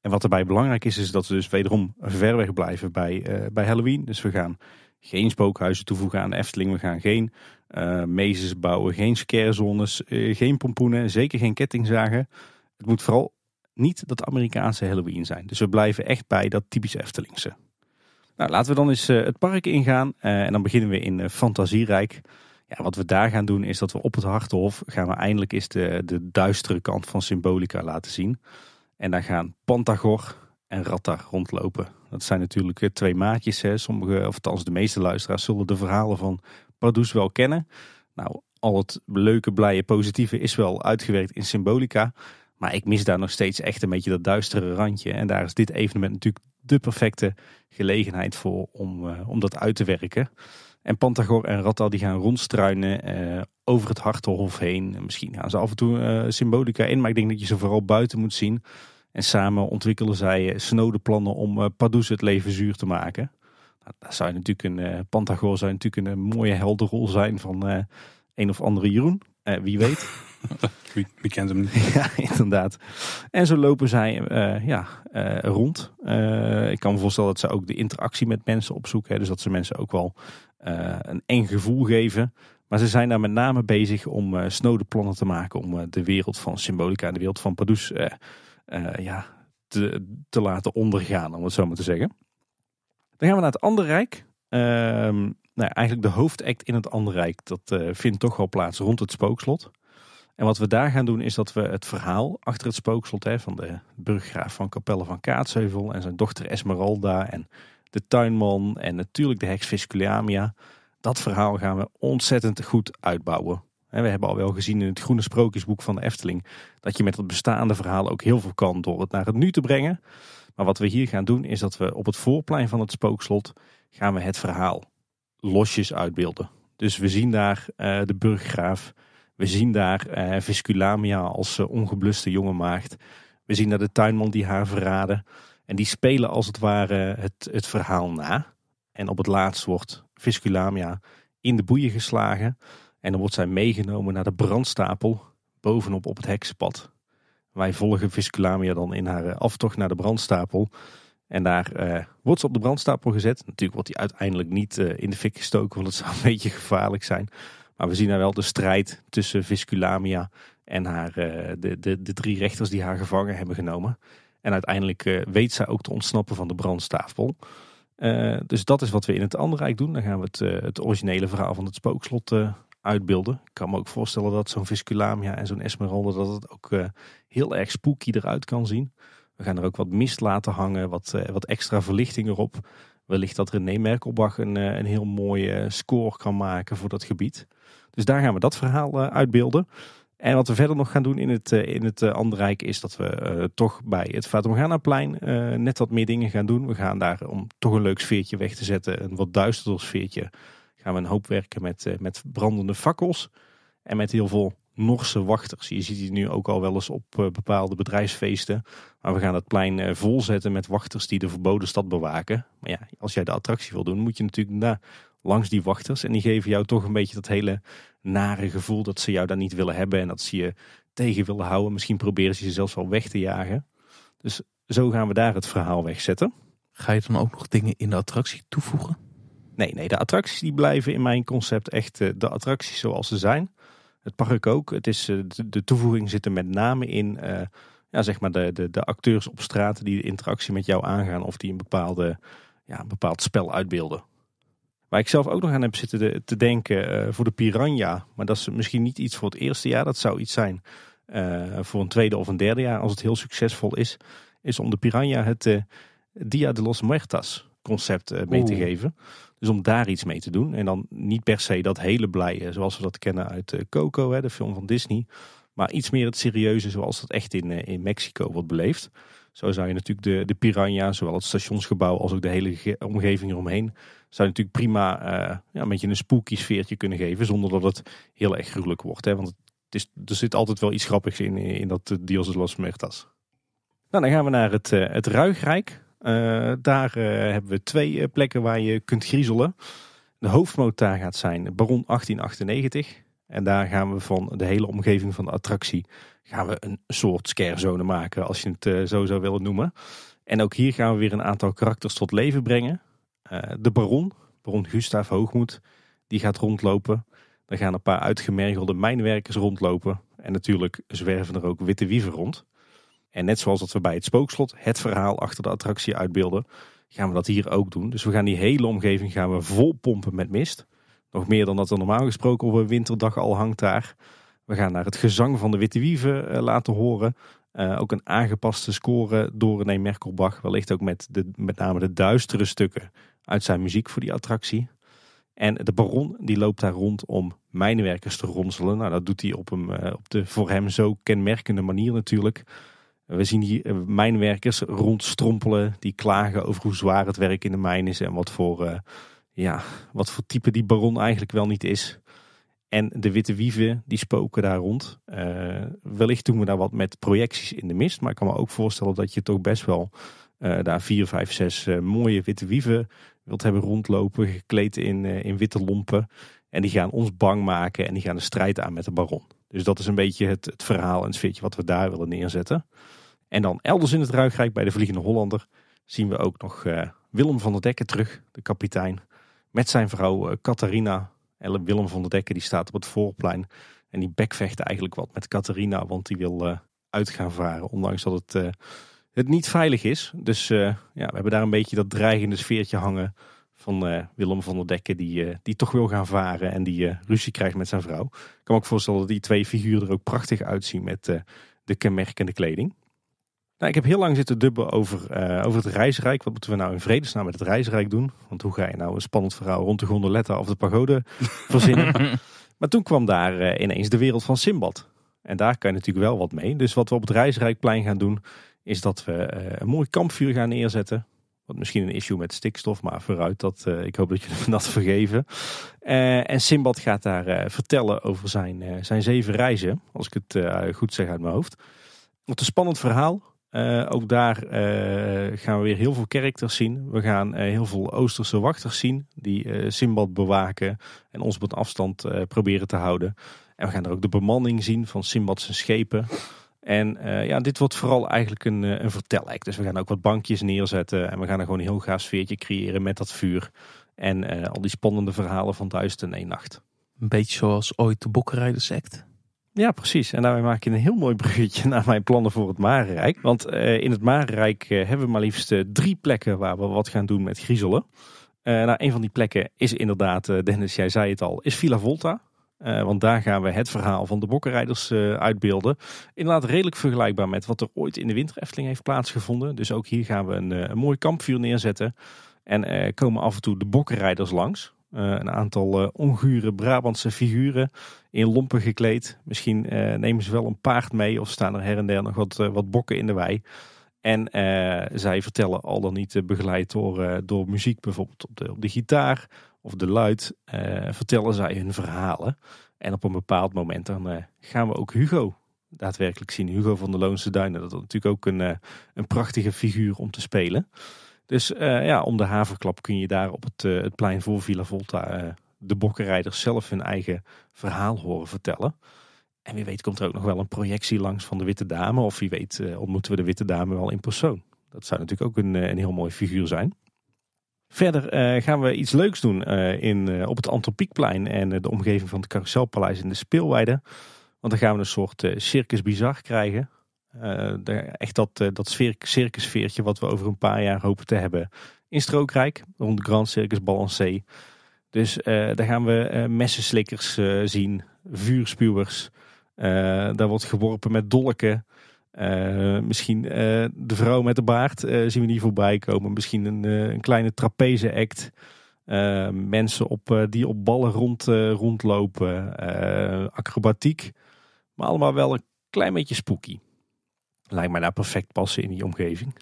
En wat erbij belangrijk is, is dat we dus wederom ver weg blijven bij, eh, bij Halloween. Dus we gaan geen spookhuizen toevoegen aan de Efteling. We gaan geen uh, eh, mezes bouwen, geen scarezones, uh, geen pompoenen, zeker geen kettingzagen. Het moet vooral niet dat Amerikaanse Halloween zijn. Dus we blijven echt bij dat typisch Eftelingse. Nou, laten we dan eens eh, het park ingaan. Eh, en dan beginnen we in eh, Fantasierijk. Ja, wat we daar gaan doen is dat we op het Hartenhof gaan we eindelijk eens de, de duistere kant van symbolica laten zien. En daar gaan Pantagor en Ratta rondlopen. Dat zijn natuurlijk twee maatjes. Hè. Sommige, of althans de meeste luisteraars, zullen de verhalen van Pardoes wel kennen. Nou, al het leuke, blije, positieve is wel uitgewerkt in symbolica. Maar ik mis daar nog steeds echt een beetje dat duistere randje. En daar is dit evenement natuurlijk de perfecte gelegenheid voor om, eh, om dat uit te werken. En Pantagor en Rattal die gaan rondstruinen eh, over het hartelhof heen. Misschien gaan ze af en toe uh, symbolica in, maar ik denk dat je ze vooral buiten moet zien. En samen ontwikkelen zij snode plannen om uh, het leven zuur te maken. Nou, daar zou natuurlijk een, Pantagor zou natuurlijk een mooie helderrol zijn van een of andere Jeroen. Eh, wie weet. (laughs) wie, wie, kent hem niet? (laughs) ja, inderdaad. En zo lopen zij eh, ja, eh, rond. ik kan me voorstellen dat ze ook de interactie met mensen opzoeken. Hè, dus dat ze mensen ook wel een eng gevoel geven. Maar ze zijn daar met name bezig om snode plannen te maken. Om de wereld van Symbolica en de wereld van Pardoes ja, te, te laten ondergaan, om het zo maar te zeggen. Dan gaan we naar het andere rijk. Ehm, nou eigenlijk de hoofdact in het Anderrijk, dat eh, vindt toch wel plaats rond het spookslot. En wat we daar gaan doen is dat we het verhaal achter het spookslot hè, van de burggraaf van Capelle van Kaatsheuvel en zijn dochter Esmeralda en de tuinman en natuurlijk de heks Visculamia, Dat verhaal gaan we ontzettend goed uitbouwen. En we hebben al wel gezien in het Groene Sprookjesboek van de Efteling dat je met het bestaande verhaal ook heel veel kan door het naar het nu te brengen. Maar wat we hier gaan doen is dat we op het voorplein van het spookslot gaan we het verhaal losjes uitbeelden. Dus we zien daar eh, de burggraaf. We zien daar eh, Visculamia als eh, ongebluste jonge maagd. We zien daar de tuinman die haar verraden. En die spelen als het ware het, het verhaal na. En op het laatst wordt Visculamia in de boeien geslagen. En dan wordt zij meegenomen naar de brandstapel bovenop op het heksenpad. Wij volgen Visculamia dan in haar aftocht naar de brandstapel. En daar eh, wordt ze op de brandstapel gezet. Natuurlijk wordt die uiteindelijk niet eh, in de fik gestoken, want het zou een (laughs) beetje gevaarlijk zijn. Maar we zien daar wel de strijd tussen Visculamia en haar, eh, de, de, de drie rechters die haar gevangen hebben genomen. En uiteindelijk weet zij ook te ontsnappen van de brandstapel. dus dat is wat we in het andere rijk doen. Dan gaan we het, het originele verhaal van het spookslot uitbeelden. Ik kan me ook voorstellen dat zo'n Visculamia en zo'n Esmeralda... dat het ook heel erg spooky eruit kan zien. We gaan er ook wat mist laten hangen, wat, eh, wat extra verlichting erop. Wellicht dat René Merkelbach een, eh, een heel mooie eh, score kan maken voor dat gebied. Dus daar gaan we dat verhaal uitbeelden. En wat we verder nog gaan doen in het, in het Anderrijk is dat we toch bij het Fatamorgana-plein net wat meer dingen gaan doen. We gaan daar, om toch een leuk sfeertje weg te zetten, een wat duisterder sfeertje, gaan we een hoop werken met, met brandende fakkels. En met heel veel Norse wachters. Je ziet die nu ook al wel eens op eh, bepaalde bedrijfsfeesten. Maar we gaan het plein eh, volzetten met wachters die de verboden stad bewaken. Maar ja, als jij de attractie wil doen, moet je natuurlijk daar langs die wachters. En die geven jou toch een beetje dat hele nare gevoel dat ze jou daar niet willen hebben. En dat ze je tegen willen houden. Misschien proberen ze je zelfs wel weg te jagen. Dus zo gaan we daar het verhaal wegzetten. Ga je dan ook nog dingen in de attractie toevoegen? Nee, nee, de attracties die blijven in mijn concept echt eh, de attracties zoals ze zijn het ik ook. Het is, eh, de toevoeging zit er met name in eh, ja, zeg maar de, de, de acteurs op straat die de interactie met jou aangaan of die een, bepaalde, ja, een bepaald spel uitbeelden. Waar ik zelf ook nog aan heb zitten te denken eh, voor de Piranha. Maar dat is misschien niet iets voor het eerste jaar. Dat zou iets zijn voor een tweede of een derde jaar als het heel succesvol is. Is om de Piranha het Dia de los Muertas concept mee te geven. Dus om daar iets mee te doen. En dan niet per se dat hele blije zoals we dat kennen uit eh, Coco, hè, de film van Disney. Maar iets meer het serieuze zoals dat echt in, eh, in Mexico wordt beleefd. Zo zou je natuurlijk de, de Piranha, zowel het stationsgebouw als ook de hele omgeving eromheen, zou je natuurlijk prima eh, ja, een beetje een spooky sfeertje kunnen geven. Zonder dat het heel erg gruwelijk wordt. Hè? Want het is, er zit altijd wel iets grappigs in, in dat Dios de los Muertas. Nou, dan gaan we naar het, het Ruigrijk. Eh, daar eh, hebben we twee eh, plekken waar je kunt griezelen. De hoofdmoot daar gaat zijn Baron 1898. En daar gaan we van de hele omgeving van de attractie gaan we een soort scarezone maken, als je het zo zou willen noemen. En ook hier gaan we weer een aantal karakters tot leven brengen. Uh, de baron, baron Gustav Hoogmoed, die gaat rondlopen. Dan gaan een paar uitgemergelde mijnwerkers rondlopen. En natuurlijk zwerven er ook witte wieven rond. En net zoals dat we bij het spookslot het verhaal achter de attractie uitbeelden, gaan we dat hier ook doen. Dus we gaan die hele omgeving gaan we vol pompen met mist. Nog meer dan dat er normaal gesproken op een winterdag al hangt daar. We gaan naar het gezang van de Witte Wieven eh, laten horen. Eh, ook een aangepaste score door René Merkelbach. Wellicht ook met, de, met name de duistere stukken uit zijn muziek voor die attractie. En de baron die loopt daar rond om mijnwerkers te ronselen. Nou, dat doet hij op, hem, eh, op de voor hem zo kenmerkende manier natuurlijk. We zien hier eh, mijnwerkers rondstrompelen. Die klagen over hoe zwaar het werk in de mijn is. En wat voor, eh, ja, wat voor type die baron eigenlijk wel niet is. En de witte wieven die spoken daar rond. Eh, wellicht doen we daar wat met projecties in de mist. Maar ik kan me ook voorstellen dat je toch best wel daar vier, vijf, zes mooie witte wieven wilt hebben rondlopen. Gekleed in, in witte lompen. En die gaan ons bang maken en die gaan de strijd aan met de baron. Dus dat is een beetje het, het verhaal en het sfeertje wat we daar willen neerzetten. En dan elders in het Ruigrijk bij de Vliegende Hollander zien we ook nog eh, Willem van der Dekken terug, de kapitein. Met zijn vrouw eh, Catharina. En Willem van der Dekken die staat op het voorplein. En die bekvecht eigenlijk wat met Catharina, want die wil uh, uit gaan varen. Ondanks dat het, het niet veilig is. Dus ja, we hebben daar een beetje dat dreigende sfeertje hangen van Willem van der Dekken, die, die toch wil gaan varen en die ruzie krijgt met zijn vrouw. Ik kan me ook voorstellen dat die twee figuren er ook prachtig uitzien met de kenmerkende kleding. Nou, ik heb heel lang zitten dubben over, eh, over het reisrijk. Wat moeten we nou in vredesnaam met het reisrijk doen? Want hoe ga je nou een spannend verhaal rond de gondoletta of de pagode (laughs) verzinnen? maar toen kwam daar eh, ineens de wereld van Simbad. En daar kan je natuurlijk wel wat mee. Dus wat we op het reisrijkplein gaan doen, is dat we eh, een mooi kampvuur gaan neerzetten. Wat misschien een issue met stikstof, maar vooruit. Dat, ik hoop dat jullie (laughs) me dat vergeven. en Simbad gaat daar vertellen over zijn, zijn zeven reizen. Als ik het goed zeg uit mijn hoofd. Wat een spannend verhaal. Eh, ook daar eh, gaan we weer heel veel characters zien. We gaan eh, heel veel Oosterse wachters zien die Simbad bewaken en ons op een afstand proberen te houden. En we gaan er ook de bemanning zien van Simbad zijn schepen. En ja, dit wordt vooral eigenlijk een, een vertelact. Dus we gaan ook wat bankjes neerzetten en we gaan er gewoon een heel gaaf sfeertje creëren met dat vuur. En al die spannende verhalen van duizend en één nacht. Een beetje zoals ooit de Bokkenrijders sect. Ja, precies. En daarmee maak je een heel mooi bruggetje (laughs) naar mijn plannen voor het Marenrijk. Want eh, in het Marenrijk uh, hebben we maar liefst eh, drie plekken waar we wat gaan doen met griezelen. nou, een van die plekken is inderdaad, Dennis, jij zei het al, is Villa Volta. want daar gaan we het verhaal van de bokkenrijders uitbeelden. Inderdaad redelijk vergelijkbaar met wat er ooit in de winter heeft plaatsgevonden. Dus ook hier gaan we een, een mooi kampvuur neerzetten. En komen af en toe de bokkenrijders langs. Eh, een aantal eh, ongure Brabantse figuren in lompen gekleed. Misschien eh, nemen ze wel een paard mee of staan er her en der nog wat, wat bokken in de wei. En zij vertellen al dan niet begeleid door, door muziek, bijvoorbeeld op de, op de gitaar of de luid, vertellen zij hun verhalen. En op een bepaald moment dan gaan we ook Hugo daadwerkelijk zien. Hugo van de Loonse Duinen, dat is natuurlijk ook een, een prachtige figuur om te spelen. Dus eh, ja, om de haverklap kun je daar op het, eh, het plein voor Villa Volta eh, de bokkenrijders zelf hun eigen verhaal horen vertellen. En wie weet komt er ook nog wel een projectie langs van de Witte Dame. Of wie weet ontmoeten we de Witte Dame wel in persoon. Dat zou natuurlijk ook een, een heel mooi figuur zijn. Verder gaan we iets leuks doen in, op het Antropiekplein en de omgeving van het Carouselpaleis in de Speelweide. Want dan gaan we een soort circus bizar krijgen. Eh, echt dat, eh, dat circusfeertje wat we over een paar jaar hopen te hebben in Strookrijk. Rond de Grand Circus Balancé. Dus eh, daar gaan we messenslikkers zien, vuurspuwers. daar wordt geworpen met dolken. misschien de vrouw met de baard zien we niet voorbij komen. Misschien een, een kleine trapeze-act. mensen op, die op ballen rond, rondlopen. acrobatiek. Maar allemaal wel een klein beetje spooky. Lijkt mij daar perfect passen in die omgeving.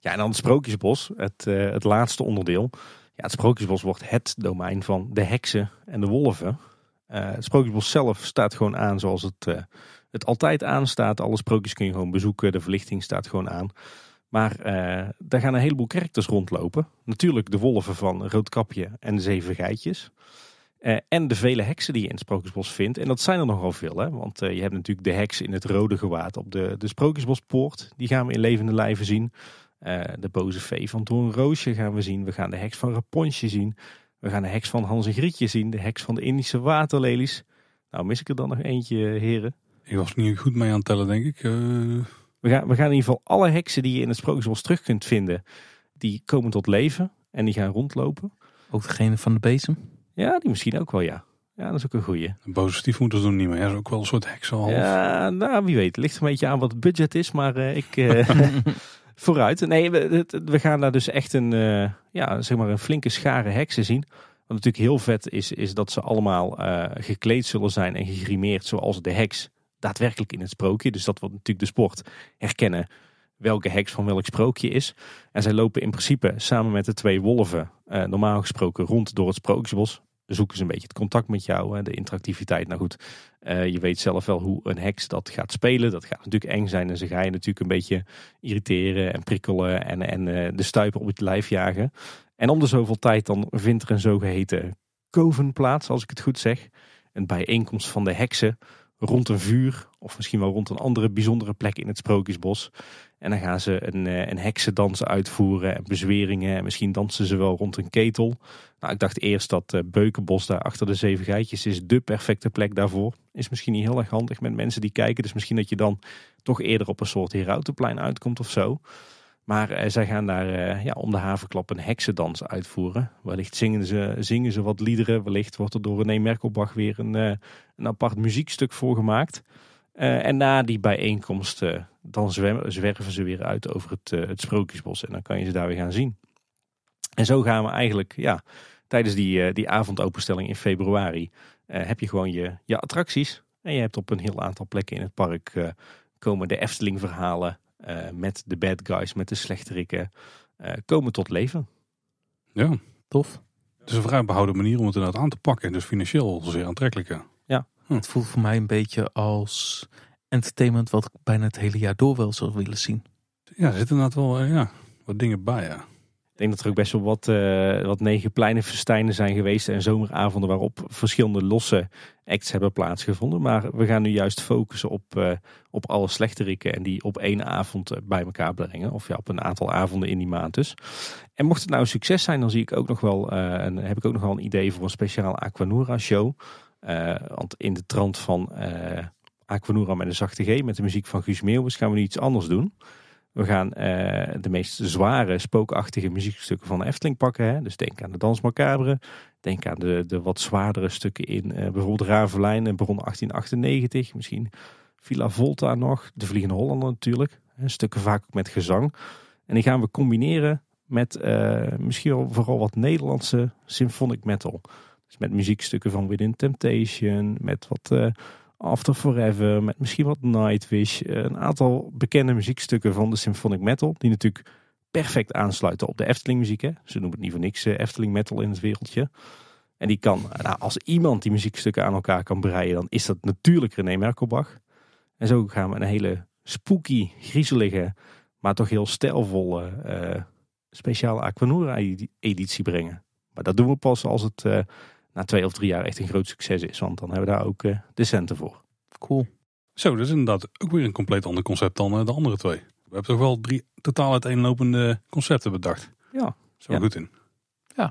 Ja, en dan het Sprookjesbos, het, eh, het laatste onderdeel. Ja, het Sprookjesbos wordt het domein van de heksen en de wolven. Eh, het Sprookjesbos zelf staat gewoon aan zoals het, eh, het altijd aan staat. Alle sprookjes kun je gewoon bezoeken, de verlichting staat gewoon aan. Maar daar gaan een heleboel karakters rondlopen. Natuurlijk de wolven van Roodkapje en de Zeven Geitjes. Eh, en de vele heksen die je in het Sprookjesbos vindt. En dat zijn er nogal veel, hè? want eh, je hebt natuurlijk de heks in het rode gewaad op de, de Sprookjesbospoort. Die gaan we in levende lijven zien. Eh, de boze vee van roosje gaan we zien. We gaan de heks van Raponsje zien. We gaan de heks van Hans en Grietje zien. De heks van de Indische waterlelies. Nou, mis ik er dan nog eentje, heren? Ik was niet goed mee aan het tellen, denk ik. We, gaan, we gaan in ieder geval alle heksen die je in het Sprookjesbos terug kunt vinden, die komen tot leven en die gaan rondlopen. Ook degene van de bezem? Ja, die misschien ook wel, ja. Ja, dat is ook een goeie. Een moeten we doen niet meer. Dat is ook wel een soort heksen. Ja, nou wie weet. Ligt een beetje aan wat het budget is, maar eh, ik... Eh, (laughs) (laughs) vooruit. Nee, we, we, gaan daar dus echt een, eh, ja, zeg maar een flinke schare heksen zien. Wat natuurlijk heel vet is, is dat ze allemaal gekleed zullen zijn en gegrimeerd zoals de heks daadwerkelijk in het sprookje. Dus dat wordt natuurlijk de sport herkennen welke heks van welk sprookje is. En zij lopen in principe samen met de twee wolven, normaal gesproken, rond door het sprookjesbos zoeken ze een beetje het contact met jou, en de interactiviteit. Nou goed, eh, je weet zelf wel hoe een heks dat gaat spelen. Dat gaat natuurlijk eng zijn en ze ga je natuurlijk een beetje irriteren en prikkelen en, en eh, de stuipen op het lijf jagen. En om de zoveel tijd dan vindt er een zogeheten coven plaats, als ik het goed zeg. Een bijeenkomst van de heksen rond een vuur of misschien wel rond een andere bijzondere plek in het sprookjesbos. En dan gaan ze een, eh, een heksendans uitvoeren en bezweringen. misschien dansen ze wel rond een ketel. Nou, ik dacht eerst dat eh, Beukenbos daar achter de Zeven Geitjes is de perfecte plek daarvoor. Is misschien niet heel erg handig met mensen die kijken. Dus misschien dat je dan toch eerder op een soort Herautenplein uitkomt of zo. Maar eh, zij gaan daar eh, ja, om de havenklap een heksendans uitvoeren. Wellicht zingen ze, zingen ze wat liederen. Wellicht wordt er door René Merkelbach weer een, eh, een apart muziekstuk voor gemaakt. Eh, en na die bijeenkomsten, dan zwerven ze weer uit over het, eh, het Sprookjesbos. En dan kan je ze daar weer gaan zien. En zo gaan we eigenlijk, ja, tijdens die, eh, die avondopenstelling in februari, heb je gewoon je, je attracties. En je hebt op een heel aantal plekken in het park komen de Efteling verhalen met de bad guys, met de slechterikken, komen tot leven. Ja, tof. Het is een vrij behouden manier om het inderdaad aan te pakken. en Dus financieel zeer aantrekkelijker. Hm. Het voelt voor mij een beetje als entertainment wat ik bijna het hele jaar door wel zou willen zien. Ja, er zitten inderdaad wel eh, ja, wat dingen bij, ja. Ik denk dat er ook best wel wat, eh, wat negen pleinen festijnen zijn geweest en zomeravonden waarop verschillende losse acts hebben plaatsgevonden. Maar we gaan nu juist focussen op, uh, op alle slechteriken en die op één avond bij elkaar brengen. Of ja, op een aantal avonden in die maand dus. En mocht het nou een succes zijn, dan zie ik ook nog wel, uh, een, heb ik ook nog wel een idee voor een speciaal Aquanura show. Eh, want in de trant van eh, Aquanura en de zachte G met de muziek van Guus Meeuwis gaan we nu iets anders doen. We gaan eh, de meest zware, spookachtige muziekstukken van de Efteling pakken. Hè? Dus denk aan de Dans Denk aan de, de wat zwaardere stukken in bijvoorbeeld Ravelijn, en Bron 1898. Misschien Villa Volta nog. De Vliegende Hollander natuurlijk. Stukken vaak ook met gezang. En die gaan we combineren met misschien vooral wat Nederlandse symphonic metal. Dus met muziekstukken van Within Temptation, met wat eh, After Forever, met misschien wat Nightwish. Eh, een aantal bekende muziekstukken van de symphonic metal, die natuurlijk perfect aansluiten op de Efteling muziek. Hè? Ze noemen het niet voor niks eh, Efteling metal in het wereldje. En die kan, nou, als iemand die muziekstukken aan elkaar kan breien, dan is dat natuurlijk René Merkelbach. En zo gaan we een hele spooky, griezelige, maar toch heel stijlvolle speciale Aquanura editie brengen. Maar dat doen we pas als het na twee of drie jaar echt een groot succes is. Want dan hebben we daar ook eh, de centen voor. Cool. Zo, dat is inderdaad ook weer een compleet ander concept dan eh, de andere twee. We hebben toch wel drie totaal uiteenlopende concepten bedacht. Ja. Zo goed in. Ja.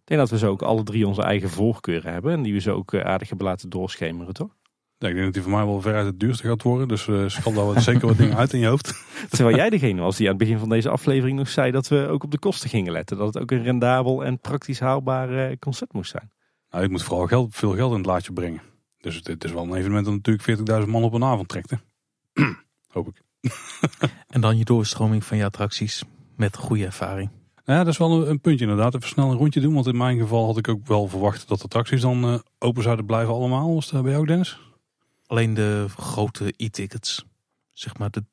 Ik denk dat we zo ook alle drie onze eigen voorkeuren hebben. En die we zo ook eh, aardig hebben laten doorschemeren, toch? Ja, ik denk dat die voor mij wel veruit het duurste gaat worden. Dus uh, schat daar wat, (laughs) zeker wat dingen uit in je hoofd. (laughs) Terwijl jij degene was die aan het begin van deze aflevering nog zei dat we ook op de kosten gingen letten. Dat het ook een rendabel en praktisch haalbaar concept moest zijn. Nou, ik moet vooral geld, veel geld in het laadje brengen. Dus het, is wel een evenement dat natuurlijk 40.000 man op een avond trekt. Hè? (clears throat) Hoop ik. (laughs) en dan je doorstroming van je attracties met goede ervaring. Nou ja, dat is wel een, puntje inderdaad. Even snel een rondje doen. Want in mijn geval had ik ook wel verwacht dat de attracties dan eh, open zouden blijven allemaal. Was dat bij jou Dennis? Alleen de grote e-tickets. Zeg maar de...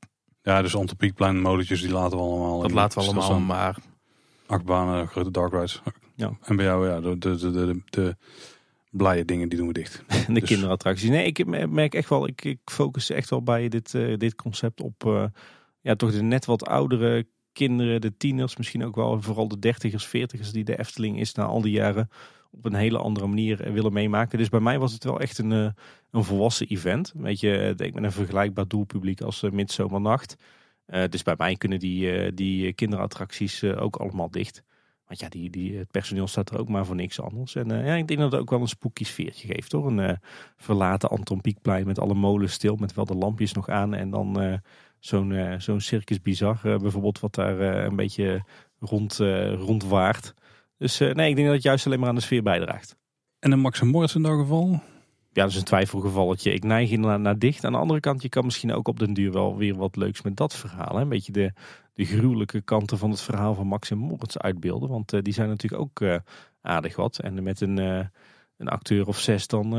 Ja, dus Antropiekplein modetjes die laten we allemaal. Dat laten we allemaal, maar... Acht grote dark rides. Ja. En bij jou, ja, de, de, de, de, blije dingen die doen we dicht. (laughs) de dus- kinderattracties. Nee, ik merk echt wel, ik, ik focus echt wel bij dit, eh, dit concept op eh, ja, toch de net wat oudere kinderen, de tieners, misschien ook wel vooral de dertigers, veertigers die de Efteling is na al die jaren op een hele andere manier eh, willen meemaken. Dus bij mij was het wel echt een, een volwassen event. Weet je, denk met een vergelijkbaar doelpubliek als Midzomernacht. Uh, dus bij mij kunnen die, die kinderattracties ook allemaal dicht. Want ja, die, die, het personeel staat er ook maar voor niks anders. En eh, ja, ik denk dat het ook wel een spooky sfeertje geeft, toch Een eh, verlaten Anton Pieckplein met alle molen stil, met wel de lampjes nog aan. En dan eh, zo'n zo'n circus bizar, bijvoorbeeld, wat daar een beetje rond, rondwaart. Dus nee, ik denk dat het juist alleen maar aan de sfeer bijdraagt. En een Max en Moritz in dat geval? ja, dat is een twijfelgevalletje. Ik neig inderdaad naar dicht. Aan de andere kant, je kan misschien ook op den duur wel weer wat leuks met dat verhaal. Een beetje de de gruwelijke kanten van het verhaal van Max en Moritz uitbeelden. Want eh, die zijn natuurlijk ook eh, aardig wat. En met een, eh, een acteur of zes, dan,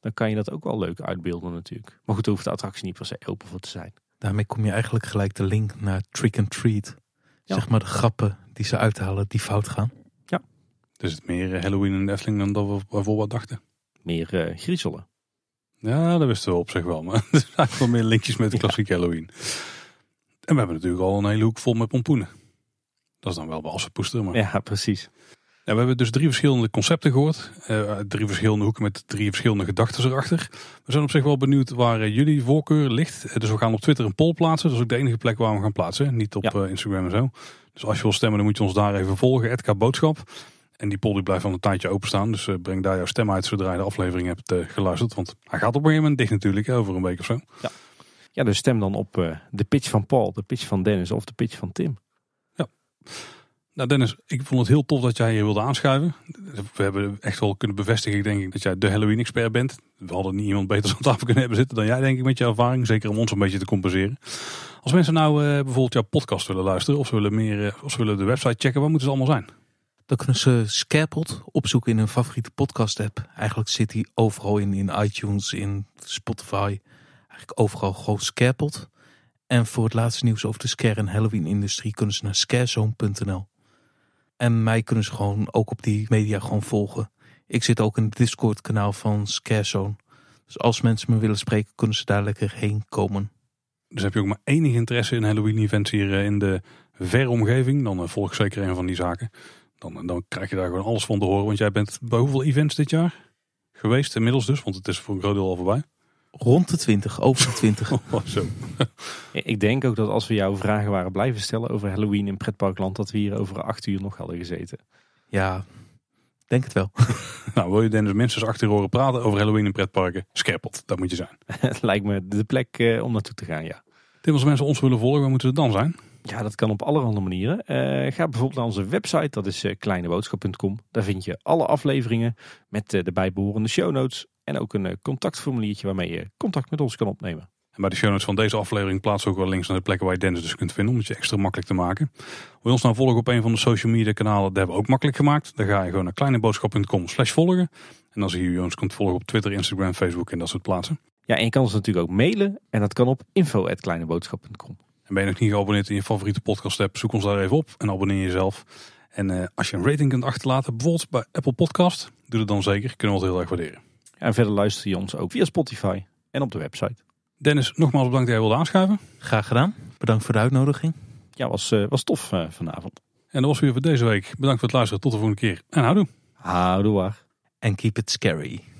dan kan je dat ook wel leuk uitbeelden natuurlijk. Maar goed, hoeft de attractie niet per se open voor te zijn. Daarmee kom je eigenlijk gelijk de link naar Trick and Treat. Zeg maar de grappen die ze uithalen die fout gaan. Ja. Dus het meer Halloween en Efteling dan dat we bijvoorbeeld dachten. Meer griezelen. Ja, dat wisten we op zich wel. Maar (laughs) er zijn wel meer linkjes met de klassieke Halloween. En we hebben natuurlijk al een hele hoek vol met pompoenen. Dat is dan wel bij Maar... Ja, precies. Ja, we hebben dus drie verschillende concepten gehoord. Eh, drie verschillende hoeken met drie verschillende gedachten erachter. We zijn op zich wel benieuwd waar eh, jullie voorkeur ligt. Eh, dus we gaan op Twitter een poll plaatsen. Dat is ook de enige plek waar we gaan plaatsen. Niet op Instagram en zo. Dus als je wil stemmen, dan moet je ons daar even volgen. Edka Boodschap. En die poll die blijft al een tijdje openstaan. Dus breng daar jouw stem uit zodra je de aflevering hebt geluisterd. Want hij gaat op een gegeven moment dicht natuurlijk, over een week of zo. Ja. Ja, dus stem dan op eh, de pitch van Paul, de pitch van Dennis of de pitch van Tim. Ja. Nou Dennis, ik vond het heel tof dat jij hier wilde aanschuiven. We hebben echt wel kunnen bevestigen, denk ik, dat jij de Halloween-expert bent. We hadden niet iemand beter aan (laughs) tafel kunnen hebben zitten dan jij, denk ik, met je ervaring. Zeker om ons een beetje te compenseren. Als mensen nou eh, bijvoorbeeld jouw podcast willen luisteren of ze willen, meer, eh, of ze willen de website checken, waar moeten ze allemaal zijn? Dan kunnen ze Scarepot opzoeken in hun favoriete podcast app. Eigenlijk zit die overal in, in iTunes, in Spotify overal gewoon scarepot. En voor het laatste nieuws over de scare en Halloween-industrie kunnen ze naar scarezone.nl. En mij kunnen ze gewoon ook op die media gewoon volgen. Ik zit ook in het Discord-kanaal van Scarezone. Dus als mensen me willen spreken, kunnen ze daar lekker heen komen. Dus heb je ook maar enig interesse in Halloween-events hier eh, in de verre omgeving, dan eh, volg zeker een van die zaken. Dan, eh, dan krijg je daar gewoon alles van te horen. Want jij bent bij hoeveel events dit jaar geweest inmiddels dus? Want het is voor een groot deel al voorbij. Rond de 20, over de 20. (laughs) (laughs) Ik denk ook dat als we jou vragen waren blijven stellen over Halloween in pretparkland, dat we hier over acht uur nog hadden gezeten. Ja, denk het wel. (laughs) nou, wil je Dennis minstens acht horen praten over Halloween in pretparken? Scherpelt, dat moet je zijn. het lijkt me de plek eh, om naartoe te gaan, ja. Tim, als mensen ons willen volgen, waar moeten ze dan zijn? Ja, dat kan op allerhande manieren. Eh, ga bijvoorbeeld naar onze website, dat is eh, kleineboodschap.com. Daar vind je alle afleveringen met de bijbehorende show notes, en ook een eh, contactformuliertje waarmee je contact met ons kan opnemen. En bij de show notes van deze aflevering plaatsen we ook wel links naar de plekken waar je Dennis dus kunt vinden. Om het je extra makkelijk te maken. Wil je ons nou volgen op een van de social media kanalen? Dat hebben we ook makkelijk gemaakt. Dan ga je gewoon naar kleineboodschap.com slash volgen. En dan zie je ons kunt volgen op Twitter, Instagram, Facebook en dat soort plaatsen. Ja, en je kan ons natuurlijk ook mailen. En dat kan op info.kleineboodschap.com En ben je nog niet geabonneerd in je favoriete podcast app? Zoek ons daar even op en abonneer jezelf. En eh, als je een rating kunt achterlaten, bijvoorbeeld bij Apple Podcast, doe dat dan zeker. Kunnen we het heel erg waarderen. En verder luister je ons ook via Spotify en op de website. Dennis, nogmaals bedankt dat jij wilde aanschuiven. Graag gedaan. Bedankt voor de uitnodiging. Ja, was, eh, was tof eh, vanavond. En dat was weer voor deze week. Bedankt voor het luisteren. Tot de volgende keer. En houdoe. Houdoe. En keep it scary.